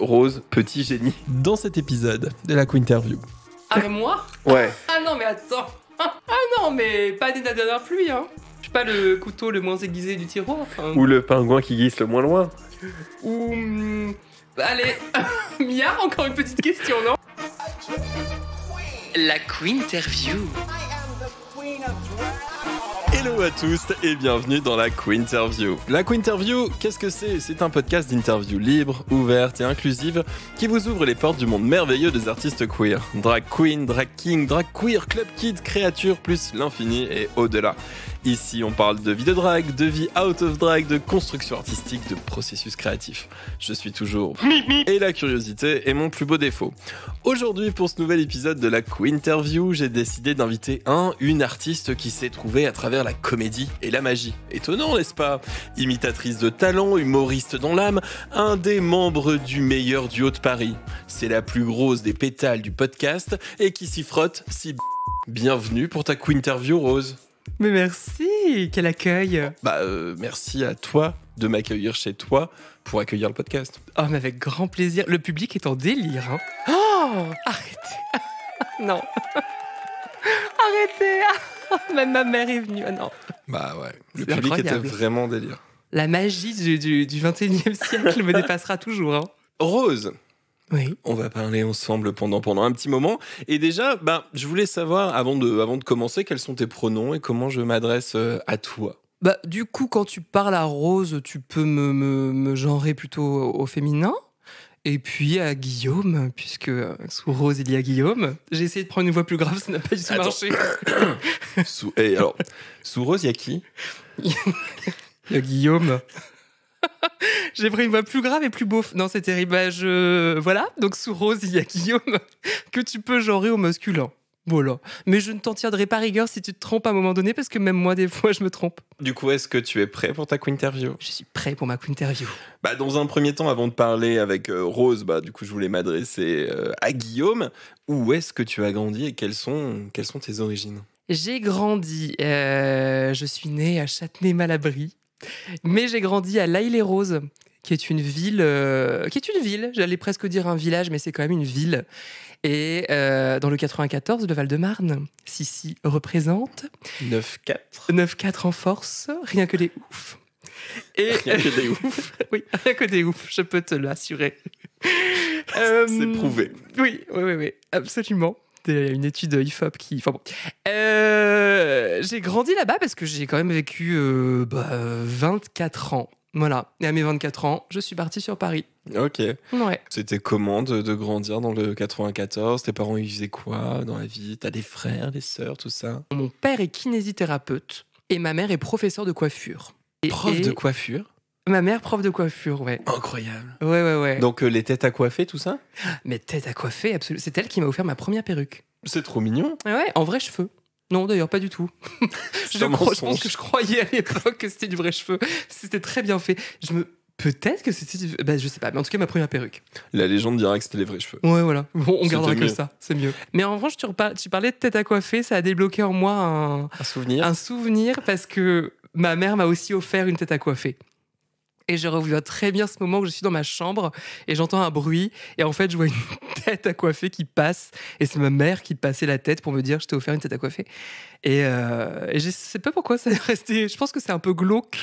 Rose, petit génie. Dans cet épisode de la Interview. Ah, mais moi Ouais. Ah non, mais attends. Ah non, mais pas des la pluie, hein. Je suis pas le couteau le moins aiguisé du tiroir. Ou le pingouin qui glisse le moins loin. Ou. Hmm, allez, Mia, encore une petite question, non La Queen Interview. I am the queen of Hello à tous et bienvenue dans la Q-Interview La Q-Interview, qu'est-ce que c'est C'est un podcast d'interview libre, ouverte et inclusive qui vous ouvre les portes du monde merveilleux des artistes queer. Drag queen, drag king, drag queer, club kid, créature, plus l'infini et au-delà. Ici, on parle de vie de drague, de vie out of drag, de construction artistique, de processus créatif. Je suis toujours et la curiosité est mon plus beau défaut. Aujourd'hui, pour ce nouvel épisode de la Q-Interview, j'ai décidé d'inviter un, une artiste qui s'est trouvée à travers la comédie et la magie. Étonnant, n'est-ce pas Imitatrice de talent, humoriste dans l'âme, un des membres du meilleur duo de Paris. C'est la plus grosse des pétales du podcast et qui s'y frotte si Bienvenue pour ta Q-Interview, Rose. Mais merci, quel accueil. Bah, euh, merci à toi de m'accueillir chez toi pour accueillir le podcast. Oh, mais avec grand plaisir. Le public est en délire. Hein. Oh, arrêtez. non. arrêtez. Même ma mère est venue. Ah, non. Bah ouais. Le public était vraiment délire. La magie du, du, 21e siècle me dépassera toujours. Hein. Rose, on va parler ensemble pendant, pendant un petit moment. Et déjà, ben, je voulais savoir, avant de, avant de commencer, quels sont tes pronoms et comment je m'adresse euh, à toi bah, Du coup, quand tu parles à Rose, tu peux me, me, me genrer plutôt au féminin et puis à Guillaume, puisque euh, sous Rose il y a Guillaume. J'ai essayé de prendre une voix plus grave, ça n'a pas du tout marché. Eh, alors, sous Rose, il y a qui Il y a Guillaume. J'ai pris une voix plus grave et plus beauf. Non, c'est terrible. Bah, voilà, donc sous Rose, il y a Guillaume que tu peux genrer au masculin. Voilà. Mais je ne t'en tiendrai pas rigueur si tu te trompes à un moment donné, parce que même moi, des fois, je me trompe. Du coup, est-ce que tu es prêt pour ta co-interview Je suis prêt pour ma interview. Bah, dans un premier temps, avant de parler avec euh, Rose, bah, du coup, je voulais m'adresser euh, à Guillaume. Où est-ce que tu as grandi et quelles sont, quelles sont tes origines j'ai grandi, euh, je suis né à Châtenay-Malabry, mais j'ai grandi à laïle les roses qui est une ville, euh, qui une ville, j'allais presque dire un village, mais c'est quand même une ville. Et euh, dans le 94, le Val-de-Marne, Sissi représente. 9-4. 9-4 en force, rien que les oufs. Et rien que des ouf. oui, rien que des ouf, je peux te l'assurer. c'est euh, prouvé. oui, oui, oui absolument une étude IFOP qui. Enfin bon. Euh, j'ai grandi là-bas parce que j'ai quand même vécu 24 euh, bah, ans. Voilà. Et à mes 24 ans, je suis partie sur Paris. Ok. Ouais. C'était comment de, grandir dans le 94 Tes parents, ils faisaient quoi dans la vie T'as des frères, des sœurs, tout ça Mon père est kinésithérapeute et ma mère est professeure de coiffure. Prof de coiffure Ma mère, prof de coiffure, ouais. Incroyable. Ouais, ouais, ouais. Donc euh, les têtes à coiffer, tout ça Mais têtes à coiffer, absolument. C'est elle qui m'a offert ma première perruque. C'est trop mignon. Ah ouais, en vrai cheveux. Non, d'ailleurs, pas du tout. je, pense que je croyais à l'époque que c'était du vrai cheveu. C'était très bien fait. Je me, Peut-être que c'était. Bah, je sais pas, mais en tout cas, ma première perruque. La légende dira que c'était les vrais cheveux. Ouais, voilà. Bon, on gardera que ça, c'est mieux. Mais en revanche, tu, parlais de tête à coiffer, ça a débloqué en moi un, un souvenir. Un souvenir parce que ma mère m'a aussi offert une tête à coiffer et je revois très bien ce moment où je suis dans ma chambre et j'entends un bruit et en fait je vois une tête à coiffer qui passe et c'est ma mère qui passait la tête pour me dire je t'ai offert une tête à coiffer et, euh, et je sais pas pourquoi ça est resté je pense que c'est un peu glauque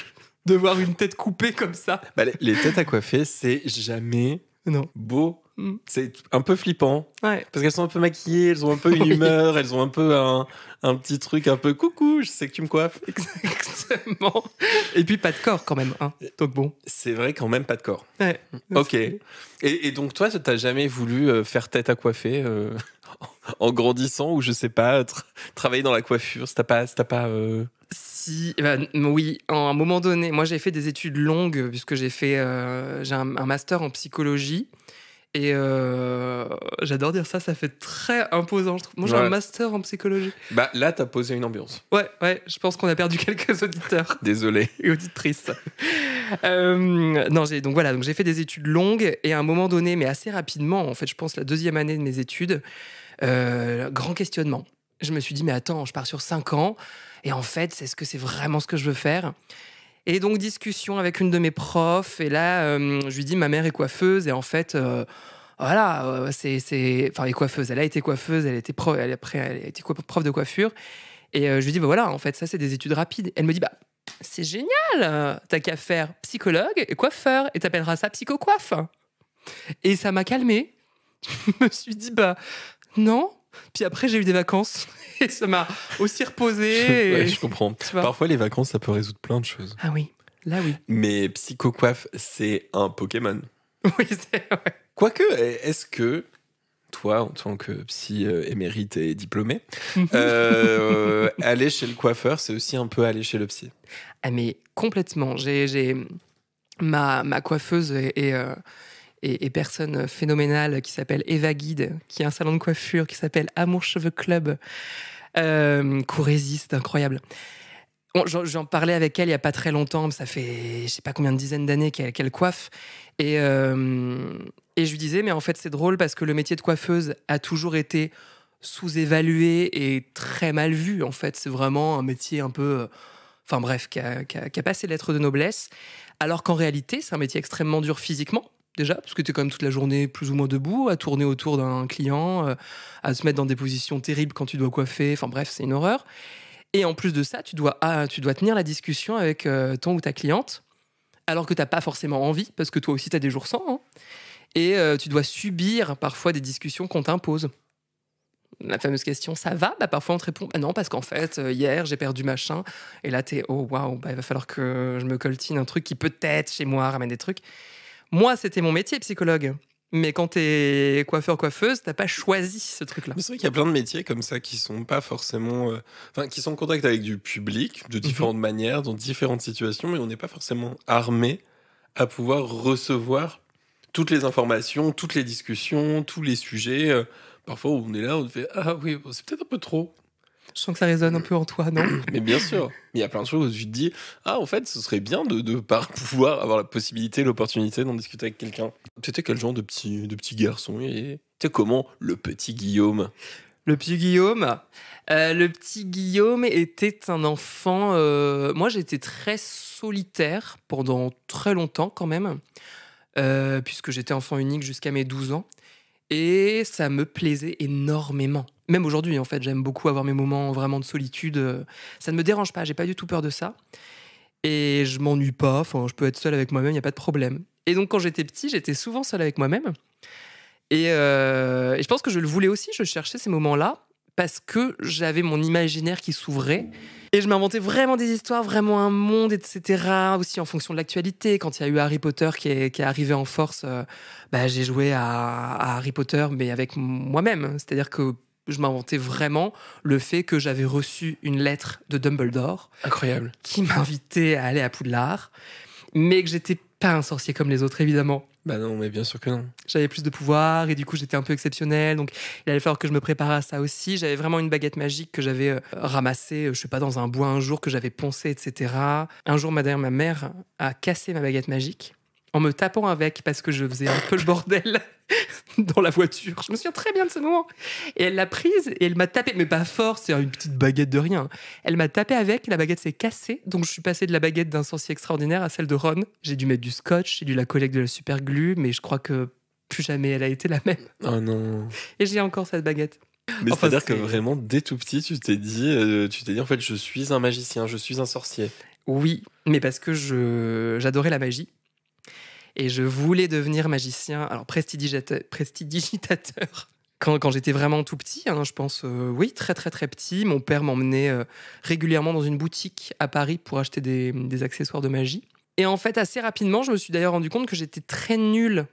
de voir une tête coupée comme ça bah, les têtes à coiffer c'est jamais non. Beau. Mm. C'est un peu flippant. Parce qu'elles sont un peu maquillées, elles ont un peu une humeur, elles ont un peu un, petit truc un peu coucou, je sais que tu me coiffes. Exactement. Et puis pas de corps quand même. Hein. Donc bon. C'est vrai quand même pas de corps. Ok. Et, donc toi, tu t'as jamais voulu euh, faire tête à coiffer euh, en grandissant ou je sais pas, travailler dans la coiffure, t'as pas... As pas euh, si, bah, oui, à un moment donné, moi j'ai fait des études longues puisque j'ai fait, euh, j'ai un, master en psychologie. Et euh, j'adore dire ça, ça fait très imposant. Moi, j'ai un master en psychologie. Bah là, t'as posé une ambiance. Ouais, ouais. Je pense qu'on a perdu quelques auditeurs. Désolé. Et auditrices. Euh, non, j'ai donc voilà, donc j'ai fait des études longues et à un moment donné, mais assez rapidement, en fait, je pense la deuxième année de mes études, grand questionnement je me suis dit, mais attends, je pars sur 5 ans. Et en fait, c'est ce que c'est vraiment ce que je veux faire. Et donc, discussion avec une de mes profs. Et là, euh, je lui dis, ma mère est coiffeuse. Et en fait, euh, voilà, euh, c'est, c'est. Enfin, elle est coiffeuse. Elle a été coiffeuse. Elle, était prof, elle, après, elle a été prof de coiffure. Et je lui dis, bah voilà, en fait, ça, c'est des études rapides. Elle me dit, bah. C'est génial! T'as qu'à faire psychologue et coiffeur, et t'appelleras ça psycho-coiffe. Et ça m'a calmé. je me suis dit, bah non, puis après, j'ai eu des vacances et ça m'a aussi reposé. je comprends. Parfois, les vacances, ça peut résoudre plein de choses. Ah oui, là oui. Mais Psycho Coiffe, c'est un Pokémon. Oui, c'est vrai. Quoique, est-ce que toi, en tant que psy euh, émérite et diplômé, mhm. euh, aller chez le coiffeur, c'est aussi un peu aller chez le psy. Ah mais complètement. J'ai ma, coiffeuse et, euh, et, personne phénoménale qui s'appelle Eva Guide, qui a un salon de coiffure qui s'appelle Amour Cheveux Club. Euh, c'est incroyable. J'en parlais avec elle il n'y a pas très longtemps, ça fait je sais pas combien de dizaines d'années qu'elle coiffe. Euh, et, je lui disais, mais en fait c'est drôle parce que le métier de coiffeuse a toujours été sous-évalué et très mal vu. En fait, c'est vraiment un métier un peu... Enfin bref, qui a, passé l'être de noblesse, alors qu'en réalité c'est un métier extrêmement dur physiquement déjà, parce que tu es quand même toute la journée plus ou moins debout, à tourner autour d'un client, euh, à se mettre dans des positions terribles quand tu dois coiffer, enfin bref, c'est une horreur. Et en plus de ça, tu dois, ah, tu dois tenir la discussion avec euh, ton ou ta cliente, alors que tu n'as pas forcément envie, parce que toi aussi tu as des jours sans, hein. et euh, tu dois subir parfois des discussions qu'on t'impose. La fameuse question, ça va bah, Parfois on te répond, bah non, parce qu'en fait, hier j'ai perdu machin, et là t'es, oh waouh, bah, il va falloir que je me coltine un truc qui peut-être chez moi ramène des trucs. Moi, c'était mon métier, psychologue. Mais quand t'es coiffeur, coiffeuse, t'as pas choisi ce truc-là. c'est vrai qu'il y a plein de métiers comme ça qui sont pas forcément. Euh, enfin, qui sont en contact avec du public de mhm. différentes manières, dans différentes situations, mais on n'est pas forcément armé à pouvoir recevoir toutes les informations, toutes les discussions, tous les sujets. Euh, parfois, on est là, on fait Ah oui, c'est peut-être un peu trop. Je sens que ça résonne un peu en toi, non Mais bien sûr, il y a plein de choses où tu te dis Ah, en fait, ce serait bien de, de pouvoir avoir la possibilité, l'opportunité d'en discuter avec quelqu'un. Tu étais quel genre de petit, de petit garçon et Tu comment le petit Guillaume le petit Guillaume. Euh, le petit Guillaume était un enfant. Euh, moi, j'étais très solitaire pendant très longtemps, quand même, euh, puisque j'étais enfant unique jusqu'à mes 12 ans. Et ça me plaisait énormément même aujourd'hui, en fait, j'aime beaucoup avoir mes moments vraiment de solitude. Euh, ça ne me dérange pas, j'ai pas du tout peur de ça. Et je m'ennuie pas, enfin, je peux être seul avec moi-même, il n'y a pas de problème. Et donc, quand j'étais petit, j'étais souvent seul avec moi-même. Euh, et, je pense que je le voulais aussi, je cherchais ces moments-là parce que j'avais mon imaginaire qui s'ouvrait. Et je m'inventais vraiment des histoires, vraiment un monde, etc. Aussi en fonction de l'actualité. Quand il y a eu Harry Potter qui est, arrivé en force, euh, bah, j'ai joué à, à, Harry Potter, mais avec moi-même. C'est-à-dire que je m'inventais vraiment le fait que j'avais reçu une lettre de Dumbledore. Incroyable. Qui m'invitait à aller à Poudlard, mais que j'étais pas un sorcier comme les autres, évidemment. Bah non, mais bien sûr que non. J'avais plus de pouvoir et du coup j'étais un peu exceptionnel, donc il allait falloir que je me prépare à ça aussi. J'avais vraiment une baguette magique que j'avais euh, ramassée, euh, je sais pas, dans un bois un jour, que j'avais poncé, etc. Un jour, ma mère a cassé ma baguette magique en me tapant avec parce que je faisais un peu le bordel dans la voiture. Je me souviens très bien de ce moment. Et elle l'a prise et elle m'a tapé, mais pas fort, c'est une petite baguette de rien. Elle m'a tapé avec, la baguette s'est cassée, donc je suis passé de la baguette d'un sorcier extraordinaire à celle de Ron. J'ai dû mettre du scotch, j'ai dû la coller de la super glue, mais je crois que plus jamais elle a été la même. Oh non. Et j'ai encore cette baguette. Mais c'est-à-dire que vraiment, dès tout petit, tu t'es dit, euh, tu t'es dit, en fait, je suis un magicien, je suis un sorcier. Oui, mais parce que je j'adorais la magie et je voulais devenir magicien, alors prestidigitateur, quand, j'étais vraiment tout petit, hein, je pense, euh, oui, très très très petit, mon père m'emmenait euh, régulièrement dans une boutique à Paris pour acheter des, accessoires de magie. Et en fait, assez rapidement, je me suis d'ailleurs rendu compte que j'étais très nul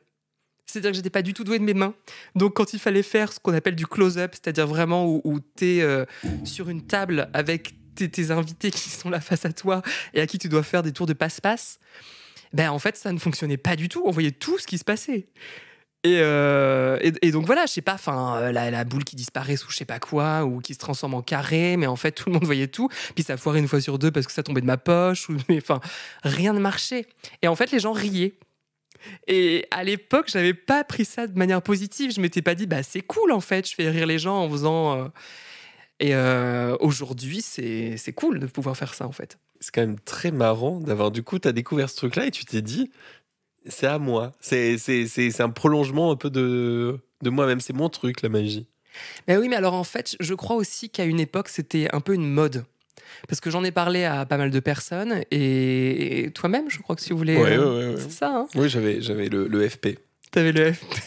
c'est-à-dire que j'étais pas du tout doué de mes mains. Donc quand il fallait faire ce qu'on appelle du close-up, c'est-à-dire vraiment où, tu es euh, sur une table avec tes, invités qui sont là face à toi et à qui tu dois faire des tours de passe-passe, ben, en fait, ça ne fonctionnait pas du tout. On voyait tout ce qui se passait. Et, euh, donc voilà, je sais pas, euh, la, boule qui disparaît sous je sais pas quoi ou qui se transforme en carré, mais en fait tout le monde voyait tout. Puis ça foirait une fois sur deux parce que ça tombait de ma poche ou enfin rien ne marchait. Et en fait les gens riaient. Et à l'époque, je n'avais pas pris ça de manière positive. Je m'étais pas dit bah c'est cool en fait, je fais rire les gens en faisant. Euh, et aujourd'hui, c'est cool de pouvoir faire ça en fait c'est quand même très marrant d'avoir. Du coup, tu as découvert ce truc-là et tu t'es dit, c'est à moi. C'est, c'est, c'est, un prolongement un peu de, de moi-même. C'est mon truc, la magie. Ben oui, mais alors en fait, je crois aussi qu'à une époque, c'était un peu une mode. Parce que j'en ai parlé à pas mal de personnes et, toi-même, je crois que si vous voulez. c'est ça. Hein. oui, j'avais, j'avais le, FP. T'avais le FP.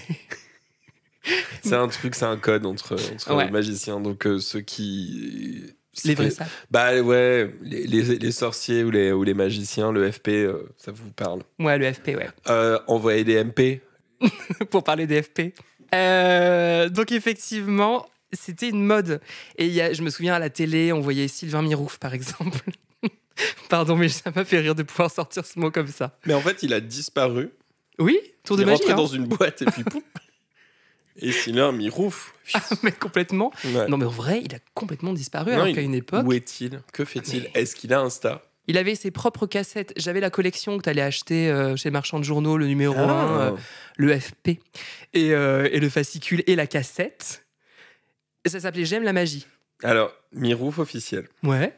c'est un truc, c'est un code entre, entre les magiciens. Donc euh, ceux qui les vrais Bah ouais, les, les, sorciers ou les, ou les magiciens, le FP, euh, ça vous parle. Ouais, le FP, ouais. Euh, envoyer des MP. Pour parler des FP. Euh, donc effectivement, c'était une mode. Et y a, je me souviens à la télé, on voyait Sylvain Mirouf, par exemple. Pardon, mais ça m'a fait rire de pouvoir sortir ce mot comme ça. Mais en fait, il a disparu. Oui, tour de magie. Il est rentré hein. dans une boîte et puis pouf et sinon, il ah, mais complètement. Non, mais en vrai, il a complètement disparu alors qu'à une époque. Où est-il Que fait-il Est-ce qu'il a Insta il avait ses propres cassettes. J'avais la collection que tu allais acheter euh, chez le marchand de journaux, le numéro 1, ah. euh, le FP, euh, et, le fascicule et la cassette. ça s'appelait J'aime la magie. Alors, Mirouf officiel. Ouais.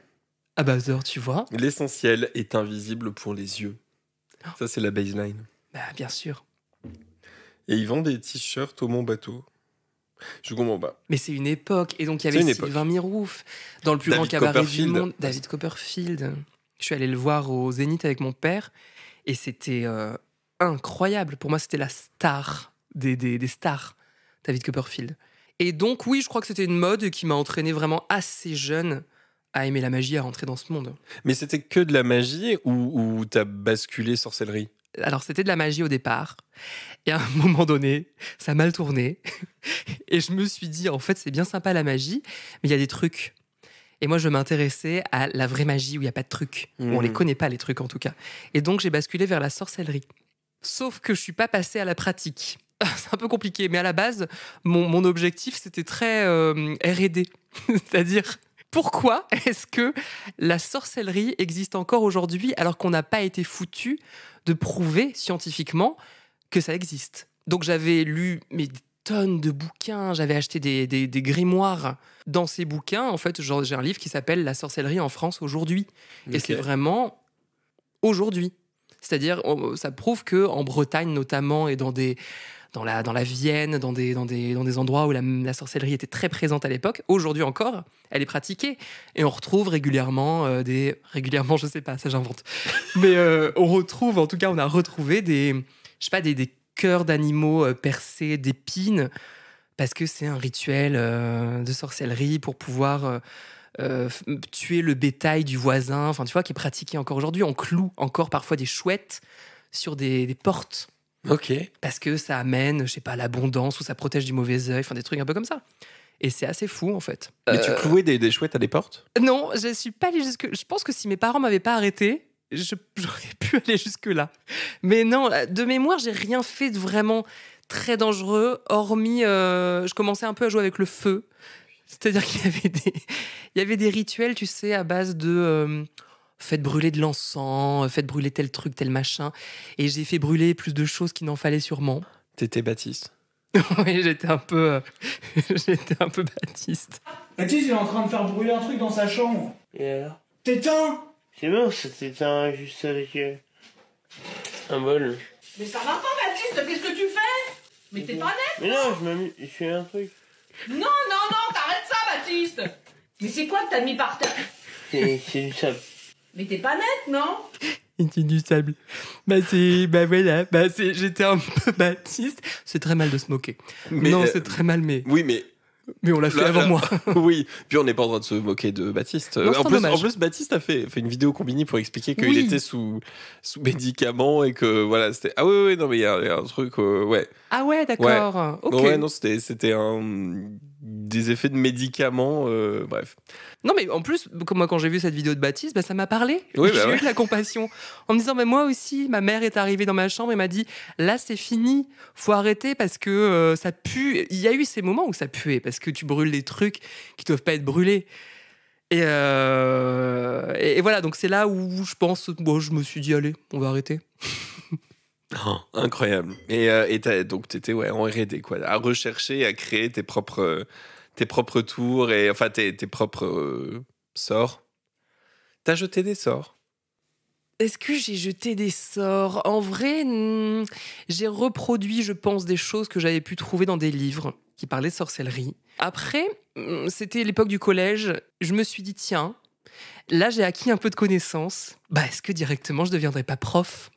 Ah bah, tu vois. L'essentiel est invisible pour les yeux. Ça, c'est la baseline. Bah, bien sûr et ils vendent des t-shirts au Mont Bateau. Je comprends pas. Mais c'est une époque. Et donc, il y avait Sylvain Mirouf dans le plus grand cabaret du monde. David Copperfield. Je suis allé le voir au Zénith avec mon père. Et c'était euh, incroyable. Pour moi, c'était la star des, stars, David Copperfield. Et donc, oui, je crois que c'était une mode qui m'a entraîné vraiment assez jeune à aimer la magie, à rentrer dans ce monde. Mais c'était que de la magie ou, ou t'as basculé sorcellerie alors c'était de la magie au départ. Et à un moment donné, ça a mal tourné. Et je me suis dit, en fait, c'est bien sympa la magie, mais il y a des trucs. Et moi, je m'intéressais à la vraie magie où il n'y a pas de trucs. Où on les mhm. connaît pas, les trucs en tout cas. Et donc, j'ai basculé vers la sorcellerie. Sauf que je suis pas passé à la pratique. c'est un peu compliqué, mais à la base, mon, objectif, c'était très euh, RD. C'est-à-dire, pourquoi est-ce que la sorcellerie existe encore aujourd'hui alors qu'on n'a pas été foutu de prouver scientifiquement que ça existe. Donc j'avais lu mes tonnes de bouquins, j'avais acheté des, grimoires. Dans ces bouquins, en fait, j'ai un livre qui s'appelle La sorcellerie en France aujourd'hui. Et c'est vraiment aujourd'hui. C'est-à-dire, ça prouve que en Bretagne notamment et dans des dans la, dans la Vienne, dans des, dans des, dans des endroits où la, sorcellerie était très présente à l'époque. Aujourd'hui encore, elle est pratiquée. Et on retrouve régulièrement euh, des. Régulièrement, je sais pas, ça j'invente. Mais euh, on retrouve, en tout cas, on a retrouvé des. Je sais pas, des, des cœurs d'animaux euh, percés d'épines, parce que c'est un rituel de sorcellerie pour pouvoir. tuer le bétail du voisin, enfin tu vois, qui est pratiqué encore aujourd'hui. On cloue encore parfois des chouettes sur des portes Ok. Parce que ça amène, je sais pas, l'abondance ou ça protège du mauvais œil, enfin des trucs un peu comme ça. Et c'est assez fou en fait. Mais tu euh, clouais des, chouettes à des portes Non, je suis pas allée jusque. Je pense que si mes parents m'avaient pas arrêté, j'aurais pu aller jusque là. Mais non, euh, de mémoire, j'ai rien fait de vraiment très dangereux, hormis euh, je commençais un peu à jouer avec le feu. C'est-à-dire qu'il y avait des, il y avait des rituels, tu sais, à base de faites brûler de l'encens, euh, faites brûler tel truc, tel machin. Et j'ai fait brûler plus de choses qu'il n'en fallait sûrement. T'étais Baptiste. oui, j'étais un peu, euh, j'étais un peu Baptiste. Baptiste, il est en train de faire brûler un truc dans sa chambre. Et alors T'éteins C'est bon, ça t'éteint juste avec euh, un bol. Mais ça va pas, Baptiste, qu'est-ce que tu fais Mais t'es pas net Mais non, je me je fais un truc. Non, non, non, t'arrêtes ça, Baptiste Mais c'est quoi que t'as mis par terre C'est du sable. Mais t'es pas net, non sable. Bah, c'est. Bah, voilà. Bah, c'est. J'étais un peu baptiste. C'est très mal de se moquer. non, euh, c'est très mal, mais. Oui, mais mais on l'a fait avant moi. oui, puis on n'est pas en droit de se moquer de Baptiste. en, plus, Baptiste a fait, fait une vidéo combinée pour expliquer qu'il était sous, sous médicament et que voilà, c'était. Ah oui, oui, non, mais il y, a un truc, euh, ouais. Ah ouais, d'accord. Ouais. Non, ouais, non, c'était un des effets de médicaments, euh, bref. Non, mais en plus, moi, quand j'ai vu cette vidéo de Baptiste, bah, ça m'a parlé. Bah j'ai eu de la compassion. En me disant, moi aussi, ma mère est arrivée dans ma chambre et m'a dit, là, c'est fini, faut arrêter parce que euh, ça pue. Il y a eu ces moments où ça puait parce que tu brûles des trucs qui ne doivent pas être brûlés. Euh, et, voilà, donc c'est là où je pense, moi je me suis dit, allez, on va arrêter. Oh, incroyable. Et, euh, donc, tu étais ouais, en RD, quoi, à rechercher, à créer tes propres, tes propres tours et enfin tes, tes propres euh, sorts. T'as jeté des sorts Est-ce que j'ai jeté des sorts En vrai, hmm, j'ai reproduit, je pense, des choses que j'avais pu trouver dans des livres qui parlaient sorcellerie. Après, hmm, c'était l'époque du collège. Je me suis dit, tiens, là, j'ai acquis un peu de connaissances. Bah, est-ce que directement, je ne deviendrai pas prof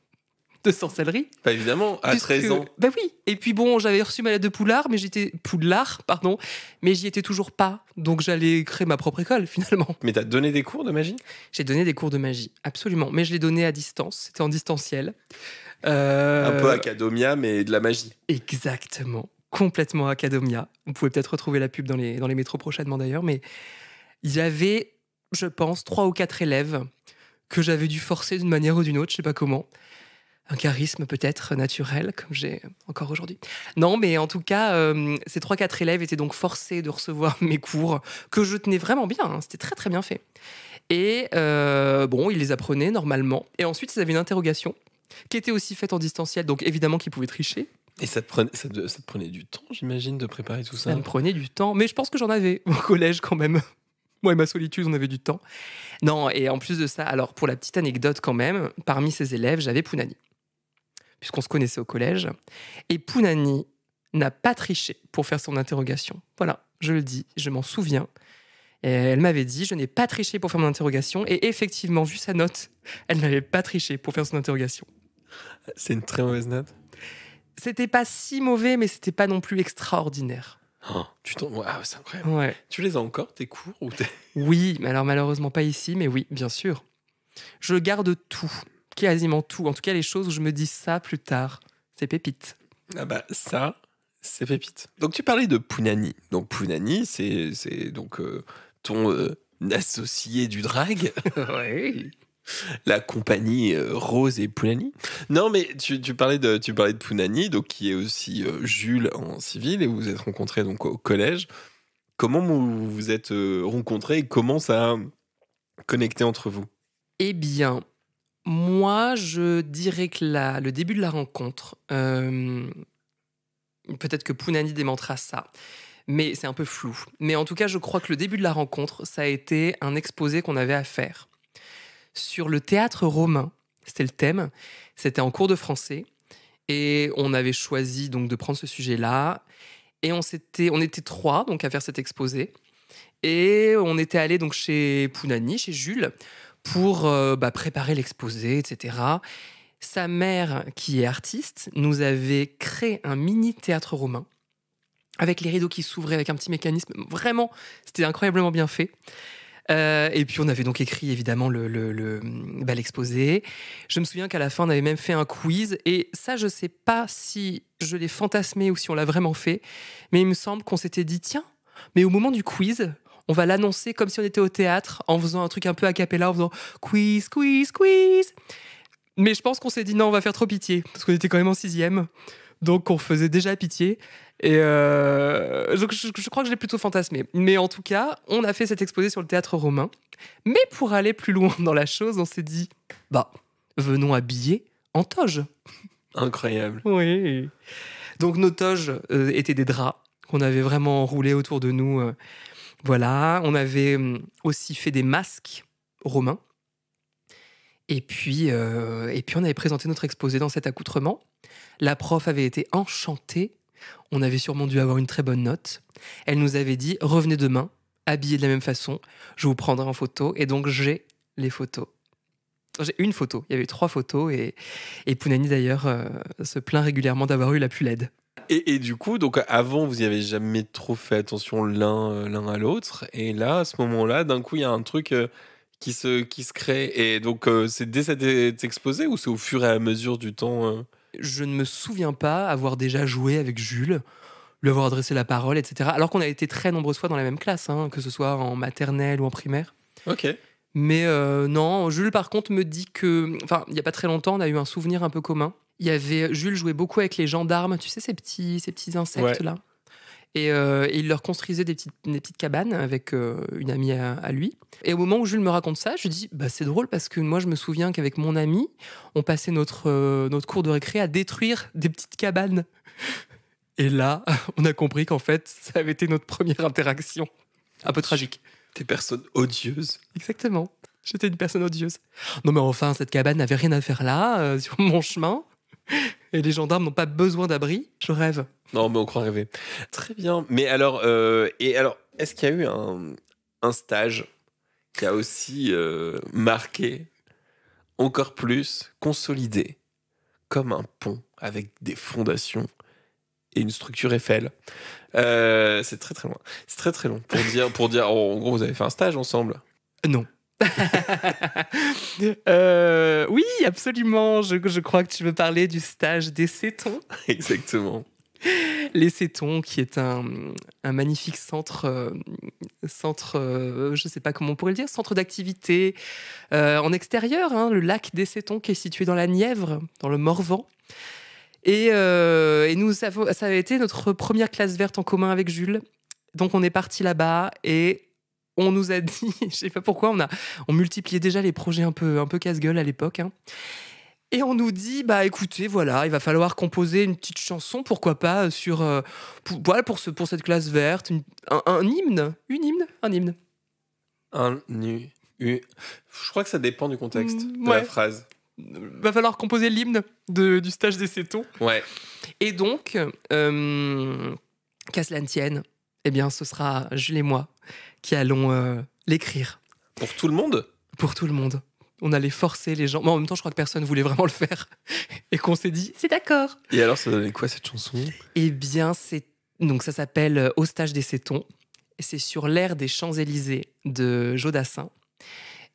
de sorcellerie. Pas bah, évidemment, à 13 ans. Bah oui. Et puis bon, j'avais reçu ma lettre de Poulard, mais j'étais Poulard, pardon, mais j'y étais toujours pas. Donc j'allais créer ma propre école finalement. Mais t'as donné des cours de magie J'ai donné des cours de magie, absolument. Mais je les donnais à distance, c'était en distanciel. Euh... Un peu Acadomia, mais de la magie. Exactement, complètement Acadomia. Vous pouvez peut-être retrouver la pub dans les, dans les métros prochainement d'ailleurs, mais il y avait, je pense, trois ou quatre élèves que j'avais dû forcer d'une manière ou d'une autre, je sais pas comment un charisme peut-être naturel, comme j'ai encore aujourd'hui. Non, mais en tout cas, euh, ces 3-4 élèves étaient donc forcés de recevoir mes cours, que je tenais vraiment bien, hein, c'était très très bien fait. Et euh, bon, ils les apprenaient normalement, et ensuite ils avaient une interrogation, qui était aussi faite en distanciel, donc évidemment qu'ils pouvaient tricher. Et ça prenait, ça, ça prenait du temps, j'imagine, de préparer tout ça Ça prenait du temps, mais je pense que j'en avais au collège quand même. Moi et ma solitude, on avait du temps. Non, et en plus de ça, alors pour la petite anecdote quand même, parmi ces élèves, j'avais Pounani puisqu'on se connaissait au collège. Et Pounani n'a pas triché pour faire son interrogation. Voilà, je le dis, je m'en souviens. elle m'avait dit, je n'ai pas triché pour faire mon interrogation. Et effectivement, vu sa note, elle n'avait pas triché pour faire son interrogation. C'est une très mauvaise note. C'était pas si mauvais, mais c'était pas non plus extraordinaire. Oh, tu ah, c'est incroyable. Tu les as encore, tes cours ou Oui, mais alors malheureusement pas ici, mais oui, bien sûr. Je garde tout quasiment tout. En tout cas, les choses où je me dis ça plus tard, c'est pépite. Ah bah ça, c'est pépite. Donc tu parlais de Pounani. Donc Pounani, c'est donc euh, ton euh, associé du drag. oui la compagnie euh, Rose et Pounani. Non, mais tu, parlais de tu parlais de Pounani, donc qui est aussi Jules en civil, et vous vous êtes rencontrés donc au collège. Comment vous vous êtes rencontrés et comment ça a connecté entre vous Eh bien, moi, je dirais que le début de la rencontre, euh, peut-être que Pounani démentera ça, mais c'est un peu flou. Mais en tout cas, je crois que le début de la rencontre, ça a été un exposé qu'on avait à faire sur le théâtre romain. C'était le thème, c'était en cours de français, et on avait choisi donc de prendre ce sujet-là. Et on, était trois donc à faire cet exposé. Et on était allé donc chez Pounani, chez Jules, pour euh, bah, préparer l'exposé, etc. Sa mère, qui est artiste, nous avait créé un mini théâtre romain avec les rideaux qui s'ouvraient, avec un petit mécanisme. Vraiment, c'était incroyablement bien fait. Euh, et puis on avait donc écrit évidemment le, bah, l'exposé. je me souviens qu'à la fin on avait même fait un quiz et ça je sais pas si je l'ai fantasmé ou si on l'a vraiment fait, mais il me semble qu'on s'était dit tiens, mais au moment du quiz on va l'annoncer comme si on était au théâtre en faisant un truc un peu a cappella, en faisant quiz, quiz, quiz. Mais je pense qu'on s'est dit non, on va faire trop pitié parce qu'on était quand même en sixième, donc on faisait déjà pitié. Et euh, je, crois que je l'ai plutôt fantasmé. Mais en tout cas, on a fait cet exposé sur le théâtre romain. Mais pour aller plus loin dans la chose, on s'est dit, bah, venons habiller en toge. Incroyable. oui. Donc nos toges euh, étaient des draps qu'on avait vraiment enroulés autour de nous. Euh, voilà, on avait euh, aussi fait des masques romains. Et puis, euh, et puis on avait présenté notre exposé dans cet accoutrement. La prof avait été enchantée. On avait sûrement dû avoir une très bonne note. Elle nous avait dit revenez demain, habillés de la même façon. Je vous prendrai en photo. Et donc j'ai les photos. J'ai une photo. Il y avait trois photos et, et Pounani d'ailleurs euh, se plaint régulièrement d'avoir eu la plus laide et, du coup, donc avant, vous n'y avez jamais trop fait attention l'un euh, l'un à l'autre. Et là, à ce moment-là, d'un coup, il y a un truc euh, qui, se, qui se crée. Et donc, euh, c'est dès cette exposé ou c'est au fur et à mesure du temps Je ne me souviens pas avoir déjà joué avec Jules lui avoir adressé la parole, etc. Alors qu'on a été très nombreuses fois dans la même classe, hein, que ce soit en maternelle ou en primaire. Ok. Mais non, Jules, par contre, me dit que. Enfin, il n'y a pas très longtemps, on a eu un souvenir un peu commun. Il y avait Jules jouait beaucoup avec les gendarmes, tu sais ces petits ces petits insectes là. Euh, et, il leur construisait des petites, petites cabanes avec euh, une amie à, lui. Et au moment où Jules me raconte ça, je dis bah, c'est drôle parce que moi je me souviens qu'avec mon ami, on passait notre, euh, notre cours de récré à détruire des petites cabanes. Et là, on a compris qu'en fait, ça avait été notre première interaction. Un peu tragique. Des personnes odieuses. Exactement. J'étais une personne odieuse. Non mais enfin, cette cabane n'avait rien à faire là, sur mon chemin. Et les gendarmes n'ont pas besoin d'abri. Je rêve. Non, mais on croit rêver. Très bien. Mais alors, euh, et alors, est-ce qu'il y a eu un, stage qui a aussi euh, marqué, encore plus, consolidé, comme un pont avec des fondations et une structure Eiffel euh, C'est très très loin. C'est très très long pour dire, pour dire, oh, en gros, vous avez fait un stage ensemble. Non. Euh, oui, absolument. Je, crois que tu veux parler du stage des Cétons. Exactement. Les Cétons, qui est un, magnifique centre, euh, centre euh, je ne sais pas comment on pourrait le dire, centre d'activité en extérieur, hein, le lac des Cétons qui est situé dans la Nièvre, dans le Morvan. Et, nous ça a été notre première classe verte en commun avec Jules. Donc on est parti là-bas et on nous a dit, je sais pas pourquoi, on a, on multipliait déjà les projets un peu, un peu casse-gueule à l'époque. Hein. Et on nous dit, bah écoutez, voilà, il va falloir composer une petite chanson, pourquoi pas, euh, sur, euh, pour, voilà, pour, ce, pour cette classe verte, un, hymne, une hymne, un hymne. Un, nu, Je crois que ça dépend du contexte mm, de la phrase. Va falloir composer l'hymne du stage des cétons. Ouais. Et donc, euh, qu'à cela tienne, eh bien, ce sera Jules et moi qui allons euh, l'écrire. Pour tout le monde Pour tout le monde. On allait forcer les gens. Mais en même temps, je crois que personne voulait vraiment le faire. Et qu'on s'est dit, c'est d'accord. Et alors, ça donnait quoi cette chanson Eh bien, c'est donc ça s'appelle euh, Au des Cétons. C'est sur l'air des Champs-Élysées de Jodassin.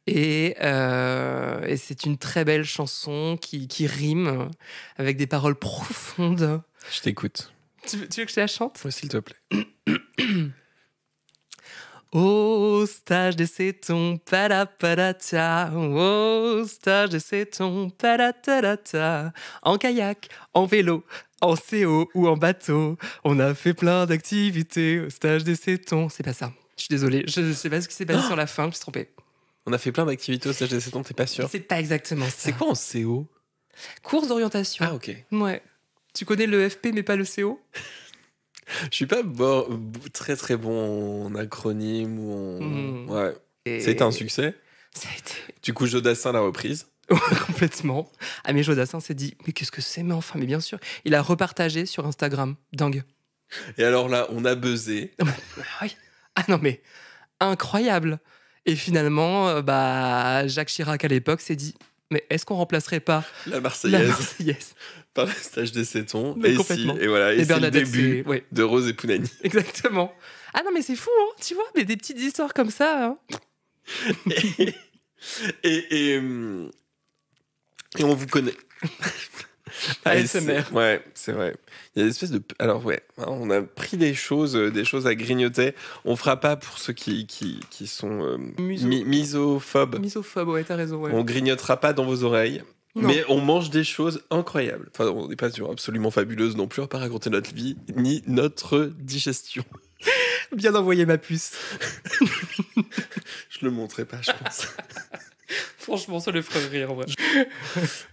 Euh, et, c'est une très belle chanson qui, rime avec des paroles profondes. Je t'écoute. Tu, veux que je la chante Oui, s'il te plaît. Au stage des sétons, palaparata. Au stage des sétons, ta. En kayak, en vélo, en CO ou en bateau. On a fait plein d'activités au stage des sétons. C'est pas ça. Je suis désolée, je ne sais pas ce qui s'est passé sur la fin, je me suis trompée. On a fait plein d'activités au stage des sétons, t'es pas sûr C'est pas exactement ça. C'est quoi en CO Course d'orientation. Ah, ok. Ouais. Tu connais le FP mais pas le CO Je suis pas très très bon en acronyme ou mmh. Ouais. un succès Ça a été... Du coup, Jodassin l'a reprise. Complètement. Ah mais Jodassin s'est dit, mais qu'est-ce que c'est Mais enfin, mais bien sûr. Il a repartagé sur Instagram. Dingue. Et alors là, on a buzzé. ah non mais, incroyable. Et finalement, euh, bah, Jacques Chirac à l'époque s'est dit, mais est-ce qu'on remplacerait pas la Marseillaise, yes. par le stage des Sétons et, si, et voilà, c'est le début de Rose et Pounani. Exactement. Ah non, mais c'est fou, hein, tu vois, mais des petites histoires comme ça. Hein. et, et, hum, et on vous connaît. ASMR. Ouais, c'est vrai. Il y a des espèces de. Alors, ouais, hein, on a pris des choses, euh, des choses à grignoter. On fera pas pour ceux qui, qui, sont euh, misophobes. Misophobes, ouais, t'as raison. Ouais. On grignotera pas dans vos oreilles. Mais on mange des choses incroyables. Enfin, on n'est pas sur absolument fabuleuses non plus, à pas raconter notre vie, ni notre digestion. Bien envoyé ma puce. je le montrerai pas, je pense. Franchement, ça le ferait rire, en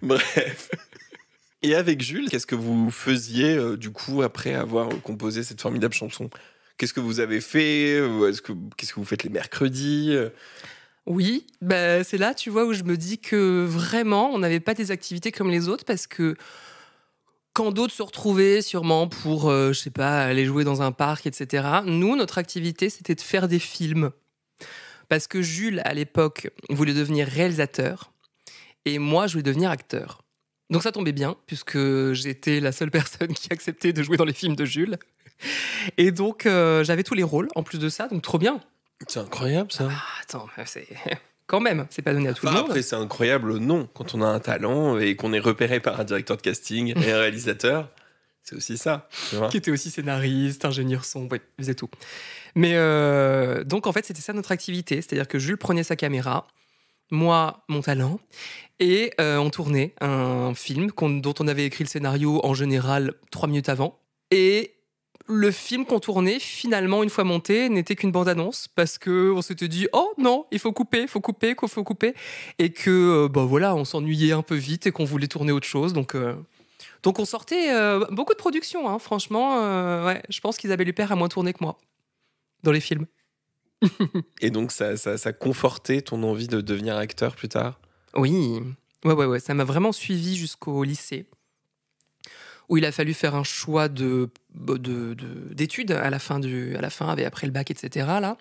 Bref. Et avec Jules, qu'est-ce que vous faisiez euh, du coup après avoir composé cette formidable chanson Qu'est-ce que vous avez fait euh, ce que qu'est-ce que vous faites les mercredis oui, bah, c'est là, tu vois, où je me dis que vraiment, on n'avait pas des activités comme les autres parce que quand d'autres se retrouvaient sûrement pour, euh, je sais pas, aller jouer dans un parc, etc., nous, notre activité, c'était de faire des films. Parce que Jules, à l'époque, voulait devenir réalisateur et moi, je voulais devenir acteur. Donc ça tombait bien, puisque j'étais la seule personne qui acceptait de jouer dans les films de Jules. Et donc euh, j'avais tous les rôles en plus de ça, donc trop bien. C'est incroyable ça. Ah, attends, c'est quand même, c'est pas donné à tout le monde. Après, c'est incroyable, non. Quand on a un talent et qu'on est repéré par un directeur de casting et un réalisateur, c'est aussi ça. qui était aussi scénariste, ingénieur son, ouais, faisait tout. Mais euh, donc en fait, c'était ça notre activité, c'est-à-dire que Jules prenait sa caméra, moi mon talent, et euh, on tournait un film dont on avait écrit le scénario en général trois minutes avant. Et le film qu'on tournait, finalement, une fois monté, n'était qu'une bande-annonce parce que on s'était dit oh non, il faut couper, il faut couper, faut couper, et que ben voilà, on s'ennuyait un peu vite et qu'on voulait tourner autre chose, donc. Euh, donc on sortait beaucoup de productions, hein. franchement. ouais, je pense qu'Isabelle Huppert a moins tourné que moi dans les films. et donc ça, ça, ça confortait ton envie de devenir acteur plus tard oui, ouais, ouais, ça m'a vraiment suivi jusqu'au lycée, où il a fallu faire un choix de, bah, d'études à la fin, du, à la fin après le bac, etc. Là.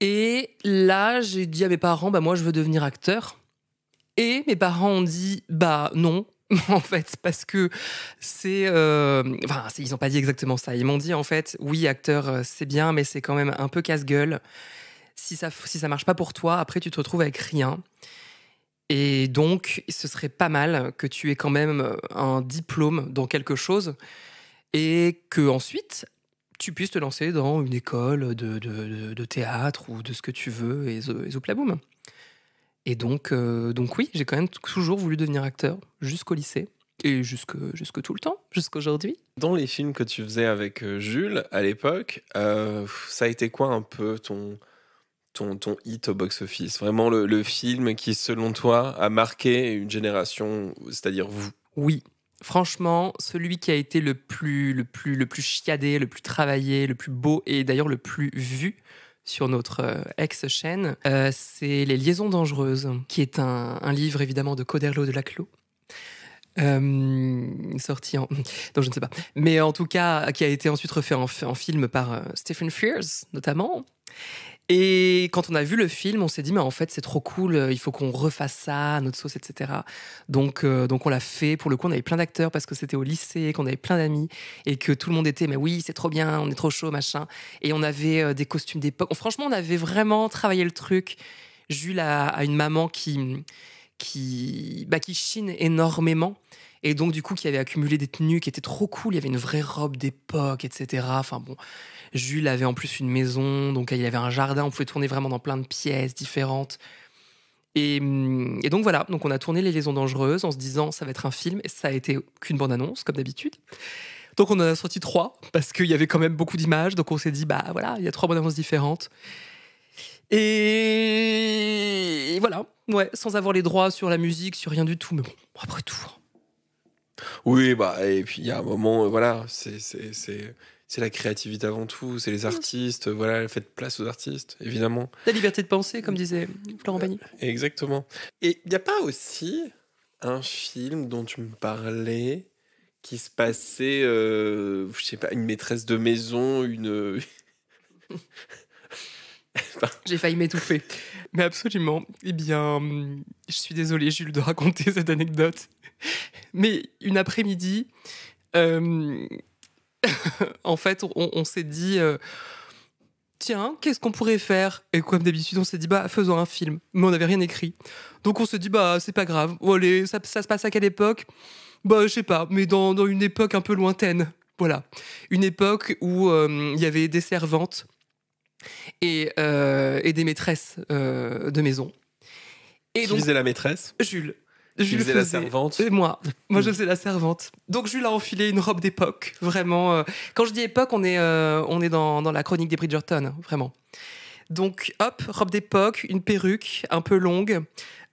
Et là, j'ai dit à mes parents, bah, moi, je veux devenir acteur. Et mes parents ont dit, bah non, en fait, parce que c'est. Euh, enfin, ils n'ont pas dit exactement ça. Ils m'ont dit, en fait, oui, acteur, euh, c'est bien, mais c'est quand même un peu casse-gueule. Si ça, si ça marche pas pour toi, après, tu te retrouves avec rien. Et donc, ce serait pas mal que tu aies quand même euh, un diplôme dans quelque chose et que ensuite tu puisses te lancer dans une école de, de, théâtre ou de ce que tu veux et, et boum. Et donc, euh, donc oui, j'ai quand même toujours voulu devenir acteur jusqu'au lycée et jusque, jusque tout le temps, jusqu'aujourd'hui. Dans les films que tu faisais avec euh, Jules à l'époque, ça a été quoi un peu ton, ton, hit au box-office Vraiment le, film qui, selon toi, a marqué une génération, c'est-à-dire vous Oui. Franchement, celui qui a été le plus, le plus, le plus chiadé, le plus travaillé, le plus beau et d'ailleurs le plus vu sur notre euh, ex-chaîne, euh, c'est Les Liaisons Dangereuses, qui est un, livre évidemment de Coderlo de Laclos. Euh, sorti en. donc je ne sais pas. Mais en tout cas, qui a été ensuite refait en, film par euh, Stephen Frears, notamment. Et quand on a vu le film, on s'est dit, mais en fait, c'est trop cool, euh, il faut qu'on refasse ça, notre sauce, etc. Donc, euh, donc on l'a fait. Pour le coup, on avait plein d'acteurs parce que c'était au lycée, qu'on avait plein d'amis et que tout le monde était, mais oui, c'est trop bien, on est trop chaud, machin. Et on avait euh, des costumes d'époque. Franchement, on avait vraiment travaillé le truc. Jules a, une maman qui, qui, bah, qui chine énormément et donc, du coup, qui avait accumulé des tenues qui étaient trop cool. Il y avait une vraie robe d'époque, etc. Enfin bon, Jules avait en plus une maison, donc il y avait un jardin. On pouvait tourner vraiment dans plein de pièces différentes. Et, mm, donc voilà, donc on a tourné Les Liaisons Dangereuses en se disant ça va être un film. Et ça a été qu'une bande-annonce, comme d'habitude. Donc on en a sorti trois, parce qu'il y avait quand même beaucoup d'images. Donc on s'est dit, bah voilà, il y a trois bandes-annonces différentes. Et... voilà, ouais, sans avoir les droits sur la musique, sur rien du tout. Mais bon, après tout, hein. Oui, bah, et puis il y a un moment, euh, voilà, c'est c'est la créativité avant tout, c'est les artistes, euh, voilà, faites place aux artistes, évidemment. La liberté de penser, comme disait Florent euh, Pagny. Exactement. Et il n'y a pas aussi un film dont tu me parlais qui se passait, je je sais pas, une maîtresse de maison, une. J'ai failli m'étouffer. Mais absolument. Eh bien, je suis désolée, Jules, de raconter cette anecdote. Mais une après-midi, euh, en fait, on, s'est dit euh, tiens, qu'est-ce qu'on pourrait faire Et comme d'habitude, on s'est dit bah, faisons un film. Mais on n'avait rien écrit. Donc on s'est dit bah, c'est pas grave. Oh, allez, ça, se passe à quelle époque Bah, je sais pas, mais dans, une époque un peu lointaine. Voilà. Une époque où euh, il y avait des servantes euh, et, des maîtresses euh, de maison. Et Qui faisait la maîtresse Jules. Jules faisait, la servante. Et euh, moi. Moi, je hmm. faisais la servante. Donc, Jules a enfilé une robe d'époque, vraiment. Quand je dis époque, on est, on est dans, dans la chronique des Bridgerton, vraiment. Donc, hop, robe d'époque, une perruque un peu longue.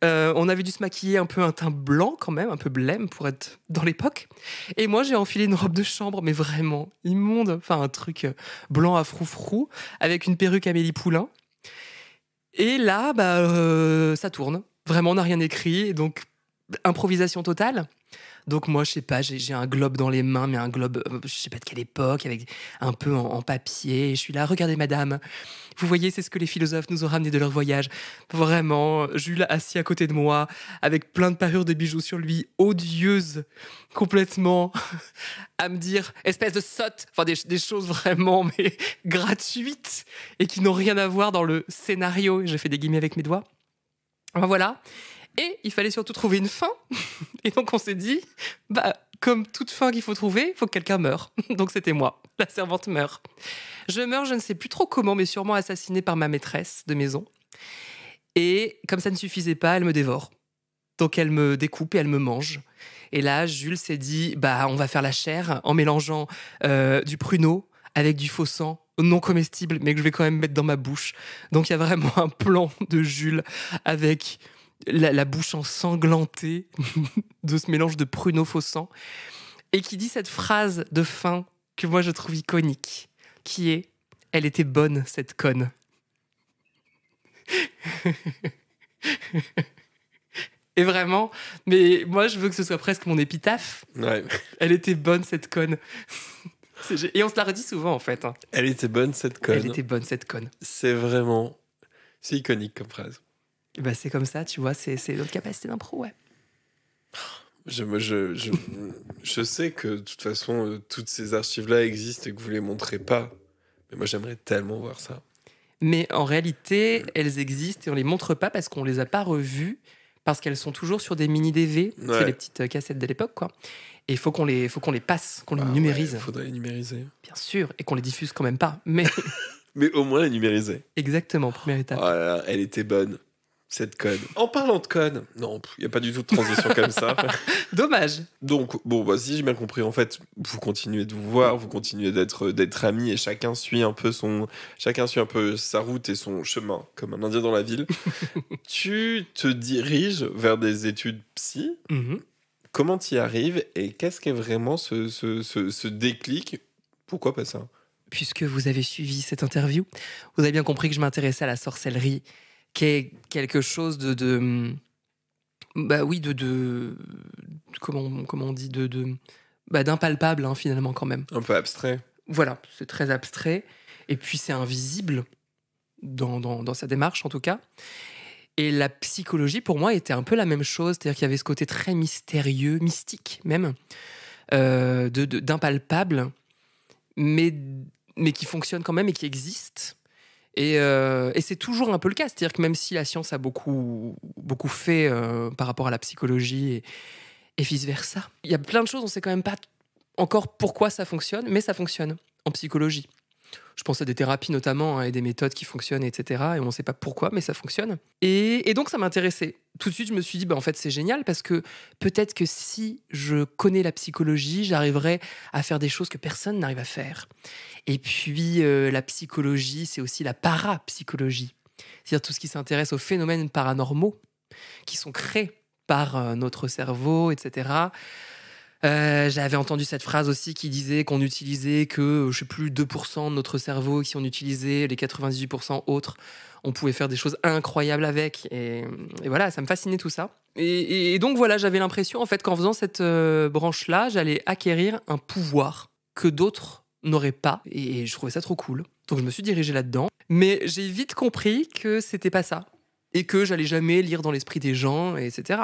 Euh, on avait dû se maquiller un peu un teint blanc quand même, un peu blême pour être dans l'époque. Et moi, j'ai enfilé une robe de chambre, mais vraiment immonde, enfin un truc euh, blanc à frou frou-frou avec une perruque Amélie Poulain. Et là, bah, euh, ça tourne. Vraiment, on n'a rien écrit, donc improvisation totale. Donc moi, je sais pas, j'ai un globe dans les mains, mais un globe, euh, je sais pas de quelle époque, avec un peu en, papier. Et je suis là, regardez madame, vous voyez, c'est ce que les philosophes nous ont ramené de leur voyage. Vraiment, Jules assis à côté de moi, avec plein de parures de bijoux sur lui, odieuse, complètement, à me dire espèce de sotte, enfin des, des choses vraiment mais gratuites et qui n'ont rien à voir dans le scénario. J'ai fait des guillemets avec mes doigts. Enfin, voilà. Et il fallait surtout trouver une fin. Et donc on s'est dit, bah, comme toute fin qu'il faut trouver, il faut que quelqu'un meure. Donc c'était moi. La servante meurt. Je meurs, je ne sais plus trop comment, mais sûrement assassinée par ma maîtresse de maison. Et comme ça ne suffisait pas, elle me dévore. Donc elle me découpe et elle me mange. Et là, Jules s'est dit, bah, on va faire la chair en mélangeant euh, du pruneau avec du faux sang non comestible, mais que je vais quand même mettre dans ma bouche. Donc il y a vraiment un plan de Jules avec la, bouche ensanglantée de ce mélange de pruneau faux et qui dit cette phrase de fin que moi je trouve iconique, qui est Elle était bonne, cette conne. Et vraiment, mais moi je veux que ce soit presque mon épitaphe. Elle était bonne cette conne. Et on se la redit souvent en fait. Hein. Elle était bonne cette conne. Elle était bonne cette conne. C'est vraiment, c'est iconique comme phrase. Bah, c'est comme ça, tu vois, c'est notre capacité d'impro, ouais. Je, je, je, je, sais que de toute façon, euh, toutes ces archives-là existent et que vous les montrez pas. Mais moi, j'aimerais tellement voir ça. Mais en réalité, elles existent et on les montre pas parce qu'on les a pas revues, parce qu'elles sont toujours sur des mini-DV, c'est les petites euh, cassettes de l'époque, quoi. Et il faut qu'on les, faut qu'on les passe, qu'on les bah numérise. Il faudrait les numériser. Bien sûr, et qu'on les diffuse quand même pas, mais... mais au moins les numériser. Exactement, première étape. Oh elle était bonne cette conne. En parlant de code. non, il n'y a pas du tout de transition comme ça. Dommage. Donc, bon, bah, si j'ai bien compris, en fait, vous continuez de vous voir, vous continuez d'être, d'être amis et chacun suit un peu son, chacun suit un peu sa route et son chemin, comme un Indien dans la ville. tu te diriges vers des études psy. Mm-hmm. Comment tu y arrives et qu'est-ce qui est vraiment ce, ce, ce déclic Pourquoi pas ça Puisque vous avez suivi cette interview, vous avez bien compris que je m'intéressais à la sorcellerie qui est quelque chose de, de mm, bah oui, de, de, comment, on dit, de, de bah d'impalpable hein, finalement quand même. Un peu abstrait. Voilà, c'est très abstrait. Et puis c'est invisible dans, sa démarche en tout cas. Et la psychologie pour moi était un peu la même chose, c'est-à-dire qu'il y avait ce côté très mystérieux, mystique même, euh, d'impalpable, mais, mais qui fonctionne quand même et qui existe euh, et, c'est toujours un peu le cas, c'est-à-dire que même si la science a beaucoup, beaucoup fait euh, par rapport à la psychologie et, et vice-versa, il y a plein de choses, on ne sait quand même pas encore pourquoi ça fonctionne, mais ça fonctionne en psychologie. Je pense à des thérapies notamment hein, et des méthodes qui fonctionnent, etc. Et on ne sait pas pourquoi, mais ça fonctionne. Et, donc ça m'intéressait. Tout de suite, je me suis dit, bah, en fait, c'est génial parce que peut-être que si je connais la psychologie, j'arriverai à faire des choses que personne n'arrive à faire. Et puis, euh, la psychologie, c'est aussi la parapsychologie, c'est-à-dire tout ce qui s'intéresse aux phénomènes paranormaux qui sont créés par euh, notre cerveau, etc. Euh, j'avais entendu cette phrase aussi qui disait qu'on utilisait que, euh, je sais plus, 2% de notre cerveau, si on utilisait les 98% autres, on pouvait faire des choses incroyables avec. Et, voilà, ça me fascinait tout ça. Et, donc voilà, j'avais l'impression en fait qu'en faisant cette euh, branche-là, j'allais acquérir un pouvoir que d'autres n'auraient pas. Et, et je trouvais ça trop cool. Donc je me suis dirigé là-dedans. Mais j'ai vite compris que c'était pas ça. Et que j'allais jamais lire dans l'esprit des gens, etc.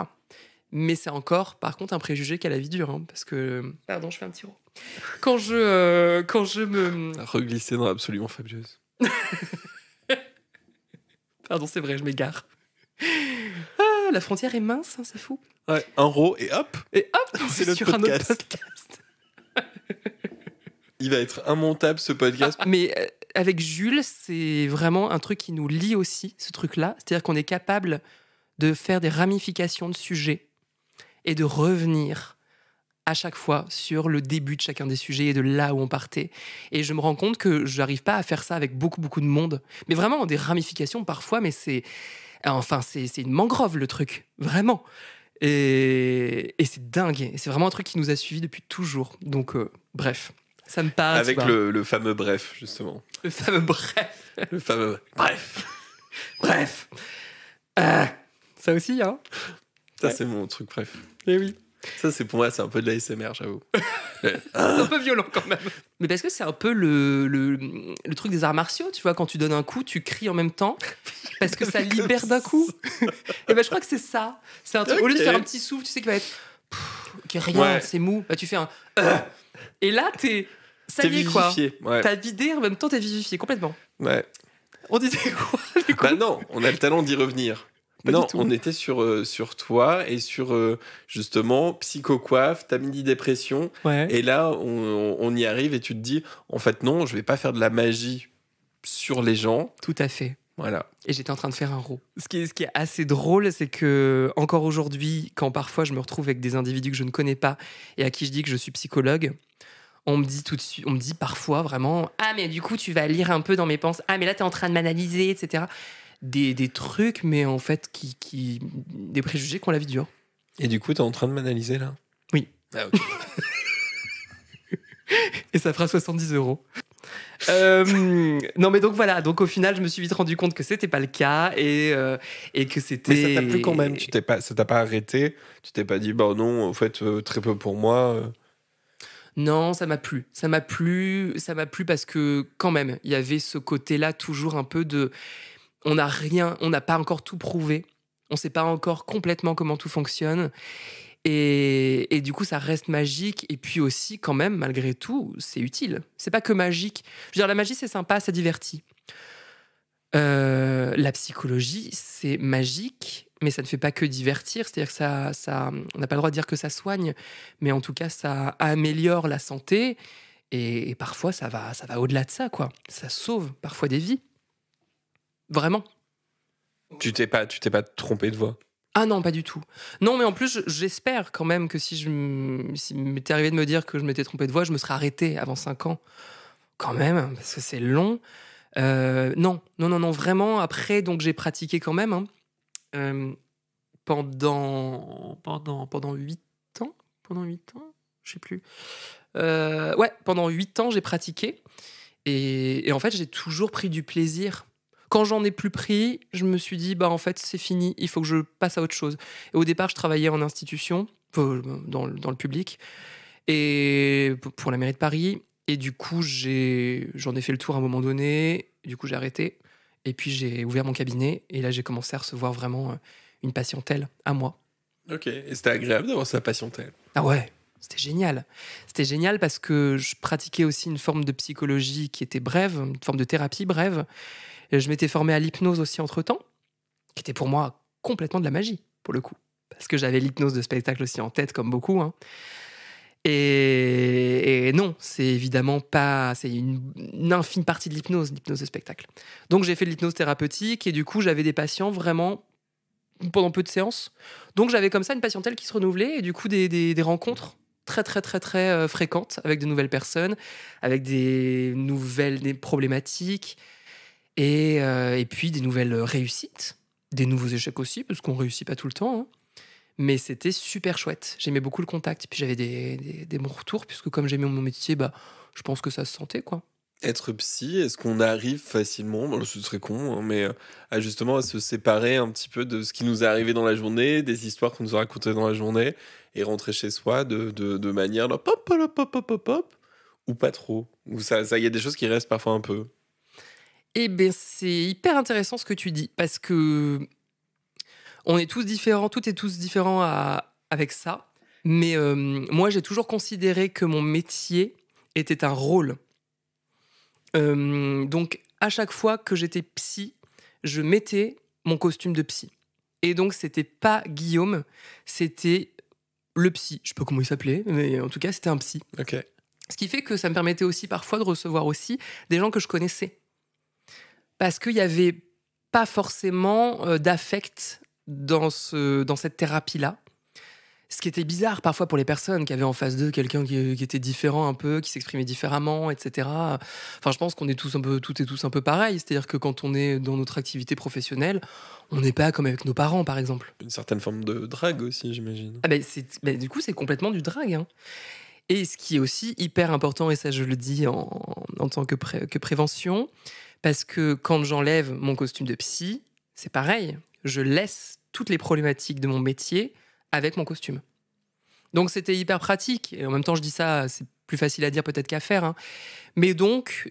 Mais c'est encore, par contre, un préjugé qu'à la vie dure. Hein, parce que. Euh, Pardon, je fais un petit rond. Quand je, euh, quand je me. Reglisser dans absolument fabuleuse. Pardon, c'est vrai, je m'égare. Ah, la frontière est mince, hein, fout. fou. Ouais, un rond, et hop Et hop C'est sur podcast. un autre podcast. Il va être immontable ce podcast. Ah, mais euh, avec Jules, c'est vraiment un truc qui nous lie aussi, ce truc-là. C'est-à-dire qu'on est capable de faire des ramifications de sujets et de revenir à chaque fois sur le début de chacun des sujets et de là où on partait. Et je me rends compte que je n'arrive pas à faire ça avec beaucoup, beaucoup de monde. Mais vraiment, des ramifications parfois, mais c'est. Enfin, c'est une mangrove le truc, vraiment. Et, c'est dingue. C'est vraiment un truc qui nous a suivis depuis toujours. Donc, euh, bref, ça me parle. Avec le, fameux bref, justement. Le fameux bref. Le fameux bref. bref. Euh, ça aussi, hein ça, c'est mon truc bref. mais eh oui. Ça, c'est pour moi, c'est un peu de l'ASMR, j'avoue. c'est un peu violent quand même. Mais parce que c'est un peu le, le, truc des arts martiaux, tu vois, quand tu donnes un coup, tu cries en même temps, parce que ça libère d'un coup. Et eh ben, je crois que c'est ça. C'est un truc, au lieu de faire un petit souffle, tu sais, qui va être. qui rien, c'est mou. Bah, tu fais un. Euh. et là, t'es. Ça y est, quoi. Ouais. T'as vidé, en même temps, t'es vivifié complètement. Ouais. On disait quoi du bah, coup Bah non, on a le talent d'y revenir non, on était sur, euh, sur toi et sur euh, justement psychocoiffe, ta mini dépression. Et là, on, y arrive et tu te dis, en fait, non, je vais pas faire de la magie sur les gens. Tout à fait. Voilà. Et j'étais en train de faire un rôle Ce qui est, assez drôle, c'est que encore aujourd'hui, quand parfois je me retrouve avec des individus que je ne connais pas et à qui je dis que je suis psychologue, on me dit tout de suite, on me dit parfois vraiment, ah mais du coup tu vas lire un peu dans mes pensées, ah mais là tu es en train de m'analyser, etc des, trucs, mais en fait, qui, qui des préjugés qu'on la vie dure. Et du coup, tu es en train de m'analyser là Oui. Ah, et ça fera 70 euros. Euh, non mais donc voilà, donc au final je me suis vite rendu compte que c'était pas le cas et, euh, et que c'était. Mais ça t'a plu quand même, tu t'es pas, ça t'a pas arrêté, tu t'es pas dit bah non, en fait euh, très peu pour moi. Non, ça m'a plu, ça m'a plu, ça m'a plu parce que quand même il y avait ce côté-là toujours un peu de on n'a rien, on n'a pas encore tout prouvé, on ne sait pas encore complètement comment tout fonctionne. Et, du coup, ça reste magique. Et puis aussi, quand même, malgré tout, c'est utile. C'est pas que magique. Je veux dire, la magie, c'est sympa, ça divertit. Euh, la psychologie, c'est magique, mais ça ne fait pas que divertir. C'est-à-dire que ça, ça on n'a pas le droit de dire que ça soigne, mais en tout cas, ça améliore la santé. Et, et parfois, ça va, ça va au-delà de ça, quoi. Ça sauve parfois des vies. Vraiment. Tu t'es pas, tu t'es pas trompé de voix ah non, pas du tout. Non, mais en plus, j'espère quand même que si je m'étais arrivé de me dire que je m'étais trompé de voix, je me serais arrêté avant 5 ans. Quand même, parce que c'est long. Euh, non, non, non, non, vraiment. Après, donc j'ai pratiqué quand même hein. euh, pendant, pendant, pendant 8 ans. Pendant 8 ans, je sais plus. Euh, ouais, pendant 8 ans, j'ai pratiqué. Et, et en fait, j'ai toujours pris du plaisir quand j'en ai plus pris, je me suis dit, bah en fait, c'est fini, il faut que je passe à autre chose. Et au départ, je travaillais en institution, euh, dans, le public, et pour la mairie de Paris. Et du coup, j'ai, j'en ai fait le tour à un moment donné, du coup, j'ai arrêté. Et puis, j'ai ouvert mon cabinet, et là, j'ai commencé à recevoir vraiment euh, une patientèle à moi. Ok, et c'était agréable d'avoir sa patientèle. Ah ouais, c'était génial. C'était génial parce que je pratiquais aussi une forme de psychologie qui était brève, une forme de thérapie brève. Euh, je m'étais formé à l'hypnose aussi entre-temps, qui était pour moi complètement de la magie, pour le coup. Parce que j'avais l'hypnose de spectacle aussi en tête, comme beaucoup. Hein. Et, non, c'est évidemment pas. C'est une, infime partie de l'hypnose, l'hypnose de spectacle. Donc j'ai fait de l'hypnose thérapeutique et du coup j'avais des patients vraiment pendant peu de séances. Donc j'avais comme ça une patientèle qui se renouvelait et du coup des, des, des rencontres très très très très euh, fréquentes avec de nouvelles personnes, avec des nouvelles des problématiques, euh, et, puis des nouvelles réussites, des nouveaux échecs aussi, parce qu'on réussit pas tout le temps. Hein. Mais c'était super chouette. J'aimais beaucoup le contact. et Puis j'avais des, des, bons retours, puisque comme j'aimais mon métier, bah, je pense que ça se sentait. quoi. Être psy, est-ce qu'on arrive facilement, bon, ce serait con, hein, mais euh, justement à se séparer un petit peu de ce qui nous est arrivé dans la journée, des histoires qu'on nous a racontées dans la journée, et rentrer chez soi de, de, manière pop, pop, pop, pop, pop, ou pas trop Ou ça, ça, y a des choses qui restent parfois un peu eh bien, c'est hyper intéressant ce que tu dis parce que on est tous différents, tout et tous différents avec ça. Mais euh, moi, j'ai toujours considéré que mon métier était un rôle. Euh, donc, à chaque fois que j'étais psy, je mettais mon costume de psy. Et donc, c'était pas Guillaume, c'était le psy. Je sais pas comment il s'appelait, mais en tout cas, c'était un psy. Ce qui fait que ça me permettait aussi parfois de recevoir aussi des gens que je connaissais parce qu'il n'y avait pas forcément euh, d'affect dans, ce, dans cette thérapie-là. Ce qui était bizarre parfois pour les personnes qui avaient en face d'eux quelqu'un qui, euh, était différent un peu, qui s'exprimait différemment, etc. Enfin, je pense qu'on est tous un peu, toutes et tous un peu pareils. C'est-à-dire que quand on est dans notre activité professionnelle, on n'est pas comme avec nos parents, par exemple. Une certaine forme de drague aussi, j'imagine. Ah ben, ben, du coup, c'est complètement du drague. Hein. Et ce qui est aussi hyper important, et ça je le dis en, tant que, que prévention, parce que quand j'enlève mon costume de psy, c'est pareil. Je laisse toutes les problématiques de mon métier avec mon costume. Donc c'était hyper pratique. Et en même temps, je dis ça, c'est plus facile à dire peut-être qu'à faire. Hein. Mais donc,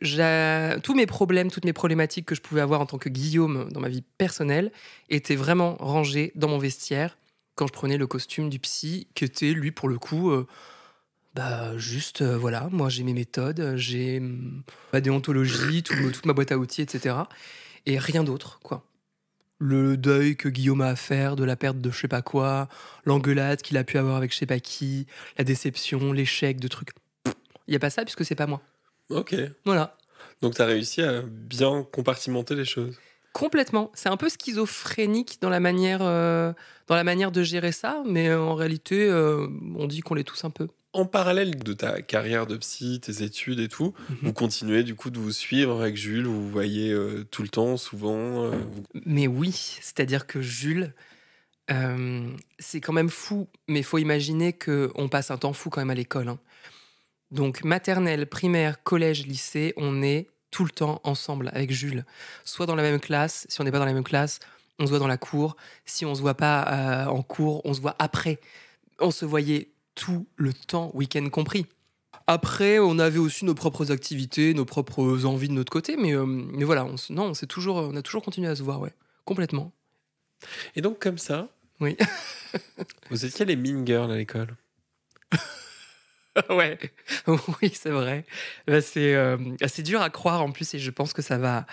tous mes problèmes, toutes mes problématiques que je pouvais avoir en tant que Guillaume dans ma vie personnelle étaient vraiment rangées dans mon vestiaire quand je prenais le costume du psy, qui était, lui, pour le coup, euh, bah juste euh, voilà, moi j'ai mes méthodes, j'ai mm, ma déontologie, tout, toute ma boîte à outils, etc. Et rien d'autre, quoi. Le deuil que Guillaume a à faire de la perte de je sais pas quoi, l'engueulade qu'il a pu avoir avec je sais pas qui, la déception, l'échec, de trucs. Il n'y a pas ça puisque c'est pas moi. Ok. Voilà. Donc tu as réussi à bien compartimenter les choses. Complètement. C'est un peu schizophrénique dans la manière, euh, dans la manière de gérer ça, mais euh, en réalité, on dit qu'on les tous un peu en parallèle de ta carrière de psy, tes études et tout, mhm. vous continuez du coup de vous suivre avec Jules, vous voyez euh, tout le temps, souvent. Euh, euh, mais oui, c'est-à-dire que Jules, c'est quand même fou, mais faut imaginer qu'on passe un temps fou quand même à l'école. Hein. Donc maternelle, primaire, collège, lycée, on est tout le temps ensemble avec Jules, soit dans la même classe, si on n'est pas dans la même classe, on se voit dans la cour, si on se voit pas en cours, on se voit après. On se voyait tout le temps, week-end compris. Après, on avait aussi nos propres activités, nos propres envies de notre côté, mais, euh, mais voilà, on, non, on, toujours, on a toujours continué à se voir, ouais, complètement. Et donc, comme ça, oui. vous étiez les mean girls à l'école Ouais, oui, c'est vrai. Bah, c'est euh, assez dur à croire en plus, et je pense que ça va.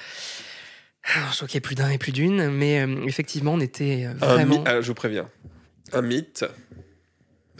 choquer plus d'un et plus d'une, mais euh, effectivement, on était vraiment. Ah, je vous préviens. Un mythe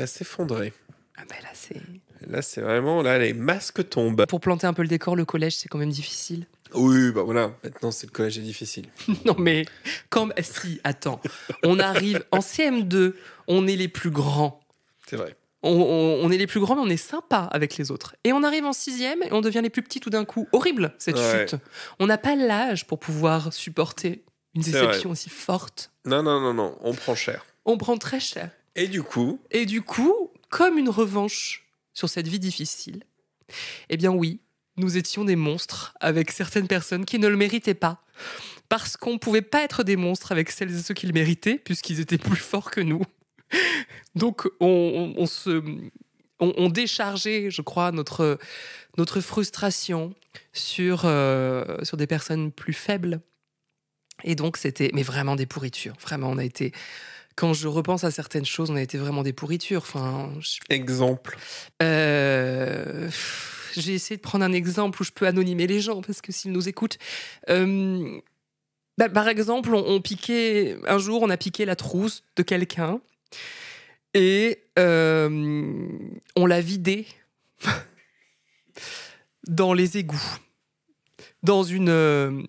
s'effondrer. Ah bah là, c'est. Là, c'est vraiment. Là, les masques tombent. Pour planter un peu le décor, le collège, c'est quand même difficile. Oui, bah voilà. Maintenant, c'est le collège est difficile. non, mais comme. Eh, si, attends. On arrive en CM2, on est les plus grands. C'est vrai. On, est les plus grands, mais on est sympa avec les autres. Et on arrive en sixième et on devient les plus petits tout d'un coup. Horrible, cette chute. On n'a pas l'âge pour pouvoir supporter une déception aussi forte. Non, non, non, non. On prend cher. On prend très cher. Et du coup Et du coup, comme une revanche sur cette vie difficile, eh bien oui, nous étions des monstres avec certaines personnes qui ne le méritaient pas. Parce qu'on ne pouvait pas être des monstres avec celles et ceux qui le méritaient, puisqu'ils étaient plus forts que nous. Donc on, se... On, déchargeait, je crois, notre, notre frustration sur, euh, sur des personnes plus faibles. Et donc, c'était, mais vraiment des pourritures. Vraiment, on a été quand je repense à certaines choses, on a été vraiment des pourritures. Enfin, Exemple. Euh, j'ai essayé de prendre un exemple où je peux anonymer les gens parce que s'ils nous écoutent. Hum, bah, par exemple, on, un jour, on a piqué la trousse de quelqu'un et hum, on l'a vidée dans les égouts. Dans une. Hum,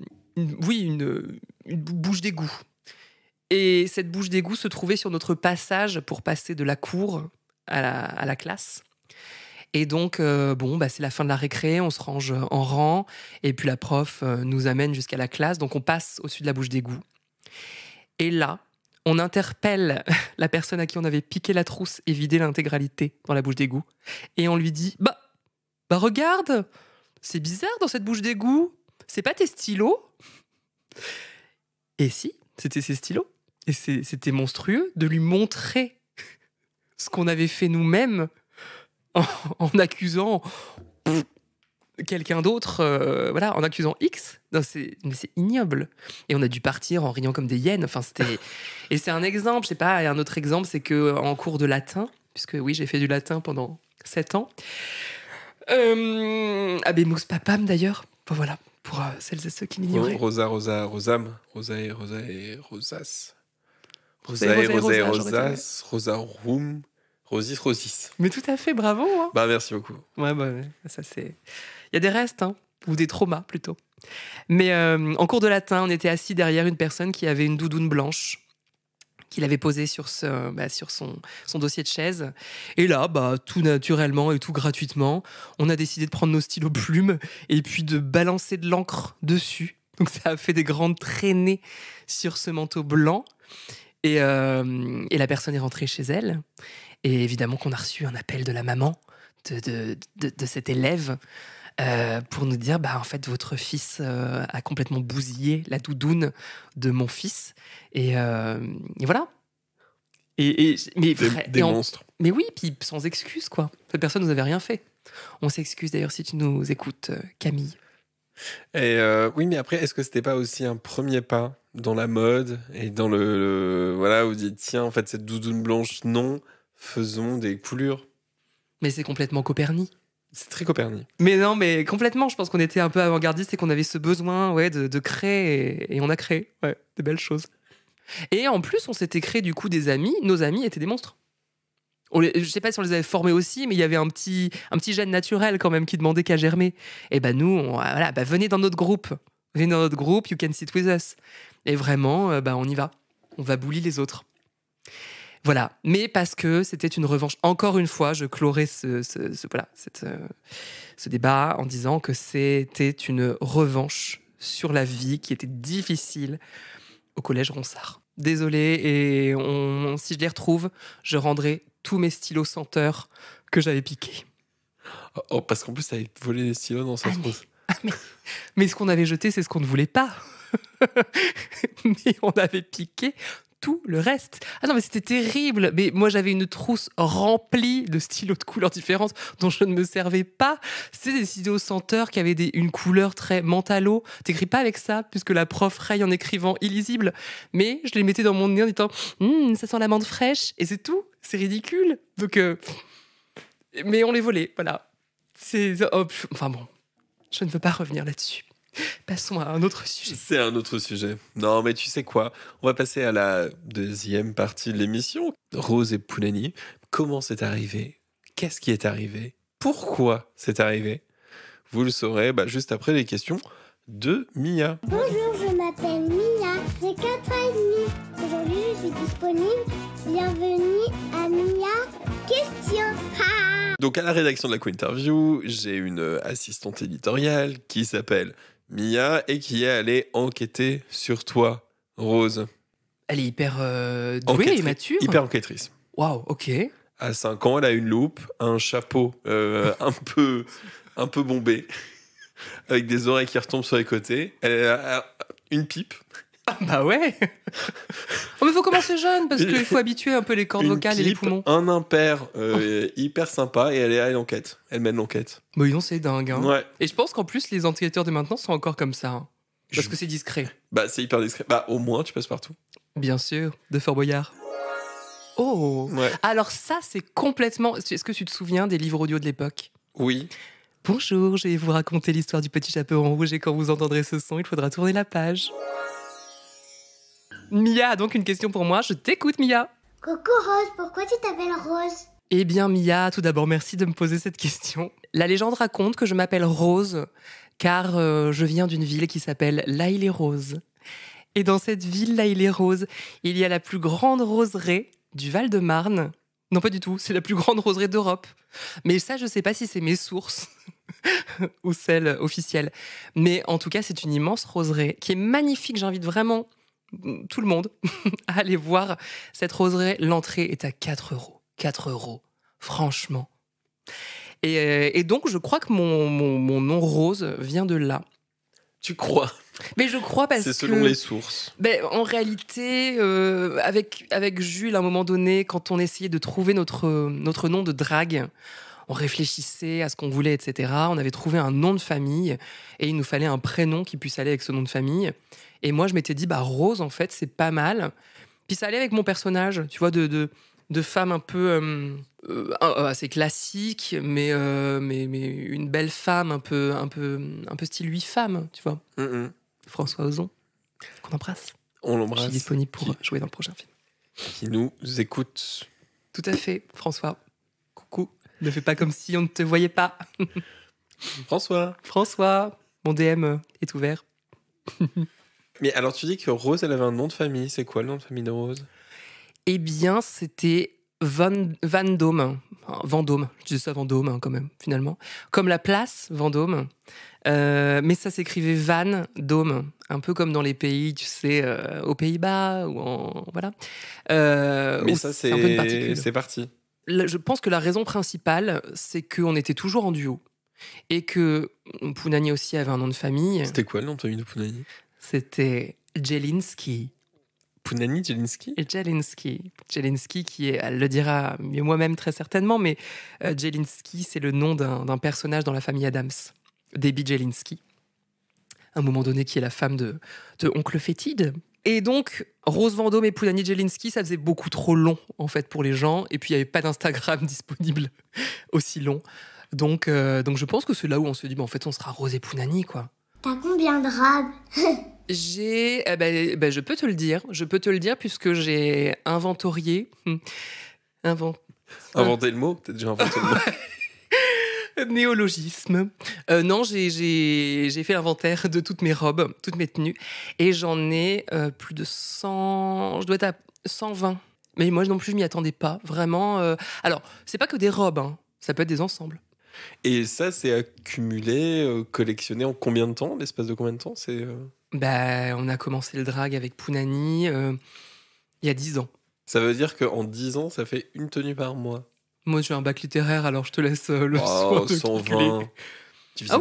oui, une, une bouche d'égout. Et cette bouche d'égout se trouvait sur notre passage pour passer de la cour à la, classe. Et donc, euh, bon, bah, c'est la fin de la récré, on se range en rang, et puis la prof euh, nous amène jusqu'à la classe, donc on passe au-dessus de la bouche d'égout. Et là, on interpelle la personne à qui on avait piqué la trousse et vidé l'intégralité dans la bouche d'égout, et on lui dit Bah, bah regarde, c'est bizarre dans cette bouche d'égout, c'est pas tes stylos Et si, c'était ses stylos. Et c'était monstrueux de lui montrer ce qu'on avait fait nous-mêmes en, accusant quelqu'un d'autre, euh, voilà, en accusant X. mais c'est ignoble. Et on a dû partir en riant comme des hyènes. Enfin, c'était. Et c'est un exemple, je sais pas. Et un autre exemple, c'est que euh, en cours de latin, puisque oui, j'ai fait du latin pendant sept ans. Euh, Abemus papam d'ailleurs. voilà, pour euh, celles et ceux qui m'ignoraient. Rosa, Rosa, Rosam, Rosa et Rosa et Rosas. Rosae, Rosae, Rosas, Rosarum, Rosis, Rosis. Mais tout à fait, bravo. Hein. Bah, merci beaucoup. Bah, ouais, ça c'est. Il y a des restes, hein, ou des traumas plutôt. Mais euh, en cours de latin, on était assis derrière une personne qui avait une doudoune blanche qu'il avait posée sur, ce, bah, sur son, son, dossier de chaise. Et là, bah, tout naturellement et tout gratuitement, on a décidé de prendre nos stylos plumes et puis de balancer de l'encre dessus. Donc ça a fait des grandes traînées sur ce manteau blanc. Euh, et, la personne est rentrée chez elle. Et évidemment qu'on a reçu un appel de la maman de, de, de, cet élève euh, pour nous dire, bah, en fait, votre fils euh, a complètement bousillé la doudoune de mon fils. Et, voilà. Et, mais, des, monstres. Mais oui, puis sans excuse, quoi. Cette personne nous avait rien fait. On s'excuse d'ailleurs si tu nous écoutes, Camille. Et oui, mais après, est-ce que c'était pas aussi un premier pas dans la mode et dans le, voilà vous dites tiens en fait cette doudoune blanche non faisons des coulures mais c'est complètement Copernic c'est très Copernic mais non mais complètement je pense qu'on était un peu avant-gardiste et qu'on avait ce besoin ouais de, créer et, on a créé ouais, des belles choses et en plus on s'était créé du coup des amis nos amis étaient des monstres je sais pas si on les avait formés aussi, mais il y avait un petit, un petit gène naturel quand même qui demandait qu'à germer. Et ben nous, on, voilà, bah, venez dans notre groupe. Venez dans notre groupe, you can sit with us. Et vraiment, euh, bah, on y va. On va bouler les autres. Voilà. Mais parce que c'était une revanche. Encore une fois, je clorais ce, voilà, cette, euh, ce débat en disant que c'était une revanche sur la vie qui était difficile au collège Ronsard. Désolée, et si je les retrouve, je rendrai tous mes stylos senteurs que j'avais piqués. Oh, oh parce qu'en plus, ça avait volé les stylos dans sa ah, ah mais ce qu'on avait jeté, c'est ce qu'on ne voulait pas. mais on avait piqué tout le reste. Ah non, mais c'était terrible. Mais moi, j'avais une trousse remplie de stylos de couleurs différentes dont je ne me servais pas. C'est des stylos senteurs qui avaient une couleur très mentalo. T'écris pas avec ça, puisque la prof raye en écrivant illisible. Mais je les mettais dans mon nez en disant mmm, ça sent la menthe fraîche. Et c'est tout. C'est ridicule. Donc, euh, mais on les volait. Voilà. C'est. Oh, enfin bon, je ne veux pas revenir là-dessus. Passons à un autre sujet. C'est un autre sujet. Non, mais tu sais quoi On va passer à la deuxième partie de l'émission. Rose et Poulani, comment c'est arrivé Qu'est-ce qui est arrivé Pourquoi c'est arrivé Vous le saurez bah, juste après les questions de Mia. Bonjour, je m'appelle Mia, j'ai 4 ans et demi. Aujourd'hui, je suis disponible. Bienvenue à Mia questions. Donc à la rédaction de la co-interview, j'ai une assistante éditoriale qui s'appelle Mia et qui est allée enquêter sur toi, Rose. Elle est hyper euh, douée et mature. Hyper enquêtrice. Waouh, ok. À 5 ans, elle a une loupe, un chapeau euh, un, peu, un peu bombé, avec des oreilles qui retombent sur les côtés. Elle a une pipe. Ah bah ouais oh, Mais faut commencer jeune parce qu'il faut habituer un peu les cordes vocales et les poumons. Un impair euh, hyper sympa et elle est à l'enquête. Elle mène l'enquête. Bah non, c'est dingue. Hein. Ouais. Et je pense qu'en plus, les enquêteurs de maintenant sont encore comme ça. Hein. parce que c'est discret. Bah c'est hyper discret. Bah au moins tu passes partout. Bien sûr, de Fort Boyard. Oh Alors ça, c'est complètement... Est-ce que tu te souviens des livres audio de l'époque Oui. Bonjour, je vais vous raconter l'histoire du petit chapeau en rouge et quand vous entendrez ce son, il faudra tourner la page. Mia a donc une question pour moi. Je t'écoute, Mia. Coucou Rose, pourquoi tu t'appelles Rose Eh bien, Mia, tout d'abord, merci de me poser cette question. La légende raconte que je m'appelle Rose car euh, je viens d'une ville qui s'appelle les Rose. Et dans cette ville les Rose, il y a la plus grande roseraie du Val-de-Marne. Non, pas du tout, c'est la plus grande roseraie d'Europe. Mais ça, je ne sais pas si c'est mes sources ou celles officielles. Mais en tout cas, c'est une immense roseraie qui est magnifique. J'invite vraiment tout le monde à aller voir cette roseraie. L'entrée est à 4 euros. 4 euros, franchement. Euh, et, donc, je crois que mon, mon, mon nom rose vient de là. Tu crois mais je crois parce que. C'est selon les sources. Ben, en réalité, euh, avec, avec Jules, à un moment donné, quand on essayait de trouver notre, notre nom de drague, on réfléchissait à ce qu'on voulait, etc. On avait trouvé un nom de famille et il nous fallait un prénom qui puisse aller avec ce nom de famille. Et moi, je m'étais dit, bah, Rose, en fait, c'est pas mal. Puis ça allait avec mon personnage, tu vois, de, de, de femme un peu euh, euh, assez classique, mais, euh, mais, mais, une belle femme, un peu, un peu, un peu style huit femmes, tu vois. Mm-hmm. François Ozon, qu'on embrasse. On l'embrasse. Qui est disponible pour jouer dans le prochain film. Qui nous écoute. Tout à fait, François. Coucou. Ne fais pas comme si on ne te voyait pas. François. François, mon DM est ouvert. Mais alors, tu dis que Rose, elle avait un nom de famille. C'est quoi le nom de famille de Rose Eh bien, c'était Van, Vandome. Vendôme, je dis ça Vendôme hein, quand même, finalement. Comme la place Vendôme. Euh, mais ça s'écrivait Van Dôme, un peu comme dans les pays, tu sais, euh, aux Pays-Bas ou en. Voilà. Euh, mais ça, c'est. C'est parti. je pense que la raison principale, c'est qu'on était toujours en duo. Et que Pounani aussi avait un nom de famille. C'était quoi le nom de famille de Pounani c'était Jelinski. Pounani Jelinski Jelinski. Jelinski qui est, elle le dira mieux moi-même très certainement, mais euh, Jelinski, c'est le nom d'un personnage dans la famille Adams, Debbie Jelinski. À un moment donné, qui est la femme de, de Oncle Fétide. Et donc, Rose Vendôme et Pounani Jelinski, ça faisait beaucoup trop long, en fait, pour les gens. Et puis, il n'y avait pas d'Instagram disponible aussi long. Donc, euh, donc, je pense que c'est là où on se dit, en fait, on sera Rose et Pounani, quoi. T'as combien de robes J'ai, eh ben, eh ben, je peux te le dire, je peux te le dire puisque j'ai inventorié, hmm, inventé le mot, t'as déjà inventé le mot. Néologisme. Euh, non, j'ai fait l'inventaire de toutes mes robes, toutes mes tenues, et j'en ai euh, plus de 100, je dois être à 120. Mais moi non plus, je m'y attendais pas, vraiment. Alors, euh, Alors, c'est pas que des robes, hein. ça peut être des ensembles. Et ça, c'est accumulé, euh, collectionné en combien de temps L'espace de combien de temps c'est euh, bah, On a commencé le drag avec Pounani euh, il y a 10 ans. Ça veut dire qu'en 10 ans, ça fait une tenue par mois Moi, j'ai un bac littéraire, alors je te laisse le oh, soin de 120 ah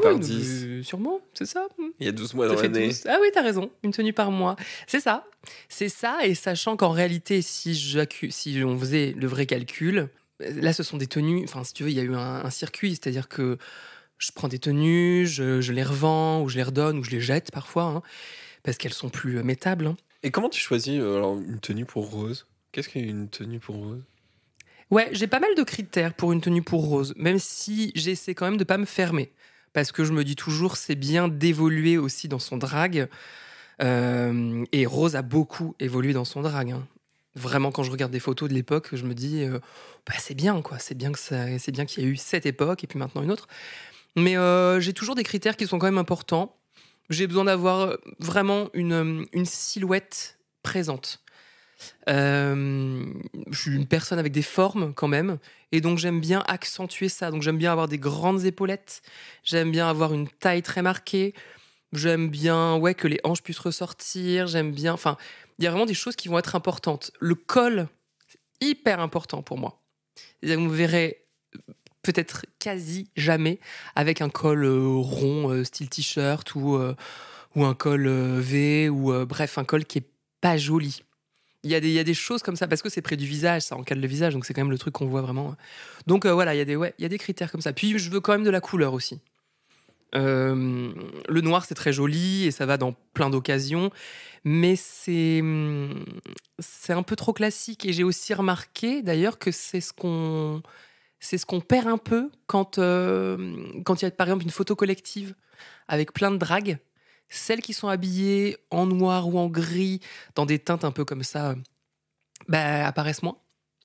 sûrement, c'est ça. Il y a 12 mois dans l'année. Ah oui, t'as raison, une tenue par mois. C'est ça. C'est ça, et sachant qu'en réalité, si, si on faisait le vrai calcul, là, ce sont des tenues. Enfin, si tu veux, il y a eu un, circuit, c'est-à-dire que je prends des tenues, je, les revends ou je les redonne ou je les jette parfois, hein, parce qu'elles sont plus euh, métables. Hein. Et comment tu choisis euh, une tenue pour Rose Qu'est-ce qu'une tenue pour Rose Ouais, j'ai pas mal de critères pour une tenue pour Rose, même si j'essaie quand même de pas me fermer, parce que je me dis toujours c'est bien d'évoluer aussi dans son drag. Euh, et Rose a beaucoup évolué dans son drag. Hein vraiment quand je regarde des photos de l'époque, je me dis euh, bah, c'est bien quoi, c'est bien que ça, c'est bien qu'il y ait eu cette époque et puis maintenant une autre. Mais euh, j'ai toujours des critères qui sont quand même importants. J'ai besoin d'avoir euh, vraiment une, une silhouette présente. je suis une personne avec des formes quand même, et donc j'aime bien accentuer ça. Donc j'aime bien avoir des grandes épaulettes, j'aime bien avoir une taille très marquée, j'aime bien ouais que les hanches puissent ressortir, j'aime bien, enfin, il y a vraiment des choses qui vont être importantes. Le col, hyper important pour moi. Vous me verrez peut-être quasi jamais avec un col euh, rond, euh, style t-shirt ou, euh, ou un col V ou bref, un col qui est pas joli. Il y, a des, il y a des choses comme ça parce que c'est près du visage, ça encadre le visage, donc c'est quand même le truc qu'on voit vraiment. Donc voilà, il y, a des, il y a des critères comme ça. Puis je veux quand même de la couleur aussi. Euh, le noir, c'est très joli et ça va dans plein d'occasions, mais c'est c'est un peu trop classique. Et j'ai aussi remarqué d'ailleurs que c'est ce qu'on c'est ce qu'on perd un peu quand euh, quand il y a par exemple une photo collective avec plein de dragues, celles qui sont habillées en noir ou en gris dans des teintes un peu comme ça, bah, apparaissent moins,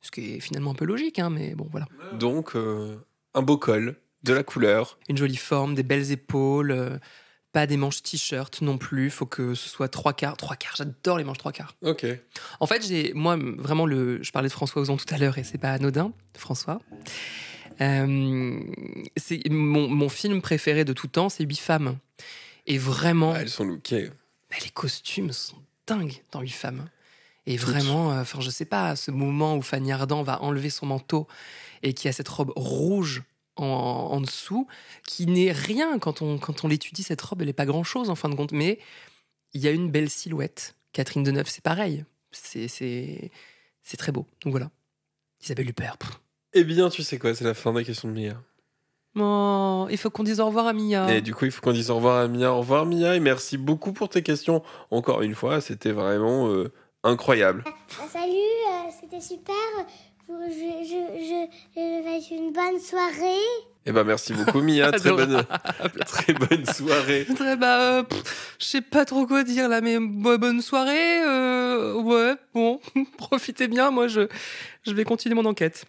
ce qui est finalement un peu logique, hein, mais bon voilà. Donc euh, un beau col de la couleur. Une jolie forme, des belles épaules, euh, pas des manches t-shirt non plus, faut que ce soit trois quarts. Trois quarts, j'adore les manches trois quarts. Ok. En fait, j'ai, moi, vraiment, le, je parlais de François Ozon tout à l'heure et c'est pas anodin, François. Euh, c'est mon, film préféré de tout temps, c'est Huit femmes. Et vraiment. Ah, elles sont lookées. les costumes sont dingues dans Huit femmes. Et vraiment, euh, enfin, je sais pas, ce moment où Fanny Ardant va enlever son manteau et qui a cette robe rouge en, dessous, qui n'est rien quand on, quand on l'étudie, cette robe, elle n'est pas grand-chose en fin de compte, mais il y a une belle silhouette. Catherine Deneuve, c'est pareil. C'est très beau. Donc voilà. Isabelle Huppert. Eh bien, tu sais quoi, c'est la fin de la question de Mia. Oh, il faut qu'on dise au revoir à Mia. Et du coup, il faut qu'on dise au revoir à Mia. Au revoir Mia et merci beaucoup pour tes questions. Encore une fois, c'était vraiment euh, incroyable. Ah, salut, euh, c'était super je, je, une bonne soirée. Eh ben merci beaucoup Mia, très bonne, très bonne soirée. Très bah, euh, je sais pas trop quoi dire là, mais bah, bonne soirée. Euh, ouais, bon, profitez bien. Moi, je, je vais continuer mon enquête.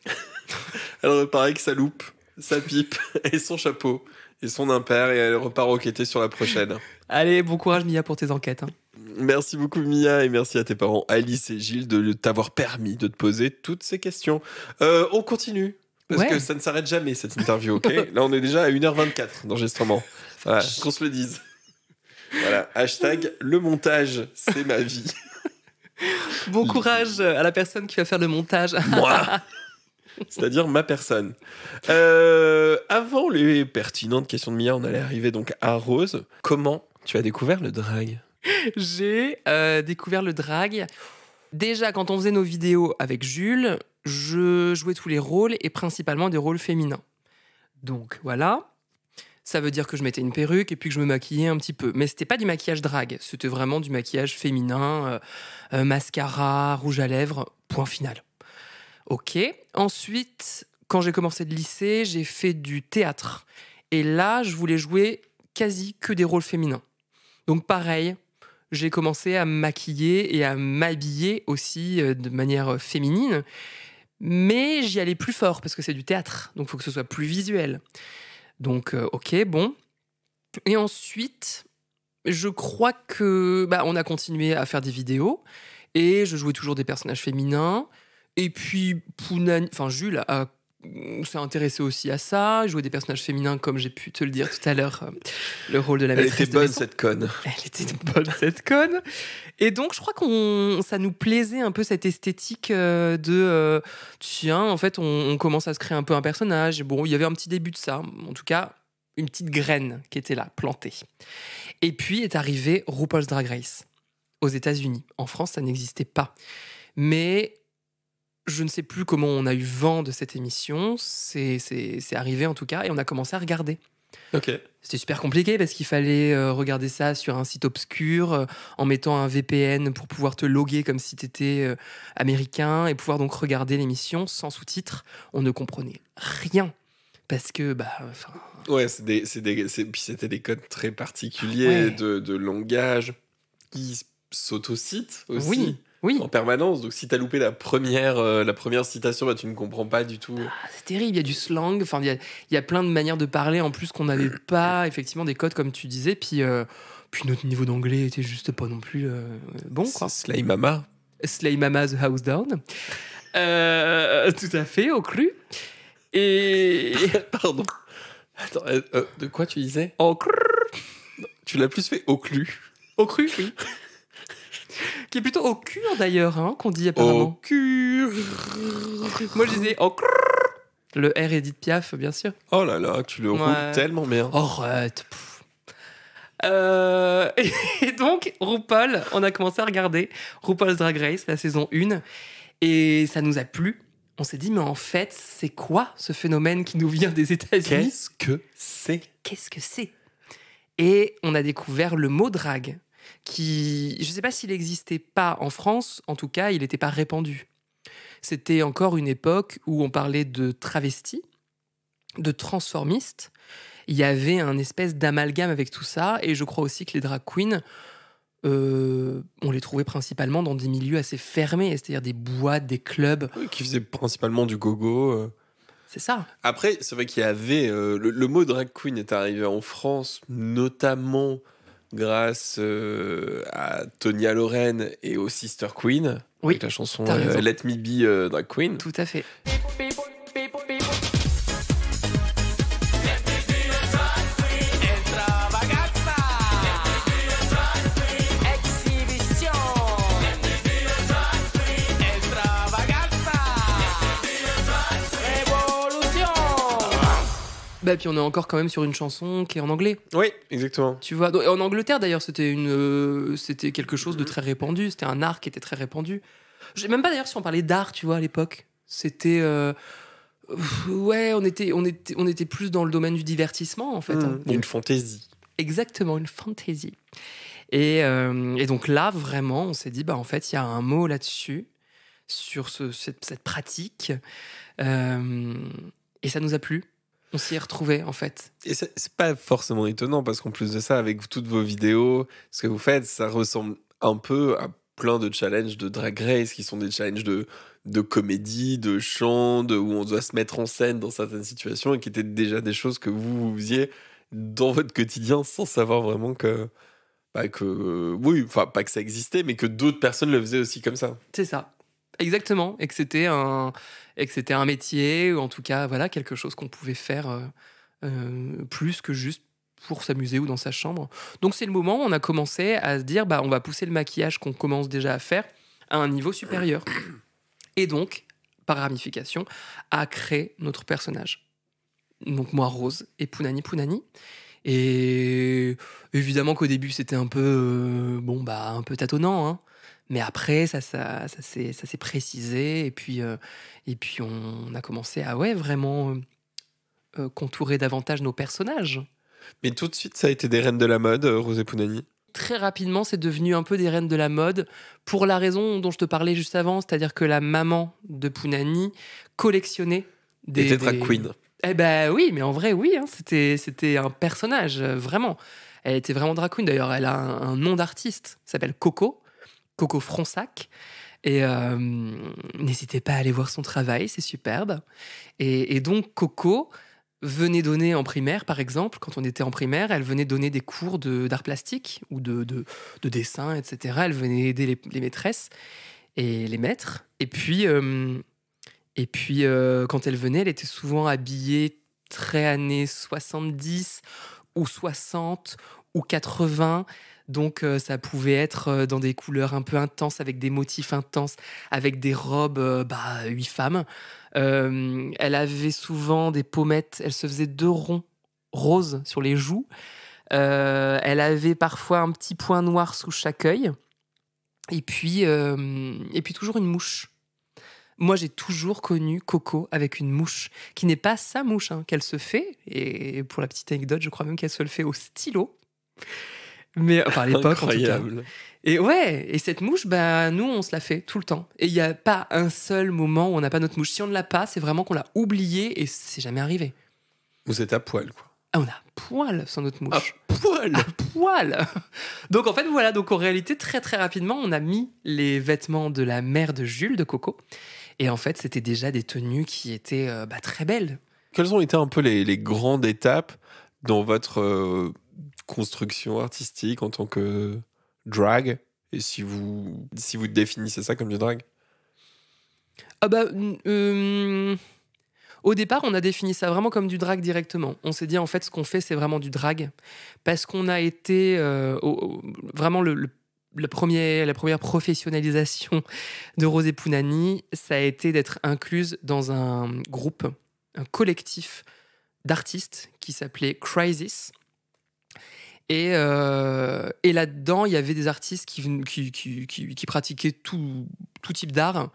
Alors pareil que ça loupe, sa pipe et son chapeau et son impère et elle repart enquêter sur la prochaine. Allez, bon courage Mia pour tes enquêtes. Hein. Merci beaucoup Mia et merci à tes parents Alice et Gilles de t'avoir permis de te poser toutes ces questions. Euh, on continue parce que ça ne s'arrête jamais cette interview, ok Là on est déjà à 1h24 d'enregistrement. qu'on se le dise. Voilà, hashtag le montage, c'est ma vie. Bon courage à la personne qui va faire le montage. Moi c'est-à-dire ma personne. Euh, avant les pertinentes questions de Mia, on allait arriver donc à Rose. Comment tu as découvert le drag J'ai euh, découvert le drag. Déjà, quand on faisait nos vidéos avec Jules, je jouais tous les rôles et principalement des rôles féminins. Donc voilà. Ça veut dire que je mettais une perruque et puis que je me maquillais un petit peu. Mais ce c'était pas du maquillage drag, c'était vraiment du maquillage féminin, euh, mascara, rouge à lèvres, point final. Ok. Ensuite, quand j'ai commencé le lycée, j'ai fait du théâtre. Et là, je voulais jouer quasi que des rôles féminins. Donc pareil, j'ai commencé à maquiller et à m'habiller aussi euh, de manière euh, féminine. Mais j'y allais plus fort parce que c'est du théâtre, donc il faut que ce soit plus visuel. Donc euh, ok, bon. Et ensuite, je crois que bah, on a continué à faire des vidéos et je jouais toujours des personnages féminins. Et puis, Pounan, enfin, Jules mm, s'est intéressé aussi à ça, jouer des personnages féminins comme j'ai pu te le dire tout à l'heure, euh, le rôle de la maîtresse. Elle était bonne cette conne. Elle était bonne cette conne. Et donc je crois qu'on ça nous plaisait un peu cette esthétique euh, de euh, tiens en fait on, on, commence à se créer un peu un personnage. Bon il y avait un petit début de ça, en tout cas une petite graine qui était là plantée. Et puis est arrivé RuPaul's Drag Race aux États-Unis. En France ça n'existait pas, mais je ne sais plus comment on a eu vent de cette émission, c'est arrivé en tout cas, et on a commencé à regarder. Ok. C'était super compliqué parce qu'il fallait euh, regarder ça sur un site obscur euh, en mettant un VPN pour pouvoir te loguer comme si tu étais euh, américain et pouvoir donc regarder l'émission sans sous-titres. On ne comprenait rien parce que bah ouais c'était des, codes très particuliers de, langage qui s'autocitent aussi oui oui. en permanence. Donc si t'as loupé la première, euh, la première citation, bah, tu ne comprends pas du tout. Ah, c'est terrible, il y a du slang, il y a, plein de manières de parler en plus qu'on n'avait pas, effectivement, des codes comme tu disais. Puis, euh, puis notre niveau d'anglais était juste pas non plus euh, bon. Quoi. Slay Mama. Slay mamas, The House Down. tout à fait, au cru. Et... Pardon. Attends, de quoi tu disais Au cru. Tu l'as plus fait au cru. Au cru, qui est plutôt au cure d'ailleurs, hein, qu'on dit apparemment. Au cure. Moi je disais au cure. Le R de Piaf, bien sûr. Oh là là, tu le roules tellement bien. Oh, Euh, et donc, RuPaul, on a commencé à regarder RuPaul's Drag Race, la saison 1, et ça nous a plu. On s'est dit, mais en fait, c'est quoi ce phénomène qui nous vient des États-Unis Qu'est-ce que c'est Qu'est-ce que c'est Et on a découvert le mot drag » qui, je ne sais pas s'il n'existait pas en France, en tout cas, il n'était pas répandu. C'était encore une époque où on parlait de travestis, de transformistes. Il y avait un espèce d'amalgame avec tout ça, et je crois aussi que les drag queens, euh, on les trouvait principalement dans des milieux assez fermés, c'est-à-dire des boîtes, des clubs. qui faisaient principalement du gogo. Euh. C'est ça. Après, c'est vrai qu'il y avait. Euh, le, mot drag queen est arrivé en France, notamment grâce euh, à Tonya Loren et aux Sister Queen, avec la chanson euh, Let Me Be euh, Drag Queen. Tout à fait. Bah, puis on est encore quand même sur une chanson qui est en anglais. Oui, exactement. Tu vois, en Angleterre d'ailleurs, c'était une, euh, c'était quelque chose de très répandu. C'était un art qui était très répandu. Je même pas d'ailleurs si on parlait d'art, tu vois, à l'époque. C'était euh, ouais, on était, on était, on était plus dans le domaine du divertissement en fait. Hein. Mmh, une fantaisie. Exactement, une fantaisie. Euh, et, donc là, vraiment, on s'est dit, bah en fait, il y a un mot là-dessus sur cette, pratique, et ça nous a plu on s'y est en fait. Et c'est pas forcément étonnant parce qu'en plus de ça, avec toutes vos vidéos, ce que vous faites, ça ressemble un peu à plein de challenges de Drag Race qui sont des challenges de, de comédie, de chant, de, où on doit se mettre en scène dans certaines situations et qui étaient déjà des choses que vous, faisiez dans votre quotidien sans savoir vraiment que. Bah que oui, enfin, pas que ça existait, mais que d'autres personnes le faisaient aussi comme ça. C'est ça. Exactement, et que c'était un, et c'était un métier, ou en tout cas, voilà, quelque chose qu'on pouvait faire euh, euh, plus que juste pour s'amuser ou dans sa chambre. Donc c'est le moment où on a commencé à se dire, bah, on va pousser le maquillage qu'on commence déjà à faire à un niveau supérieur. Et donc, par ramification, à créer notre personnage. Donc moi, Rose, et Pounani Pounani. Et évidemment qu'au début, c'était un peu, euh, bon, bah, un peu tâtonnant, hein. Mais après, ça, ça, ça, s'est, ça s'est précisé. Et puis, euh, et puis on, a commencé à ouais, vraiment euh, euh, contourer davantage nos personnages. Mais tout de suite, ça a été des reines de la mode, Rosé Pounani Très rapidement, c'est devenu un peu des reines de la mode pour la raison dont je te parlais juste avant, c'est-à-dire que la maman de Pounani collectionnait des. Était drag queen. Eh ben oui, mais en vrai, oui, hein, c'était, c'était un personnage, vraiment. Elle était vraiment drag queen. D'ailleurs, elle a un, un nom d'artiste, s'appelle Coco. Coco Fronsac. Et euh, n'hésitez pas à aller voir son travail, c'est superbe. Et, donc Coco venait donner en primaire, par exemple, quand on était en primaire, elle venait donner des cours d'art plastique ou de, dessin, etc. Elle venait aider les, maîtresses et les maîtres. Et puis, euh, et puis euh, quand elle venait, elle était souvent habillée très années 70 ou 60 ou 80. Donc euh, ça pouvait être euh, dans des couleurs un peu intenses, avec des motifs intenses, avec des robes, euh, bah, huit femmes. elle avait souvent des pommettes, elle se faisait deux ronds roses sur les joues. elle avait parfois un petit point noir sous chaque œil. Et puis, et puis toujours une mouche. Moi, j'ai toujours connu Coco avec une mouche, qui n'est pas sa mouche, hein, qu'elle se fait. Et pour la petite anecdote, je crois même qu'elle se le fait au stylo. Mais enfin, à l'époque, en Et ouais, et cette mouche, bah, nous, on se la fait tout le temps. Et il n'y a pas un seul moment où on n'a pas notre mouche. Si on ne l'a pas, c'est vraiment qu'on l'a oubliée et c'est jamais arrivé. Vous êtes à poil, quoi. Ah, on a poil sans notre mouche. À poil poil Donc en fait, voilà, donc en réalité, très très rapidement, on a mis les vêtements de la mère de Jules, de Coco. Et en fait, c'était déjà des tenues qui étaient euh, bah, très belles. Quelles ont été un peu les, grandes étapes dans votre... Euh, construction artistique en tant que drag Et si vous, si vous définissez ça comme du drag ah bah, euh, Au départ, on a défini ça vraiment comme du drag directement. On s'est dit en fait, ce qu'on fait, c'est vraiment du drag parce qu'on a été euh, vraiment le, la première professionnalisation de Rosé Pounani, ça a été d'être incluse dans un groupe, un collectif d'artistes qui s'appelait Crisis, euh, et, là-dedans, il y avait des artistes qui, qui, qui, pratiquaient tout, tout type d'art.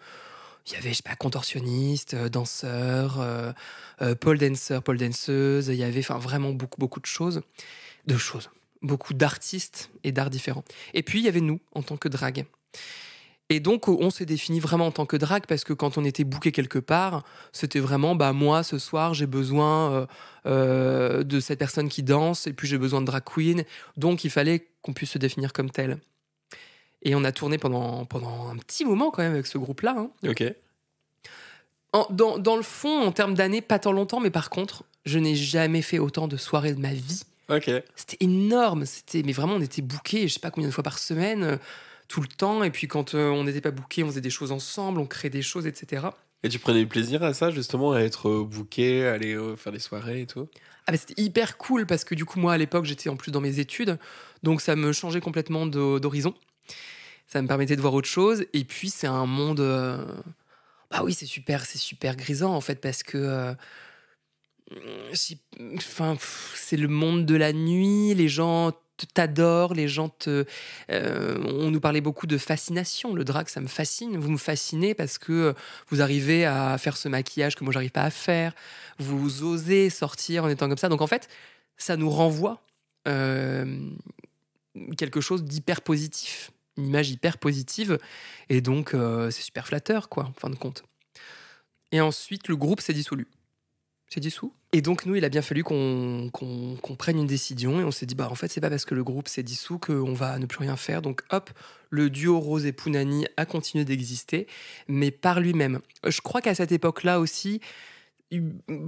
Il y avait, je sais pas, contorsionniste, euh, danseur, euh, pole dancer, pole danseuses. Il y avait enfin, vraiment beaucoup, beaucoup de choses. De choses. Beaucoup d'artistes et d'arts différents. Et puis, il y avait nous en tant que drague. Et donc, on s'est défini vraiment en tant que drague parce que quand on était booké quelque part, c'était vraiment, bah, moi, ce soir, j'ai besoin euh, euh, de cette personne qui danse et puis j'ai besoin de drag queen. Donc, il fallait qu'on puisse se définir comme tel. Et on a tourné pendant, pendant un petit moment quand même avec ce groupe-là. Hein. Ok. dans, le fond, en termes d'années, pas tant longtemps, mais par contre, je n'ai jamais fait autant de soirées de ma vie. Ok. C'était énorme. C'était, mais vraiment, on était bouqués je sais pas combien de fois par semaine. Euh, tout le temps. Et puis quand euh, on n'était pas bouqués, on faisait des choses ensemble, on créait des choses, etc. Et tu prenais plaisir à ça, justement, à être euh, booké, aller euh, faire des soirées et tout ah bah C'était hyper cool parce que du coup, moi, à l'époque, j'étais en plus dans mes études. Donc, ça me changeait complètement d'horizon. Ça me permettait de voir autre chose. Et puis, c'est un monde. Bah oui, c'est super, c'est super grisant, en fait, parce que. Enfin, c'est le monde de la nuit, les gens t'adore, les gens te. Euh, on nous parlait beaucoup de fascination. Le drag, ça me fascine. Vous me fascinez parce que euh, vous arrivez à faire ce maquillage que moi, j'arrive pas à faire. Vous osez sortir en étant comme ça. Donc, en fait, ça nous renvoie euh, quelque chose d'hyper positif, une image hyper positive. Et donc, c'est super flatteur, quoi, en fin de compte. Et ensuite, le groupe s'est dissolu dissous. Et donc, nous, il a bien fallu qu'on prenne une décision et on s'est dit, bah, en fait, c'est pas parce que le groupe s'est dissous qu'on va ne plus rien faire. Donc, hop, le duo Rose et Pounani a continué d'exister, mais par lui-même. Je crois qu'à cette époque-là aussi,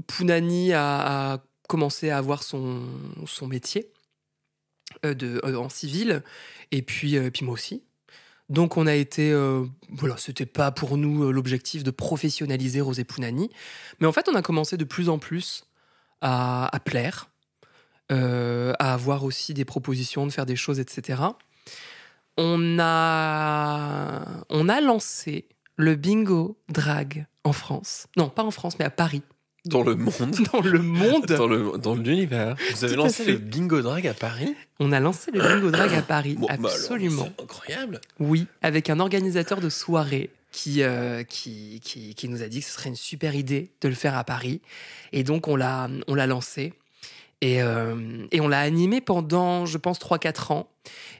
Pounani a, commencé à avoir son, son métier euh, de, euh, en civil, et puis, euh, puis moi aussi. Donc on a été, euh, voilà, c'était pas pour nous euh, l'objectif de professionnaliser Rosé Pounani, mais en fait on a commencé de plus en plus à, plaire, euh, à avoir aussi des propositions, de faire des choses, etc. On a, on a lancé le bingo drag en France, non pas en France mais à Paris, Dans le monde. Dans le monde. dans, l'univers. Vous avez lancé le bingo drag à Paris On a lancé le bingo drag à Paris, bah absolument. incroyable. Oui, avec un organisateur de soirée euh, qui, qui, qui, nous a dit que ce serait une super idée de le faire à Paris. Et donc, on l'a, on l'a lancé. Et, euh, on l'a animé pendant, je pense, 3-4 ans.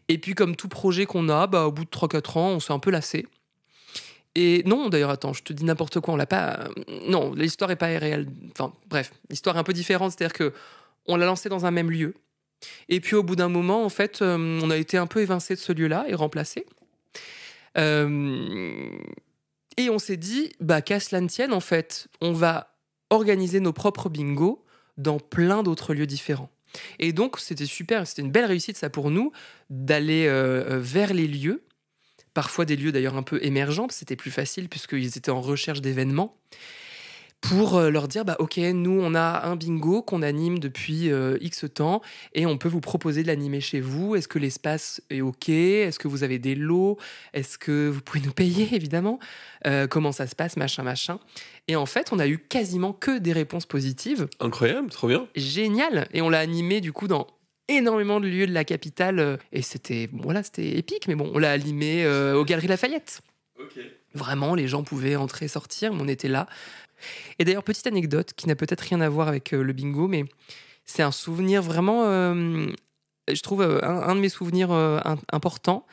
Et puis, comme tout projet qu'on a, bah, au bout de 3-4 ans, on s'est un peu lassé. Et non, d'ailleurs, attends, je te dis n'importe quoi, on l'a pas. Euh, non, l'histoire n'est pas réelle. Enfin, bref, l'histoire est un peu différente, c'est-à-dire que on l'a lancé dans un même lieu. Et puis, au bout d'un moment, en fait, euh, on a été un peu évincé de ce lieu-là et remplacé. Euh, et on s'est dit, bah, qu'à cela ne tienne, en fait, on va organiser nos propres bingos dans plein d'autres lieux différents. Et donc, c'était super, c'était une belle réussite, ça, pour nous, d'aller vers les lieux parfois des lieux d'ailleurs un peu émergents, c'était plus facile puisqu'ils étaient en recherche d'événements, pour euh, leur dire, bah, ok, nous on a un bingo qu'on anime depuis euh, X temps et on peut vous proposer de l'animer chez vous. Est-ce que l'espace est ok Est-ce que vous avez des lots Est-ce que vous pouvez nous payer, évidemment euh, Comment ça se passe, machin, machin Et en fait, on a eu quasiment que des réponses positives. Incroyable, trop bien. Génial. Et on l'a animé du coup dans énormément de lieux de la capitale. Euh, et c'était voilà, c'était épique, mais bon, on l'a animé au euh, aux Galeries Lafayette. Vraiment, les gens pouvaient entrer et sortir, on était là. Et d'ailleurs, petite anecdote qui n'a peut-être rien à voir avec euh, le bingo, mais c'est un souvenir vraiment, je trouve, un, de mes souvenirs importants.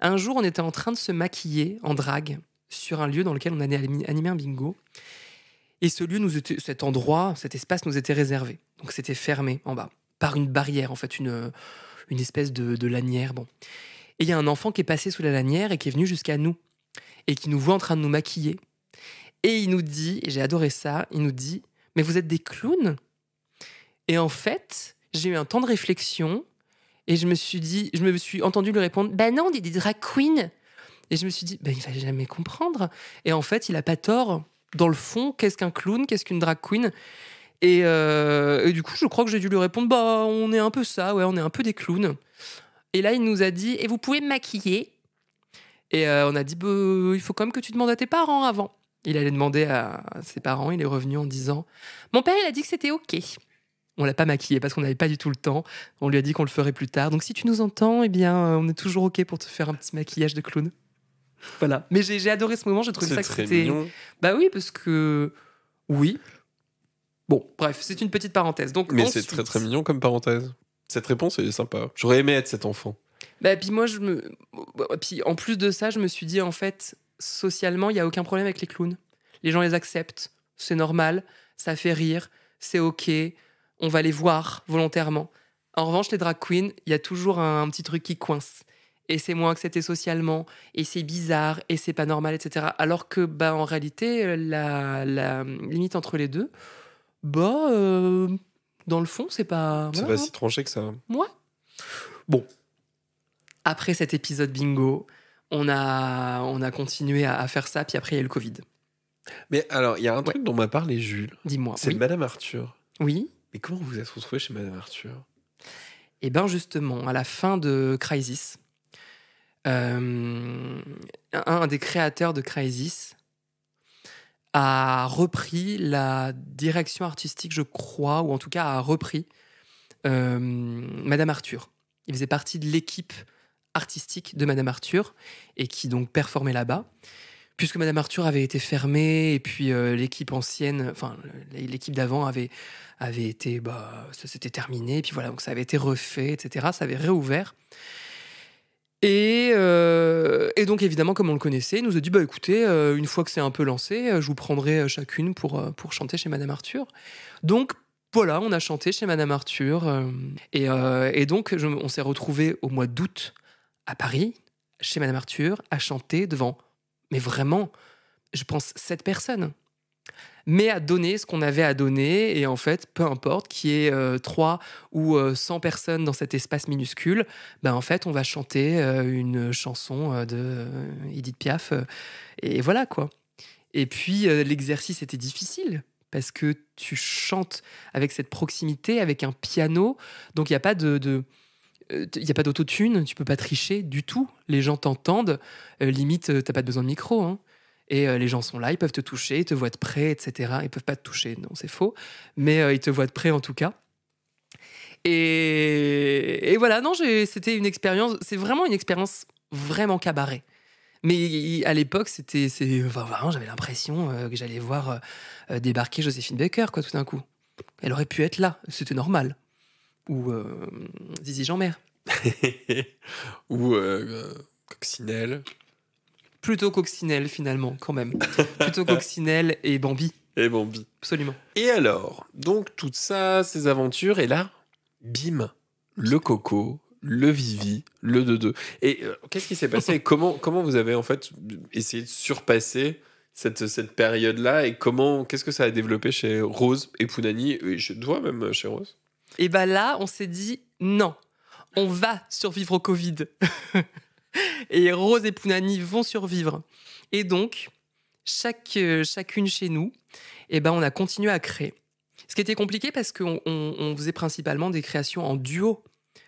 Un jour, on était en train de se maquiller en drague sur un lieu dans lequel on allait animer un bingo. Et ce lieu nous était, cet endroit, cet espace nous était réservé. Donc c'était fermé en bas par une barrière, en fait, une, euh, une espèce de, lanière. Bon. Et il y a un enfant qui est passé sous la lanière et qui est venu jusqu'à nous, et qui nous voit en train de nous maquiller. Et il nous dit, et j'ai adoré ça, il nous dit, mais vous êtes des clowns Et en fait, j'ai eu un temps de réflexion, et je me suis dit, je me suis entendu lui répondre, Ben non, est des drag queens et je me suis dit, ben, il va jamais comprendre. Et en fait, il a pas tort. Dans le fond, qu'est-ce qu'un clown Qu'est-ce qu'une drag queen euh, et, du coup, je crois que j'ai dû lui répondre Bah, on est un peu ça, ouais, on est un peu des clowns. Et là, il nous a dit Et vous pouvez me maquiller Et euh, on a dit bah, Il faut quand même que tu demandes à tes parents avant. Il allait demander à ses parents, il est revenu en disant Mon père, il a dit que c'était OK. On l'a pas maquillé parce qu'on n'avait pas du tout le temps. On lui a dit qu'on le ferait plus tard. Donc si tu nous entends, eh bien, euh, on est toujours OK pour te faire un petit maquillage de clown. Voilà. Mais j'ai adoré ce moment, j'ai trouvé ça que c'était. Bah oui, parce que. Oui, Bon, bref, c'est une petite parenthèse. Donc, Mais c'est très très mignon comme parenthèse. Cette réponse, est sympa. J'aurais aimé être cet enfant. Bah, puis moi, je me. Puis en plus de ça, je me suis dit, en fait, socialement, il n'y a aucun problème avec les clowns. Les gens les acceptent, c'est normal, ça fait rire, c'est ok, on va les voir volontairement. En revanche, les drag queens, il y a toujours un, petit truc qui coince et c'est moins accepté socialement, et c'est bizarre, et c'est pas normal, etc. Alors que, bah, en réalité, la limite entre les deux, bah, euh, dans le fond, c'est pas. C'est va pas hein. si tranché que ça. Moi Bon. Après cet épisode bingo, on a, on a continué à, faire ça, puis après, il y a eu le Covid. Mais alors, il y a un truc dont m'a parlé Jules. Dis-moi. C'est Madame Arthur. Oui. Mais comment vous vous êtes retrouvé chez Madame Arthur Eh bien, justement, à la fin de Crisis, euh, un, un des créateurs de Crisis a repris la direction artistique, je crois, ou en tout cas a repris euh, Madame Arthur. Il faisait partie de l'équipe artistique de Madame Arthur et qui donc performait là-bas. Puisque Madame Arthur avait été fermée et puis euh, l'équipe ancienne, enfin l'équipe d'avant avait, avait été, bah, c'était terminé, et puis voilà, donc ça avait été refait, etc. Ça avait réouvert. Euh, et, donc, évidemment, comme on le connaissait, il nous a dit bah, écoutez, euh, une fois que c'est un peu lancé, euh, je vous prendrai chacune pour, chanter chez Madame Arthur. Donc, voilà, on a chanté chez Madame Arthur. et, donc, on s'est retrouvés au mois d'août à Paris, chez Madame Arthur, à chanter devant, mais vraiment, je pense, sept personnes mais à donner ce qu'on avait à donner. Et en fait, peu importe qui y ait 3 ou 100 euh, personnes dans cet espace minuscule, ben en fait, on va chanter euh, une chanson euh, de Edith Piaf. et voilà quoi. Et puis, l'exercice était difficile parce que tu chantes avec cette proximité, avec un piano. Donc, il n'y a pas de, il n'y a pas d'autotune, tu peux pas tricher du tout. Les gens t'entendent. Limite, limite, t'as pas besoin de micro. Hein. Et euh, les gens sont là, ils peuvent te toucher, ils te voient de près, etc. Ils peuvent pas te toucher, non, c'est faux. Mais euh, ils te voient de près en tout cas. Et, voilà, non, c'était une expérience, c'est vraiment une expérience vraiment cabaret. Mais à l'époque, c'était, vraiment, j'avais l'impression euh, que j'allais voir débarquer Joséphine Baker, quoi, tout d'un coup. Elle aurait pu être là, c'était normal. Ou Zizi Jean-Mère. Ou Coccinelle. Plutôt Coccinelle, finalement, quand même. Plutôt Coccinelle et Bambi. Et Bambi. Absolument. Et alors, donc, toute ça, ces aventures, et là, bim, le coco, le Vivi, le 2 Et euh, qu'est-ce qui s'est passé comment, comment vous avez en fait essayé de surpasser cette, cette période-là et comment qu'est-ce que ça a développé chez Rose et Pounani et je dois même chez Rose Et eh bien, là, on s'est dit non, on va survivre au Covid. et Rose et Pounani vont survivre. Et donc, euh, chacune chez nous, eh ben, on a continué à créer. Ce qui était compliqué parce qu'on on, faisait principalement des créations en duo.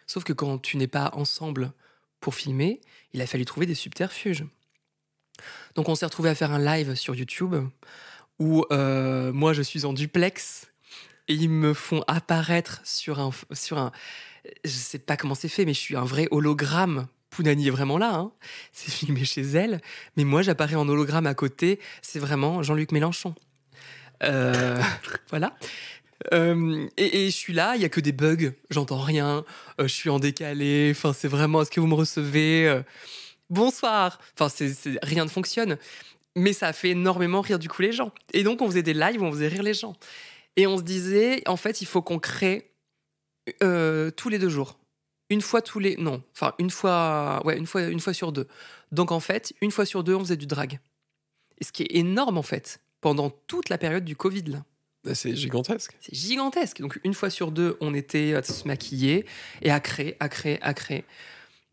Sauf que quand tu n'es pas ensemble pour filmer, il a fallu trouver des subterfuges. Donc on s'est retrouvé à faire un live sur YouTube où euh, moi je suis en duplex et ils me font apparaître sur un sur un je sais pas comment c'est fait mais je suis un vrai hologramme Pounani est vraiment là, hein. c'est filmé chez elle, mais moi j'apparais en hologramme à côté, c'est vraiment Jean-Luc Mélenchon. Euh, voilà. Euh, et, je suis là, il y a que des bugs, j'entends rien, euh, je suis en décalé, enfin c'est vraiment, est-ce que vous me recevez Bonsoir Enfin c'est, rien ne fonctionne. Mais ça a fait énormément rire du coup les gens. Et donc on faisait des lives où on faisait rire les gens. Et on se disait, en fait, il faut qu'on crée tous les deux jours une fois tous les non, enfin une fois ouais, une fois une fois sur deux. Donc en fait, une fois sur deux, on faisait du drag. Et ce qui est énorme en fait pendant toute la période du Covid là. Bah, c'est gigantesque. C'est gigantesque. Donc une fois sur deux, on était à euh, se maquiller et à créer, à créer, à créer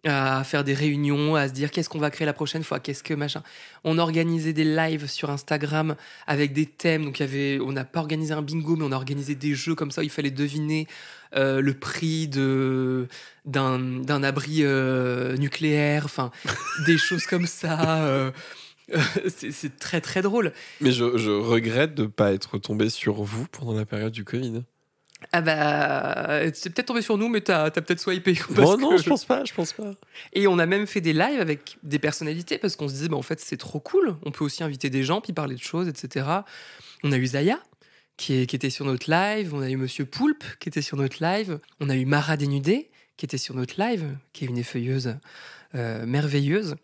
à faire des réunions, à se dire qu'est-ce qu'on va créer la prochaine fois, qu'est-ce que machin. On organisait des lives sur Instagram avec des thèmes. Donc y avait, on n'a pas organisé un bingo, mais on a organisé des jeux comme ça. il fallait deviner euh, le prix de d'un abri euh, nucléaire, enfin des choses comme ça. Euh, c'est très très drôle. Mais je, je regrette de ne pas être tombé sur vous pendant la période du Covid. Ah bah, c'est peut-être tombé sur nous, mais t'as as, peut-être swipé. Parce bon, non, je pense pas, je pense pas. Et on a même fait des lives avec des personnalités parce qu'on se disait, bah, en fait, c'est trop cool. On peut aussi inviter des gens, puis parler de choses, etc. On a eu Zaya, qui, était sur notre live. On a eu Monsieur Poulpe, qui était sur notre live. On a eu Mara Dénudé, qui était sur notre live, qui est une effeuilleuse euh, merveilleuse.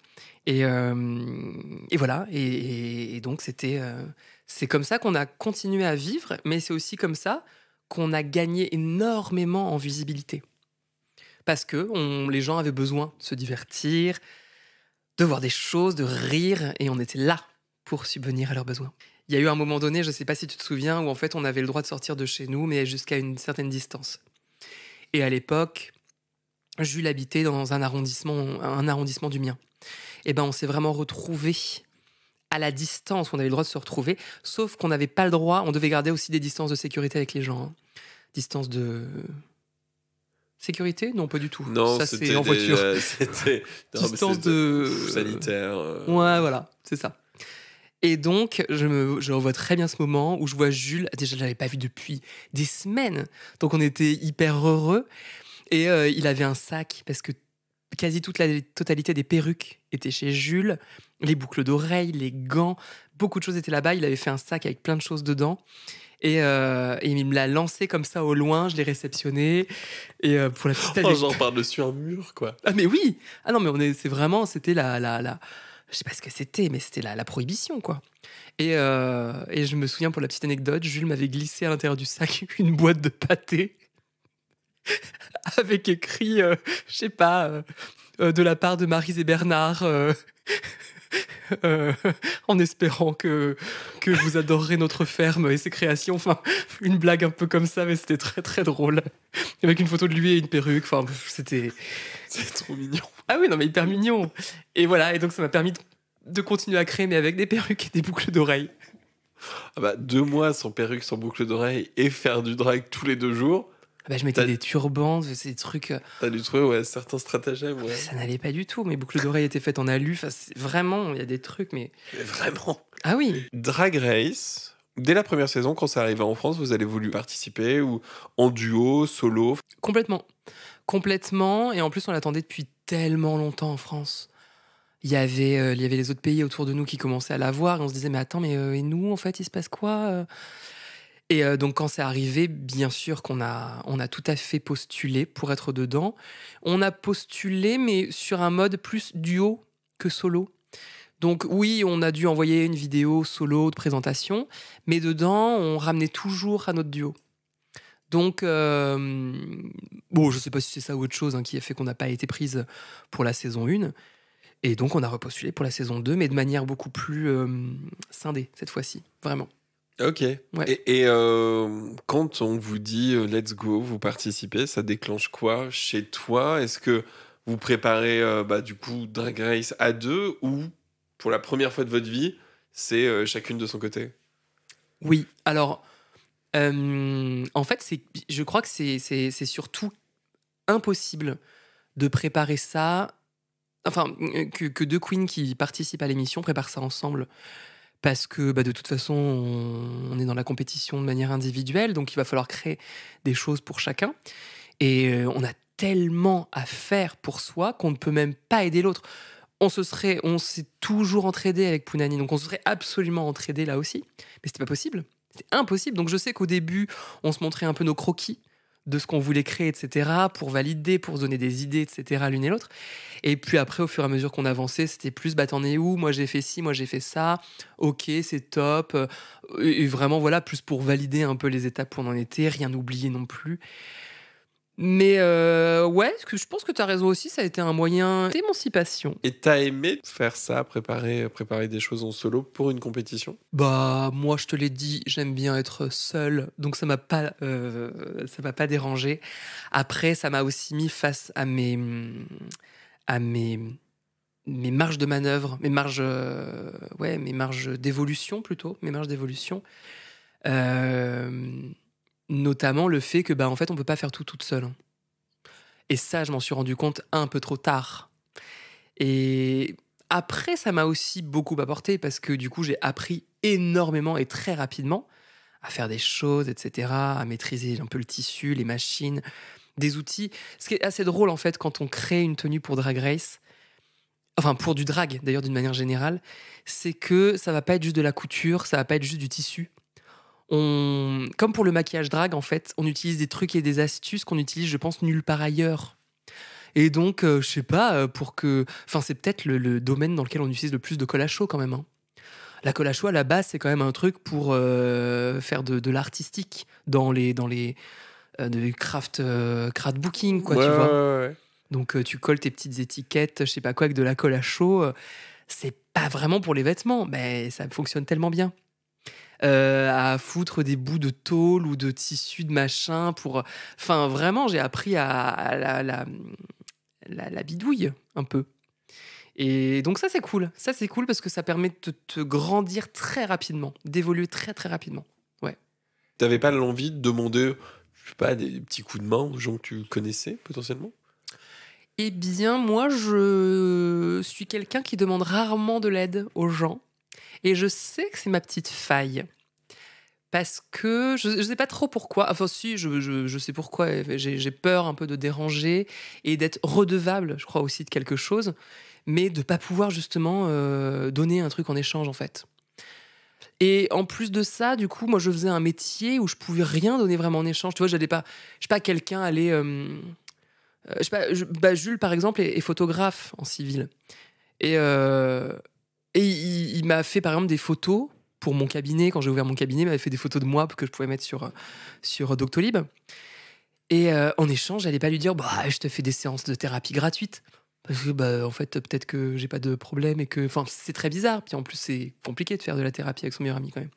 Et, euh, et, voilà. Et, donc, c'était. Euh, c'est comme ça qu'on a continué à vivre, mais c'est aussi comme ça qu'on a gagné énormément en visibilité. Parce que les gens avaient besoin de se divertir, de voir des choses, de rire, et on était là pour subvenir à leurs besoins. Il y a eu un moment donné, je ne sais pas si tu te souviens, où en fait on avait le droit de sortir de chez nous, mais jusqu'à une certaine distance. Et à l'époque, Jules habitait dans un arrondissement, un arrondissement du mien. Et eh ben on s'est vraiment retrouvés à la distance, on avait le droit de se retrouver, sauf qu'on n'avait pas le droit, on devait garder aussi des distances de sécurité avec les gens. Hein. Distance de sécurité Non, pas du tout. Non, ça c'est en voiture. Euh, distance de sanitaire. Euh. Ouais, voilà, c'est ça. Et donc, je, me, revois très bien ce moment où je vois Jules. Déjà, je l'avais pas vu depuis des semaines, donc on était hyper heureux. Et euh, il avait un sac parce que quasi toute la totalité des perruques était chez Jules, les boucles d'oreilles, les gants, beaucoup de choses étaient là-bas. Il avait fait un sac avec plein de choses dedans. Et, euh, il me l'a lancé comme ça au loin, je l'ai réceptionné. Et euh, pour la petite oh, j'en par-dessus un mur, quoi. Ah, mais oui Ah non, mais on est, c'est vraiment, c'était la, la, la. Je sais pas ce que c'était, mais c'était la, prohibition, quoi. Et, euh, et je me souviens, pour la petite anecdote, Jules m'avait glissé à l'intérieur du sac une boîte de pâté. avec écrit, euh, je sais pas, euh, euh, de la part de Marise et Bernard, en espérant que, vous adorerez notre ferme et ses créations. Enfin, une blague un peu comme ça, mais c'était très très drôle. Avec une photo de lui et une perruque. Enfin, c'était. trop mignon. Ah oui, non, mais hyper mignon. Et voilà, et donc ça m'a permis de, continuer à créer, mais avec des perruques et des boucles d'oreilles. Ah bah, deux mois sans perruque, sans boucle d'oreille et faire du drag tous les deux jours. Bah, je mettais des turbans, ces trucs. Euh, T'as dû trouver ouais, certains stratagèmes. Ouais. ça n'allait pas du tout. Mes boucles d'oreilles étaient faites en alu. vraiment, il y a des trucs, mais. vraiment Ah oui Drag Race, Dès la première saison, quand ça arrivait en France, vous avez voulu participer ou en duo, solo Complètement. Complètement. Et en plus, on l'attendait depuis tellement longtemps en France. Il y, avait, euh, il y avait les autres pays autour de nous qui commençaient à la voir et on se disait mais attends mais euh, et nous en fait il se passe quoi et euh, donc quand c'est arrivé, bien sûr qu'on a, on a tout à fait postulé pour être dedans. On a postulé, mais sur un mode plus duo que solo. Donc oui, on a dû envoyer une vidéo solo de présentation, mais dedans, on ramenait toujours à notre duo. Donc, euh, bon, je ne sais pas si c'est ça ou autre chose hein, qui a fait qu'on n'a pas été prise pour la saison 1. Et donc, on a repostulé pour la saison 2, mais de manière beaucoup plus euh, scindée cette fois-ci, vraiment. Ok. Et, euh, quand on vous dit euh, let's go, vous participez, ça déclenche quoi chez toi Est-ce que vous préparez euh, bah, du coup Drag Race à deux ou pour la première fois de votre vie, c'est chacune de son côté Oui. Alors, en fait, je crois que c'est surtout impossible de préparer ça. Enfin, que, que deux queens qui participent à l'émission préparent ça ensemble parce que bah, de toute façon, on, est dans la compétition de manière individuelle, donc il va falloir créer des choses pour chacun. Et euh, on a tellement à faire pour soi qu'on ne peut même pas aider l'autre. On se serait, on s'est toujours entraidé avec Pounani, donc on se serait absolument entraidé là aussi, mais c'était pas possible. C'était impossible. Donc je sais qu'au début, on se montrait un peu nos croquis de ce qu'on voulait créer, etc., pour valider, pour donner des idées, etc., l'une et l'autre. Et puis après, au fur et à mesure qu'on avançait, c'était plus, bah t'en es où Moi j'ai fait ci, moi j'ai fait ça, ok, c'est top. Euh, et vraiment, voilà, plus pour valider un peu les étapes où on en était, rien oublier non plus. Mais euh, ouais, je pense que tu as raison aussi, ça a été un moyen d'émancipation. Et t'as aimé faire ça, préparer, préparer des choses en solo pour une compétition Bah moi je te l'ai dit, j'aime bien être seule, donc ça m'a pas, euh, ça m'a pas dérangé. Après, ça m'a aussi mis face à mes, à mes, mes marges de manœuvre, mes marges, euh, ouais, mes marges d'évolution plutôt, mes marges d'évolution. Euh, notamment le fait que bah en fait on peut pas faire tout toute seule. Hein. Et ça, je m'en suis rendu compte un peu trop tard. Et après, ça m'a aussi beaucoup apporté parce que du coup, j'ai appris énormément et très rapidement à faire des choses, etc., à maîtriser un peu le tissu, les machines, des outils. Ce qui est assez drôle en fait quand on crée une tenue pour Drag Race, enfin pour du drag d'ailleurs d'une manière générale, c'est que ça va pas être juste de la couture, ça va pas être juste du tissu, on, comme pour le maquillage drag en fait, on utilise des trucs et des astuces qu'on utilise, je pense, nulle part ailleurs. Et donc, euh, je sais pas, euh, pour que. Enfin, c'est peut-être le, domaine dans lequel on utilise le plus de colle à chaud quand même. Hein. La colle à chaud, à la base, c'est quand même un truc pour euh, faire de, l'artistique dans les. Dans les de craft, craft booking, quoi, tu vois. Donc, tu colles tes petites étiquettes, je sais pas quoi, avec de la colle à chaud. c'est pas vraiment pour les vêtements, mais ça fonctionne tellement bien. Euh, à foutre des bouts de tôle ou de tissu de machin pour. Enfin, vraiment, j'ai appris à, la, bidouille un peu. Et donc ça c'est cool, ça c'est cool parce que ça permet de te grandir très rapidement, d'évoluer très très rapidement. Ouais. T'avais pas l'envie de demander, je sais pas, des petits coups de main aux gens que tu connaissais potentiellement eh bien, moi, je suis quelqu'un qui demande rarement de l'aide aux gens. Et je sais que c'est ma petite faille. Parce que je ne sais pas trop pourquoi. Enfin, si, je, sais pourquoi. J'ai peur un peu de déranger et d'être redevable, je crois, aussi de quelque chose, mais de ne pas pouvoir justement euh, donner un truc en échange, en fait. Et en plus de ça, du coup, moi, je faisais un métier où je pouvais rien donner vraiment en échange. Tu vois, n'allais pas, je sais pas, quelqu'un allait. Euh, euh, sais pas, bah, Jules par exemple est, photographe en civil. Et et il, m'a fait par exemple des photos pour mon cabinet, quand j'ai ouvert mon cabinet, il m'avait fait des photos de moi que je pouvais mettre sur, sur Doctolib. Et euh, en échange, j'allais pas lui dire bah, je te fais des séances de thérapie gratuites. Parce que, bah, en fait, peut-être que j'ai pas de problème et que. Enfin, c'est très bizarre. Puis en plus, c'est compliqué de faire de la thérapie avec son meilleur ami quand même.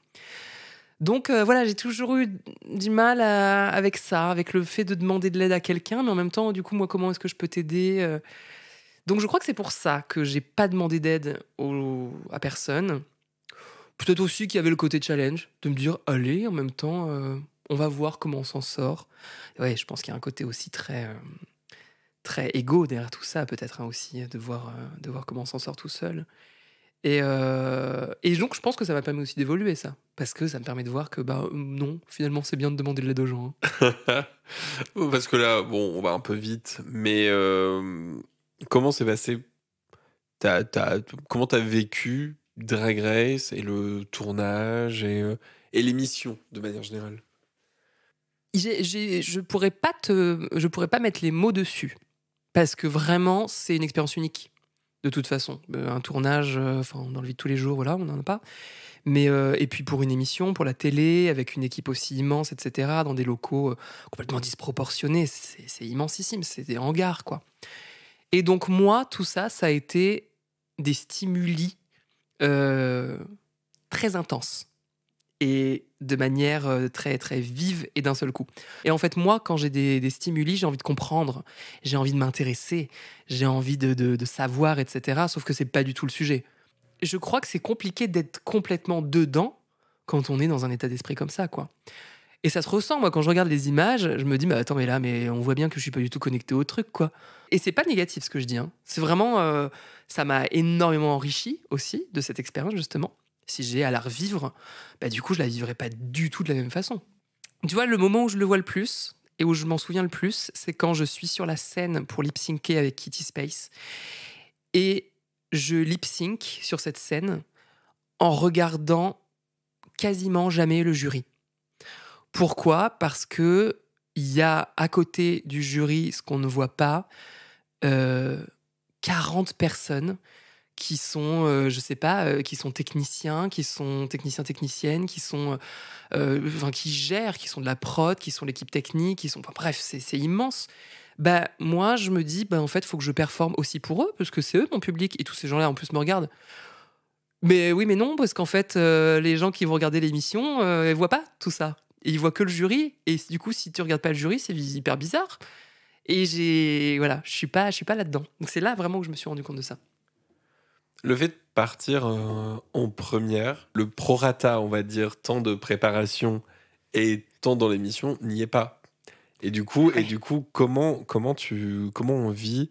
Donc euh, voilà, j'ai toujours eu du mal avec ça, avec le fait de demander de l'aide à quelqu'un, mais en même temps, du coup, moi, comment est-ce que je peux t'aider euh, donc je crois que c'est pour ça que j'ai pas demandé d'aide à personne. Peut-être aussi qu'il y avait le côté challenge, de me dire allez, en même temps, euh, on va voir comment on s'en sort. Ouais, je pense qu'il y a un côté aussi très euh, très égo derrière tout ça, peut-être hein, aussi, hein, de voir, euh, de voir comment on s'en sort tout seul. Et, donc je pense que ça m'a permis aussi d'évoluer ça, parce que ça me permet de voir que bah non, finalement c'est bien de demander de l'aide aux gens. Hein. parce que là, bon, on va un peu vite, mais Comment s'est passé t Comment t'as vécu Drag Race et le tournage et, euh, l'émission de manière générale Je pourrais pas te, je pourrais pas mettre les mots dessus parce que vraiment c'est une expérience unique de toute façon. Euh, un tournage, euh, enfin dans le vie tous les jours, voilà, on n'en a pas. Mais et puis pour une émission, pour la télé, avec une équipe aussi immense, etc., dans des locaux complètement disproportionnés, c'est immensissime, c'est des hangars quoi. Et donc moi, tout ça, ça a été des stimuli euh, très intenses et de manière euh, très très vive et d'un seul coup. Et en fait, moi, quand j'ai des, stimuli, j'ai envie de comprendre, j'ai envie de m'intéresser, j'ai envie de, savoir, etc. Sauf que c'est pas du tout le sujet. Je crois que c'est compliqué d'être complètement dedans quand on est dans un état d'esprit comme ça, quoi. Et ça se ressent, moi, quand je regarde les images, je me dis, bah, attends, mais là, mais on voit bien que je suis pas du tout connecté au truc, quoi. Et c'est pas négatif ce que je dis. Hein. C'est vraiment, euh, ça m'a énormément enrichi aussi de cette expérience, justement. Si j'ai à la revivre, bah, du coup, je la vivrai pas du tout de la même façon. Tu vois, le moment où je le vois le plus et où je m'en souviens le plus, c'est quand je suis sur la scène pour lip syncer avec Kitty Space. Et je lip sync sur cette scène en regardant quasiment jamais le jury. Pourquoi Parce que il y a à côté du jury, ce qu'on ne voit pas, 40 euh, personnes qui sont, euh, je sais pas, euh, qui sont techniciens, qui sont techniciens, techniciennes, qui sont, enfin, qui gèrent, qui sont de la prod, qui sont l'équipe technique, qui sont, bref, c'est immense. Bah, moi, je me dis, bah, en fait, il faut que je performe aussi pour eux, parce que c'est eux mon public, et tous ces gens-là, en plus, me regardent. Mais oui, mais non, parce qu'en fait, les gens qui vont regarder l'émission, ils voient pas tout ça et ils voit que le jury. Et du coup, si tu regardes pas le jury, c'est hyper bizarre. Et j'ai voilà, je suis pas, je suis pas là-dedans. Donc c'est là vraiment où je me suis rendu compte de ça. Le fait de partir euh, en première, le prorata, on va dire, tant de préparation et tant dans l'émission n'y est pas. Et du coup, et du coup, comment comment tu comment on vit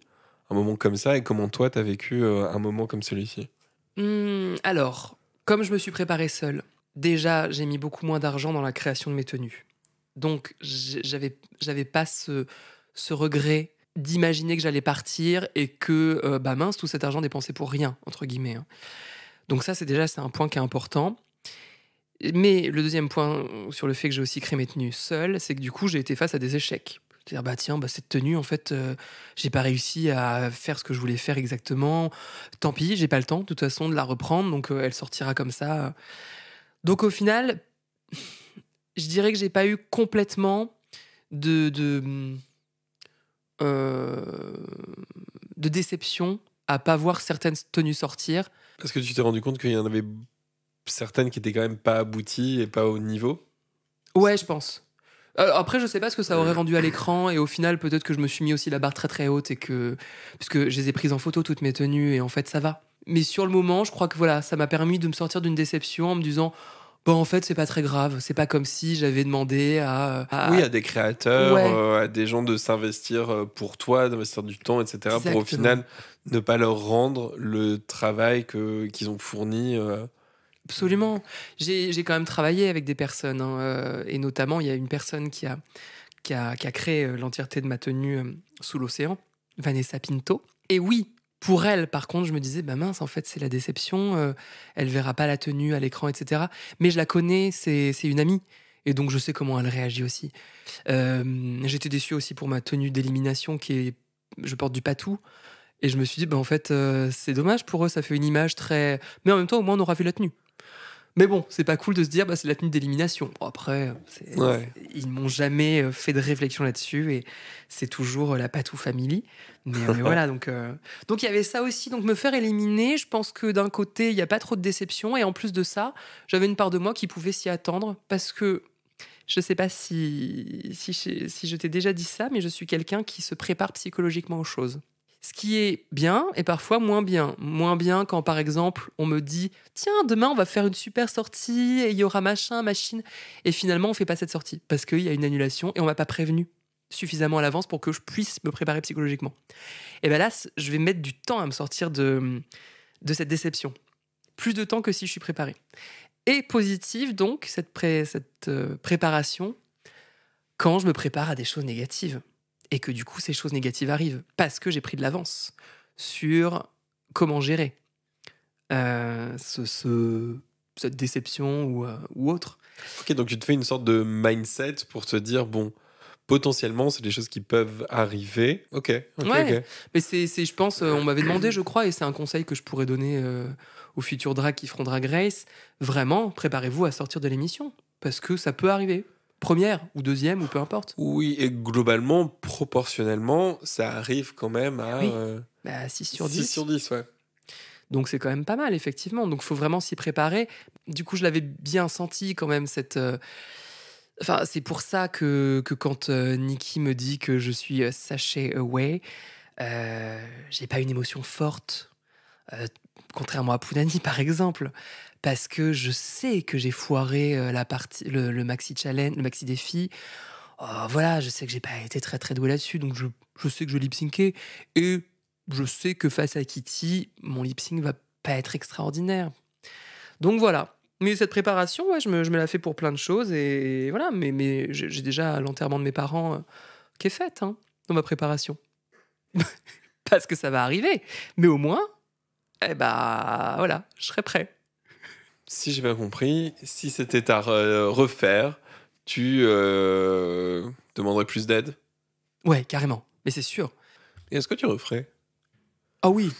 un moment comme ça et comment toi tu as vécu euh, un moment comme celui-ci mmh, Alors, comme je me suis préparé seul, déjà, j'ai mis beaucoup moins d'argent dans la création de mes tenues. Donc, j'avais, j'avais pas ce, ce regret d'imaginer que j'allais partir et que, euh, bah mince, tout cet argent dépensé pour rien, entre guillemets. Hein. Donc ça, c'est déjà c'est un point qui est important. Mais le deuxième point sur le fait que j'ai aussi créé mes tenues seule, c'est que du coup, j'ai été face à des échecs. C'est-à-dire, bah tiens, bah, cette tenue, en fait, je euh, j'ai pas réussi à faire ce que je voulais faire exactement. Tant pis, j'ai pas le temps, de toute façon, de la reprendre, donc euh, elle sortira comme ça. Donc au final, je dirais que j'ai pas eu complètement de euh, de, déception à pas voir certaines tenues sortir. Parce que tu t'es rendu compte qu'il y en avait certaines qui étaient quand même pas abouties et pas au niveau Ouais, je pense. Euh, après, je sais pas ce que ça aurait rendu à l'écran et au final, peut-être que je me suis mis aussi la barre très très haute et que puisque je les ai prises en photo toutes mes tenues et en fait ça va. Mais sur le moment, je crois que voilà, ça m'a permis de me sortir d'une déception en me disant Bon, en fait, c'est pas très grave. C'est pas comme si j'avais demandé à, Oui, à des créateurs, euh, à des gens de s'investir euh, pour toi, d'investir du temps, etc. Pour au final ne pas leur rendre le travail qu'ils ont fourni. Euh. Absolument. J'ai quand même travaillé avec des personnes. Hein, et notamment, il y a une personne qui a, qui a, qui a créé l'entièreté de ma tenue sous l'océan, Vanessa Pinto. Et oui, pour elle, par contre, je me disais, bah mince, en fait, c'est la déception, euh, elle verra pas la tenue à l'écran, etc. Mais je la connais, c'est une amie, et donc je sais comment elle réagit aussi. Euh, j'étais déçu aussi pour ma tenue d'élimination, qui est, je porte du patou, et je me suis dit, bah en fait, euh, c'est dommage pour eux, ça fait une image très... Mais en même temps, au moins, on aura vu la tenue. Mais bon, c'est pas cool de se dire, bah, c'est la tenue d'élimination. après, ils ils m'ont jamais euh, fait de réflexion là-dessus et c'est toujours euh, la patou family. Euh, mais, voilà, donc donc il y avait ça aussi. Donc me faire éliminer, je pense que d'un côté, il n'y a pas trop de déception et en plus de ça, j'avais une part de moi qui pouvait s'y attendre parce que je ne sais pas si, si je t'ai déjà dit ça, mais je suis quelqu'un qui se prépare psychologiquement aux choses ce qui est bien et parfois moins bien. Moins bien quand, par exemple, on me dit Tiens, demain, on va faire une super sortie et il y aura machin, machine. Et finalement, on fait pas cette sortie parce qu'il y a une annulation et on m'a pas prévenu suffisamment à l'avance pour que je puisse me préparer psychologiquement. Et bien là, je vais mettre du temps à me sortir de, de cette déception. Plus de temps que si je suis préparé. Et positive, donc, cette euh, préparation quand je me prépare à des choses négatives et que du coup ces choses négatives arrivent parce que j'ai pris de l'avance sur comment gérer euh, ce, cette déception euh, ou, autre. Ok, donc tu te fais une sorte de mindset pour te dire, bon, potentiellement, c'est des choses qui peuvent arriver. Ok. ouais, mais c'est, je pense, euh, on m'avait demandé, je crois, et c'est un conseil que je pourrais donner au aux futurs drags qui feront Drag Race, vraiment, préparez-vous à sortir de l'émission, parce que ça peut arriver première ou deuxième ou peu importe. Oui, et globalement, proportionnellement, ça arrive quand même à 6 euh, bah, sur 10. sur 10, Donc c'est quand même pas mal, effectivement. Donc il faut vraiment s'y préparer. Du coup, je l'avais bien senti quand même, cette... Euh, enfin, c'est pour ça que, quand euh, Nikki me dit que je suis sachet away, j'ai pas une émotion forte contrairement à Pounani par exemple parce que je sais que j'ai foiré euh, la partie, le, maxi challenge, le maxi défi. Oh, voilà, je sais que j'ai pas été très très doué là-dessus, donc je, sais que je lip et je sais que face à Kitty, mon lip va pas être extraordinaire. Donc voilà. Mais cette préparation, je me, je la fais pour plein de choses et voilà. Mais, j'ai déjà l'enterrement de mes parents euh, qui est fait hein, dans ma préparation. parce que ça va arriver. Mais au moins, eh bah, voilà, je serai prêt si j'ai bien compris, si c'était à refaire, tu euh, demanderais plus d'aide Ouais, carrément. Mais c'est sûr. Et est-ce que tu referais Ah oui.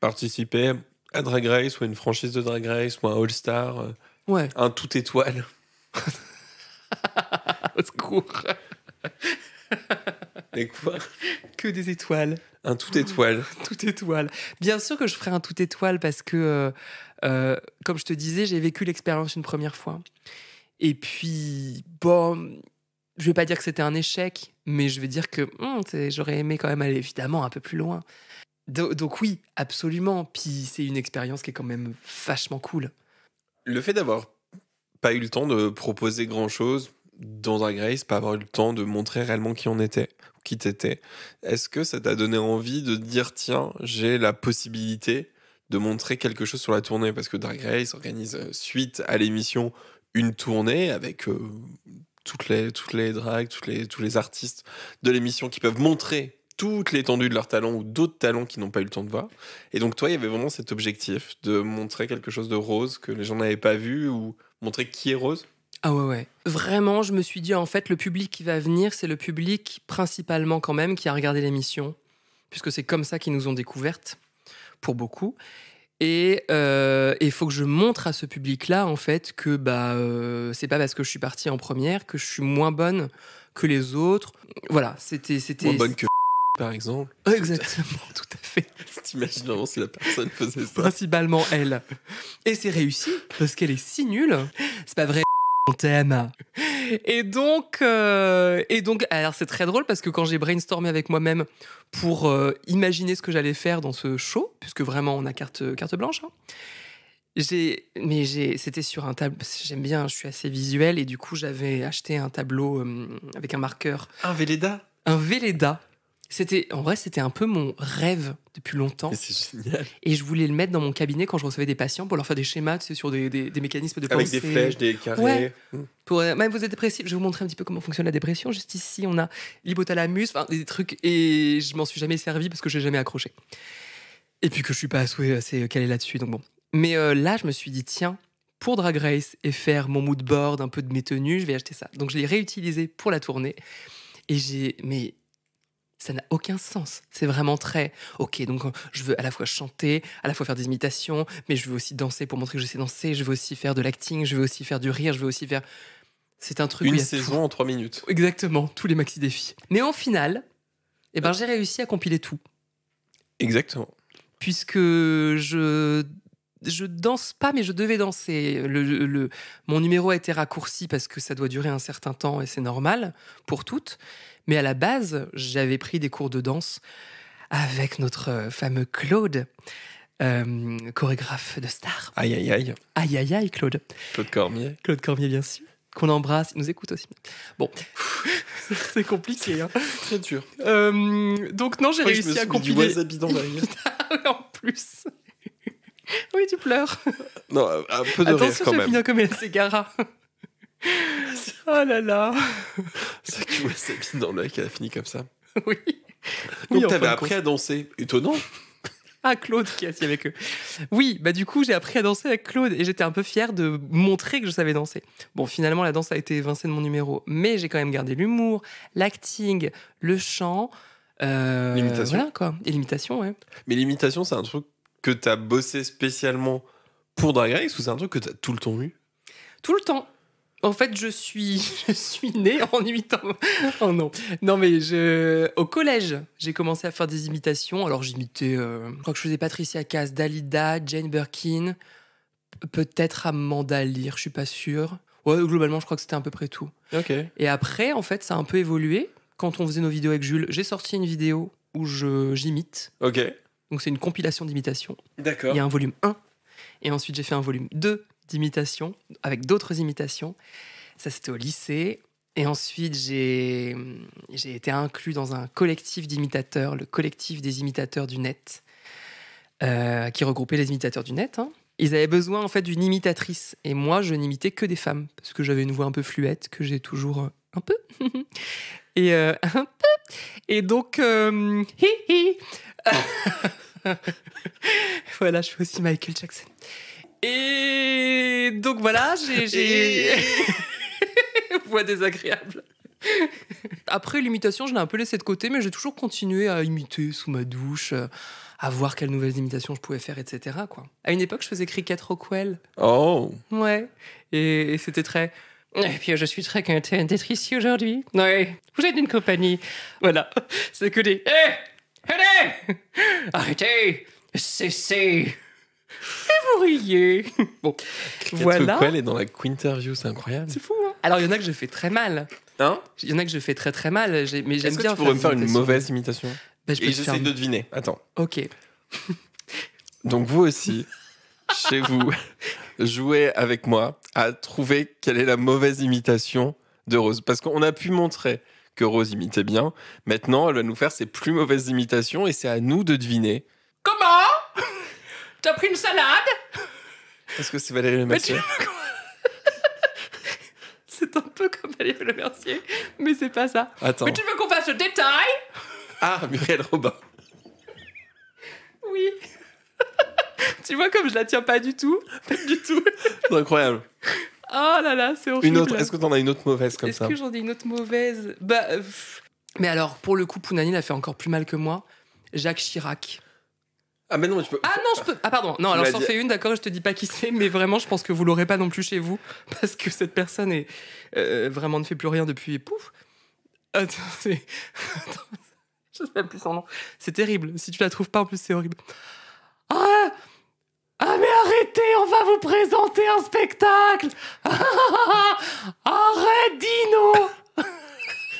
Participer à Drag Race ou à une franchise de Drag Race ou à un All Star euh, Ouais. Un tout étoile. Au secours. Mais quoi Que des étoiles. Un tout étoile. tout étoile. Bien sûr que je ferai un tout étoile parce que, euh, euh, comme je te disais, j'ai vécu l'expérience une première fois. Et puis, bon, je vais pas dire que c'était un échec, mais je vais dire que hmm, j'aurais aimé quand même aller évidemment un peu plus loin. donc oui, absolument. Puis c'est une expérience qui est quand même vachement cool. Le fait d'avoir pas eu le temps de proposer grand chose dans un Grace, pas avoir eu le temps de montrer réellement qui on était qui t'étais, est-ce que ça t'a donné envie de dire tiens, j'ai la possibilité de montrer quelque chose sur la tournée Parce que Drag Race organise euh, suite à l'émission une tournée avec euh, toutes les, toutes les drags, les, tous les artistes de l'émission qui peuvent montrer toute l'étendue de leurs talents ou d'autres talents qui n'ont pas eu le temps de voir. Et donc toi, il y avait vraiment cet objectif de montrer quelque chose de rose que les gens n'avaient pas vu ou montrer qui est rose ah ouais, ouais. Vraiment, je me suis dit, en fait, le public qui va venir, c'est le public principalement quand même qui a regardé l'émission, puisque c'est comme ça qu'ils nous ont découvertes, pour beaucoup. Et il euh, faut que je montre à ce public-là, en fait, que bah, euh, c'est pas parce que je suis partie en première que je suis moins bonne que les autres. Voilà, c'était. Moins bonne que par exemple. Exactement, tout à fait. T'imagines si la personne faisait ça. Principalement elle. Et c'est réussi parce qu'elle est si nulle. C'est pas vrai. Et donc, euh, et donc, alors c'est très drôle parce que quand j'ai brainstormé avec moi-même pour euh, imaginer ce que j'allais faire dans ce show, puisque vraiment on a carte carte blanche. Hein, j'ai, mais j'ai, c'était sur un tableau. J'aime bien, je suis assez visuel et du coup j'avais acheté un tableau euh, avec un marqueur. Un Véleda. Un Véleda c'était, en vrai, c'était un peu mon rêve depuis longtemps. C'est génial. Et je voulais le mettre dans mon cabinet quand je recevais des patients pour leur faire des schémas sur des, mécanismes de Avec Avec des flèches, des carrés. Mm. Pour, euh, même vous êtes dépressif, je vais vous montrer un petit peu comment fonctionne la dépression. Juste ici, on a l'hypothalamus, des trucs, et je m'en suis jamais servi parce que je n'ai jamais accroché. Et puis que je suis pas assez, calé là-dessus, donc bon. Mais euh, là, je me suis dit, tiens, pour Drag Race et faire mon mood board, un peu de mes tenues, je vais acheter ça. Donc je l'ai réutilisé pour la tournée. Et j'ai. Mais ça n'a aucun sens. C'est vraiment très ok. Donc euh, je veux à la fois chanter, à la fois faire des imitations, mais je veux aussi danser pour montrer que je sais danser. Je veux aussi faire de l'acting, je veux aussi faire du rire, je veux aussi faire. C'est un truc. Une saison en trois minutes. Exactement, tous les maxi défis. Mais en final, eh ben, j'ai réussi à compiler tout. Exactement. Puisque je je danse pas, mais je devais danser. le, mon numéro a été raccourci parce que ça doit durer un certain temps et c'est normal pour toutes. Mais à la base, j'avais pris des cours de danse avec notre euh, fameux Claude, euh, chorégraphe de star. Aïe, aïe, aïe. Aïe, aïe, aïe, Claude. Claude Cormier. Claude Cormier, bien sûr. Qu'on embrasse, il nous écoute aussi. Bon, c'est compliqué. Hein. Très dur. Euh, donc, non, j'ai réussi à compiler. les habits dans la ah En plus. oui, tu pleures. Non, un peu de Attention, quand même. Attention, je oh là là C'est qui voulait Sabine dans l'œil qu'elle a fini comme ça. Oui. Donc t'avais appris à danser. Étonnant. Ah, Claude qui est assis avec eux. Oui, bah du coup, j'ai appris à danser avec Claude et j'étais un peu fière de montrer que je savais danser. Bon, finalement, la danse a été évincée de mon numéro, mais j'ai quand même gardé l'humour, l'acting, le chant. Euh, l'imitation. Voilà quoi. Et l'imitation, ouais. Mais l'imitation, c'est un truc que t'as bossé spécialement pour Drag Race ou c'est un truc que t'as tout le temps eu Tout le temps en fait, je suis, je suis née en imitant. Oh non, non mais au collège, j'ai commencé à faire des imitations. Alors j'imitais, euh, je crois que je faisais Patricia Cass, Dalida, Jane Birkin, peut-être Amanda Lear, je suis pas sûre. Ouais, globalement, je crois que c'était à peu près tout. Ok. Et après, en fait, ça a un peu évolué. Quand on faisait nos vidéos avec Jules, j'ai sorti une vidéo où je j'imite. Ok. Donc c'est une compilation d'imitations. D'accord. Il y a un volume 1. Et ensuite, j'ai fait un volume 2 d'imitation, avec d'autres imitations. Ça, c'était au lycée. Et ensuite, j'ai été inclus dans un collectif d'imitateurs, le collectif des imitateurs du net, euh, qui regroupait les imitateurs du net. Hein. Ils avaient besoin en fait d'une imitatrice. Et moi, je n'imitais que des femmes, parce que j'avais une voix un peu fluette, que j'ai toujours euh, euh, un peu. et Et donc, voilà, je suis aussi Michael Jackson. Et donc voilà, j'ai. Voix désagréable. Après l'imitation, je l'ai un peu laissé de côté, mais j'ai toujours continué à imiter sous ma douche, euh, à voir quelles nouvelles imitations je pouvais faire, etc. Quoi. À une époque, je faisais Cricket Rockwell. Oh Ouais. Et, c'était très. Et puis je suis très contente d'être ici aujourd'hui. Ouais. Vous êtes une compagnie. Voilà. C'est que des. Hé eh, Hé Arrêtez Cessez et vous riez. Bon, voilà. Elle est dans la Quinterview, c'est incroyable. C'est fou. Hein. Alors il y en a que je fais très mal. Hein Il y en a que je fais très très mal. Mais j'aime bien. Que tu pourrais me faire une mauvaise imitation. Ben, je Et j'essaie de deviner. Attends. Ok. Donc vous aussi, chez vous, jouez avec moi à trouver quelle est la mauvaise imitation de Rose, parce qu'on a pu montrer que Rose imitait bien. Maintenant, elle va nous faire ses plus mauvaises imitations et c'est à nous de deviner. Comment T'as pris une salade Est-ce que c'est Valérie Le Mercier C'est un peu comme Valérie Le Mercier, mais c'est pas ça. Mais tu veux qu'on fasse le détail Ah, Muriel Robin. Oui. tu vois comme je la tiens pas du tout, pas du tout. C'est incroyable. Oh là là, c'est horrible. Une autre, est-ce que t'en as une autre mauvaise comme ça Est-ce que j'en ai une autre mauvaise Bah euh, mais alors pour le coup Pounani l'a fait encore plus mal que moi. Jacques Chirac. Ah, mais non, je peux. Ah, non, je peux. Ah, pardon. Non, alors, j'en fais une, d'accord, je te dis pas qui c'est, mais vraiment, je pense que vous l'aurez pas non plus chez vous, parce que cette personne est, euh, vraiment ne fait plus rien depuis. Pouf Attends, c'est. je sais plus son nom. C'est terrible. Si tu la trouves pas, en plus, c'est horrible. Ah ah mais arrêtez, on va vous présenter un spectacle Arrête Dino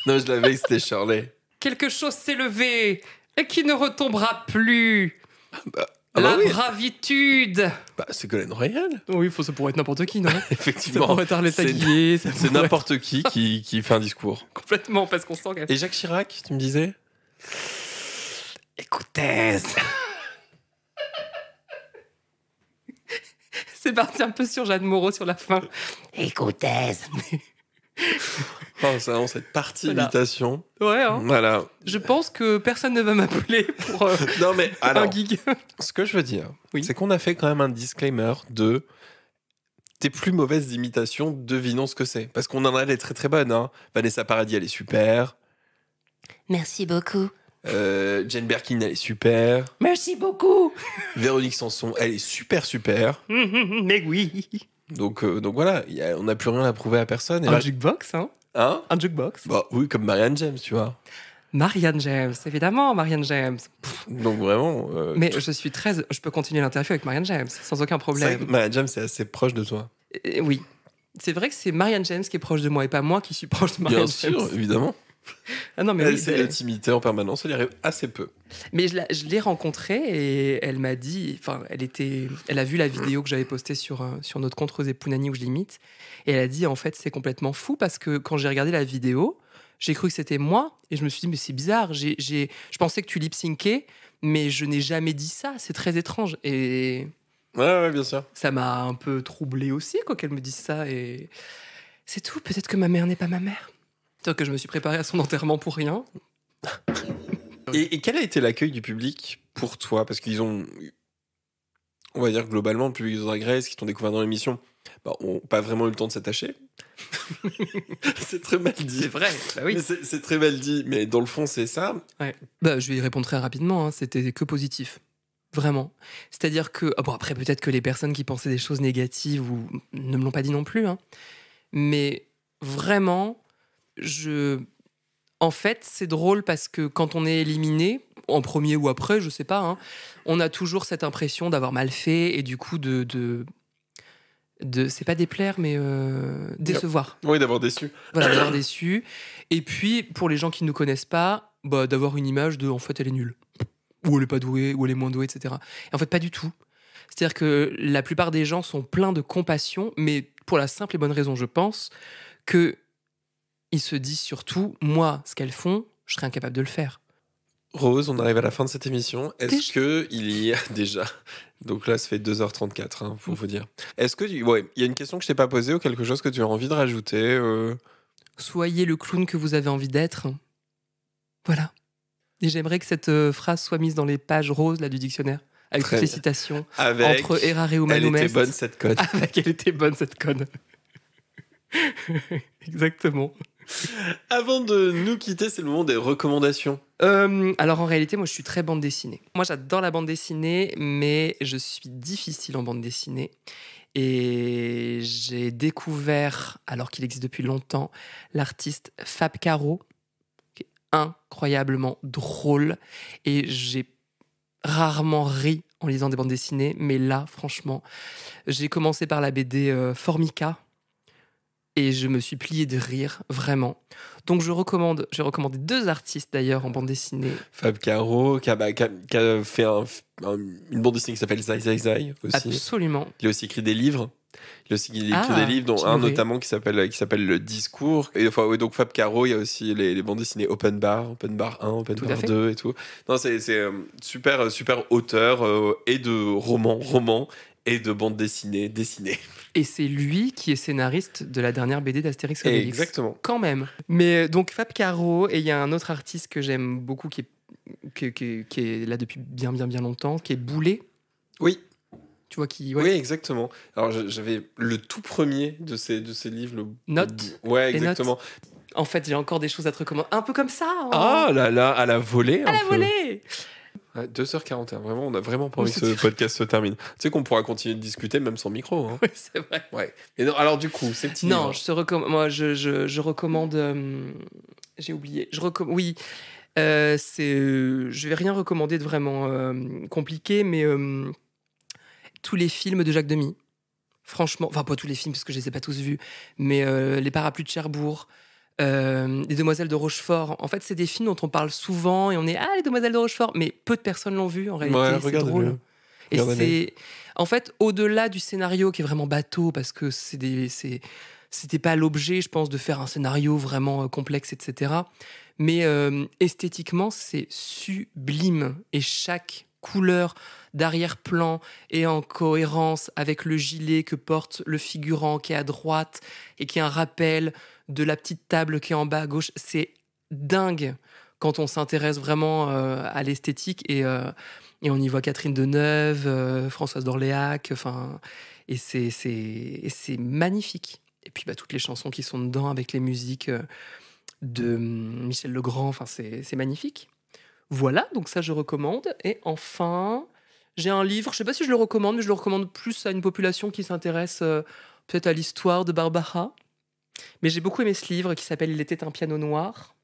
Non, je l'avais, c'était Charlie Quelque chose s'est levé et qui ne retombera plus. Ah bah la oui. bravitude bah, c'est Golden Royal Oui, faut, ça pourrait être n'importe qui, non Effectivement. Ça être C'est n'importe qui, qui fait un discours. Complètement, parce qu'on sent Et Jacques Chirac, tu me disais Écoutez C'est parti un peu sur Jeanne Moreau sur la fin. Écoutez Oh, ça, cette partie imitation. Ouais. Hein. Voilà. Je pense que personne ne va m'appeler pour euh, non, mais, un gig. Ce que je veux dire, c'est qu'on a fait quand même un disclaimer de tes plus mauvaises imitations, devinons ce que c'est. Parce qu'on en a des très très bonnes. Hein. Vanessa Paradis, elle est super. Merci beaucoup. Euh, Jane Birkin, elle est super. Merci beaucoup. Véronique Sanson, elle est super super. Mais oui. Donc, euh, donc voilà, on n'a plus rien à prouver à personne. Et un jukebox, hein Hein Un jukebox. Bah, oui, comme Marianne James, tu vois. Marianne James, évidemment, Marianne James. Donc vraiment. Euh, Mais je suis très. Je peux continuer l'interview avec Marianne James, sans aucun problème. Marianne James, c'est assez proche de toi. oui. C'est vrai que c'est Marianne James qui est proche de moi et pas moi qui suis proche de Marianne James. Bien sûr, évidemment. Ah non, elle oui, en permanence, elle y arrive assez peu. Mais je l'ai rencontrée et elle m'a dit, enfin, elle était, elle a vu la vidéo que j'avais postée sur, euh, sur notre compte Rosé où je l'imite, et elle a dit en fait c'est complètement fou parce que quand j'ai regardé la vidéo, j'ai cru que c'était moi et je me suis dit mais c'est bizarre, j'ai, je pensais que tu lip syncais, mais je n'ai jamais dit ça, c'est très étrange et. Ouais, ouais, bien sûr. Ça m'a un peu troublé aussi quoi qu'elle me dise ça et c'est tout. Peut-être que ma mère n'est pas ma mère que je me suis préparé à son enterrement pour rien. et, quel a été l'accueil du public pour toi Parce qu'ils ont, on va dire globalement, le public de la Grèce qui t'ont découvert dans l'émission, bah, pas vraiment eu le temps de s'attacher. c'est très mal dit. C'est vrai, bah oui. C'est très mal dit, mais dans le fond, c'est ça. Ouais. Bah, je vais y répondre très rapidement. Hein. C'était que positif. Vraiment. C'est-à-dire que. Ah bon, après, peut-être que les personnes qui pensaient des choses négatives ou ne me l'ont pas dit non plus. Hein. Mais vraiment, je. En fait, c'est drôle parce que quand on est éliminé, en premier ou après, je sais pas, hein, on a toujours cette impression d'avoir mal fait et du coup de. de, c'est pas déplaire, mais euh, décevoir. Oui, d'avoir déçu. Voilà, d'avoir déçu. Et puis, pour les gens qui ne nous connaissent pas, bah, d'avoir une image de en fait, elle est nulle. Ou elle est pas douée, ou elle est moins douée, etc. Et en fait, pas du tout. C'est-à-dire que la plupart des gens sont pleins de compassion, mais pour la simple et bonne raison, je pense, que ils se disent surtout, moi, ce qu'elles font, je serais incapable de le faire. Rose, on arrive à la fin de cette émission. Est-ce que il y a déjà donc là, ça fait 2h34 hein, pour mm. vous dire. Est-ce que il y a une question que je t'ai pas posée ou quelque chose que tu as envie de rajouter euh Soyez le clown que vous avez envie d'être. Voilà. Et j'aimerais que cette euh, phrase soit mise dans les pages roses là du dictionnaire avec toutes les citations entre Errare et Elle était bonne cette conne. elle était bonne cette conne. Exactement. Avant de nous quitter, c'est le moment des recommandations. Euh, alors en réalité, moi je suis très bande dessinée. Moi j'adore la bande dessinée, mais je suis difficile en bande dessinée. Et j'ai découvert, alors qu'il existe depuis longtemps, l'artiste Fab Caro, qui est incroyablement drôle. Et j'ai rarement ri en lisant des bandes dessinées, mais là, franchement, j'ai commencé par la BD euh, Formica et je me suis plié de rire, vraiment. Donc je recommande, j'ai recommandé deux artistes d'ailleurs en bande dessinée. Fab Caro, qui a, bah, fait une bande dessinée qui s'appelle Zai Zai Zai aussi. Absolument. Il a aussi écrit des livres. Il a aussi écrit des ah, livres, dont un notamment qui s'appelle qui s'appelle Le Discours. Et enfin, donc Fab Caro, il y a aussi les, bandes dessinées Open Bar, Open Bar 1, Open Bar 2 et tout. Non, c'est euh, super euh, super auteur euh, et de romans, romans et de bande dessinée dessinée. Et c'est lui qui est scénariste de la dernière BD d'Astérix Obélix. Exactement. Quand même. Mais euh, donc Fab Caro, et il y a un autre artiste que j'aime beaucoup qui est, qui, est là depuis bien bien bien longtemps, qui est Boulet. Oui. Tu vois qui Oui, exactement. Alors j'avais le tout premier de ces, de ces livres. Le... Note. Ouais, exactement. En fait, j'ai encore des choses à te recommander. Un peu comme ça. Hein. Ah là là, à la volée. À la volée. 2h41, vraiment, on a vraiment pas envie que ce podcast se termine. Tu sais qu'on pourra continuer de discuter même sans micro. Hein. Oui, c'est vrai. Ouais. Et non, alors du coup, ces petit. Non, je, Moi, je, je, recommande... Euh, j'ai oublié. Je Oui, euh, c'est... Euh, je vais rien recommander de vraiment compliqué, mais tous les films de Jacques Demy. Franchement, enfin pas tous les films parce que je les ai pas tous vus, mais Les Parapluies de Cherbourg, euh, les Demoiselles de Rochefort. En fait, c'est des films dont on parle souvent et on est Ah, Les Demoiselles de Rochefort, mais peu de personnes l'ont vu en réalité. c'est drôle. Et c'est. En fait, au-delà du scénario qui est vraiment bateau, parce que c'est C'était pas l'objet, je pense, de faire un scénario vraiment euh, complexe, etc. Mais euh, esthétiquement, c'est sublime. Et chaque couleur d'arrière-plan est en cohérence avec le gilet que porte le figurant qui est à droite et qui est un rappel de la petite table qui est en bas à gauche. C'est dingue quand on s'intéresse vraiment euh, à l'esthétique euh, et, on y voit Catherine Deneuve, euh, Françoise d'Orléac, enfin, et c'est magnifique. Et puis bah, toutes les chansons qui sont dedans avec les musiques de Michel Legrand, enfin, c'est magnifique. Voilà, donc ça je recommande. Et enfin, j'ai un livre, je sais pas si je le recommande, mais je le recommande plus à une population qui s'intéresse peut-être à l'histoire de Barbara, mais j'ai beaucoup aimé ce livre qui s'appelle Il était un piano noir,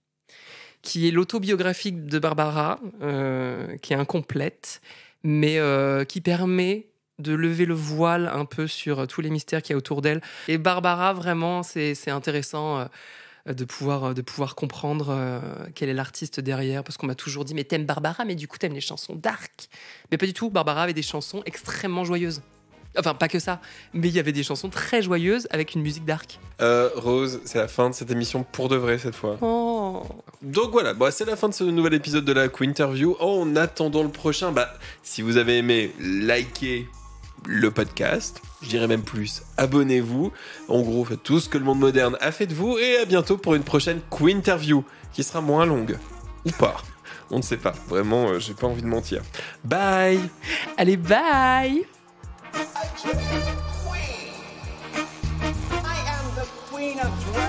qui est l'autobiographique de Barbara, euh, qui est incomplète, mais euh, qui permet de lever le voile un peu sur euh, tous les mystères qu'il y a autour d'elle. Et Barbara, vraiment, c'est intéressant. de pouvoir, de pouvoir comprendre quel est l'artiste derrière. Parce qu'on m'a toujours dit, mais t'aimes Barbara, mais du coup, t'aimes les chansons dark. Mais pas du tout, Barbara avait des chansons extrêmement joyeuses. Enfin, pas que ça, mais il y avait des chansons très joyeuses avec une musique d'arc. Euh, Rose, c'est la fin de cette émission pour de vrai cette fois. Oh. Donc voilà, c'est la fin de ce nouvel épisode de la Quinterview. En attendant le prochain, bah, si vous avez aimé, likez le podcast. Je dirais même plus, abonnez-vous. En gros, faites tout ce que le monde moderne a fait de vous. Et à bientôt pour une prochaine Quinterview qui sera moins longue. Ou pas. On ne sait pas. Vraiment, euh, j'ai pas envie de mentir. Bye Allez, bye queen. I am the queen of drag.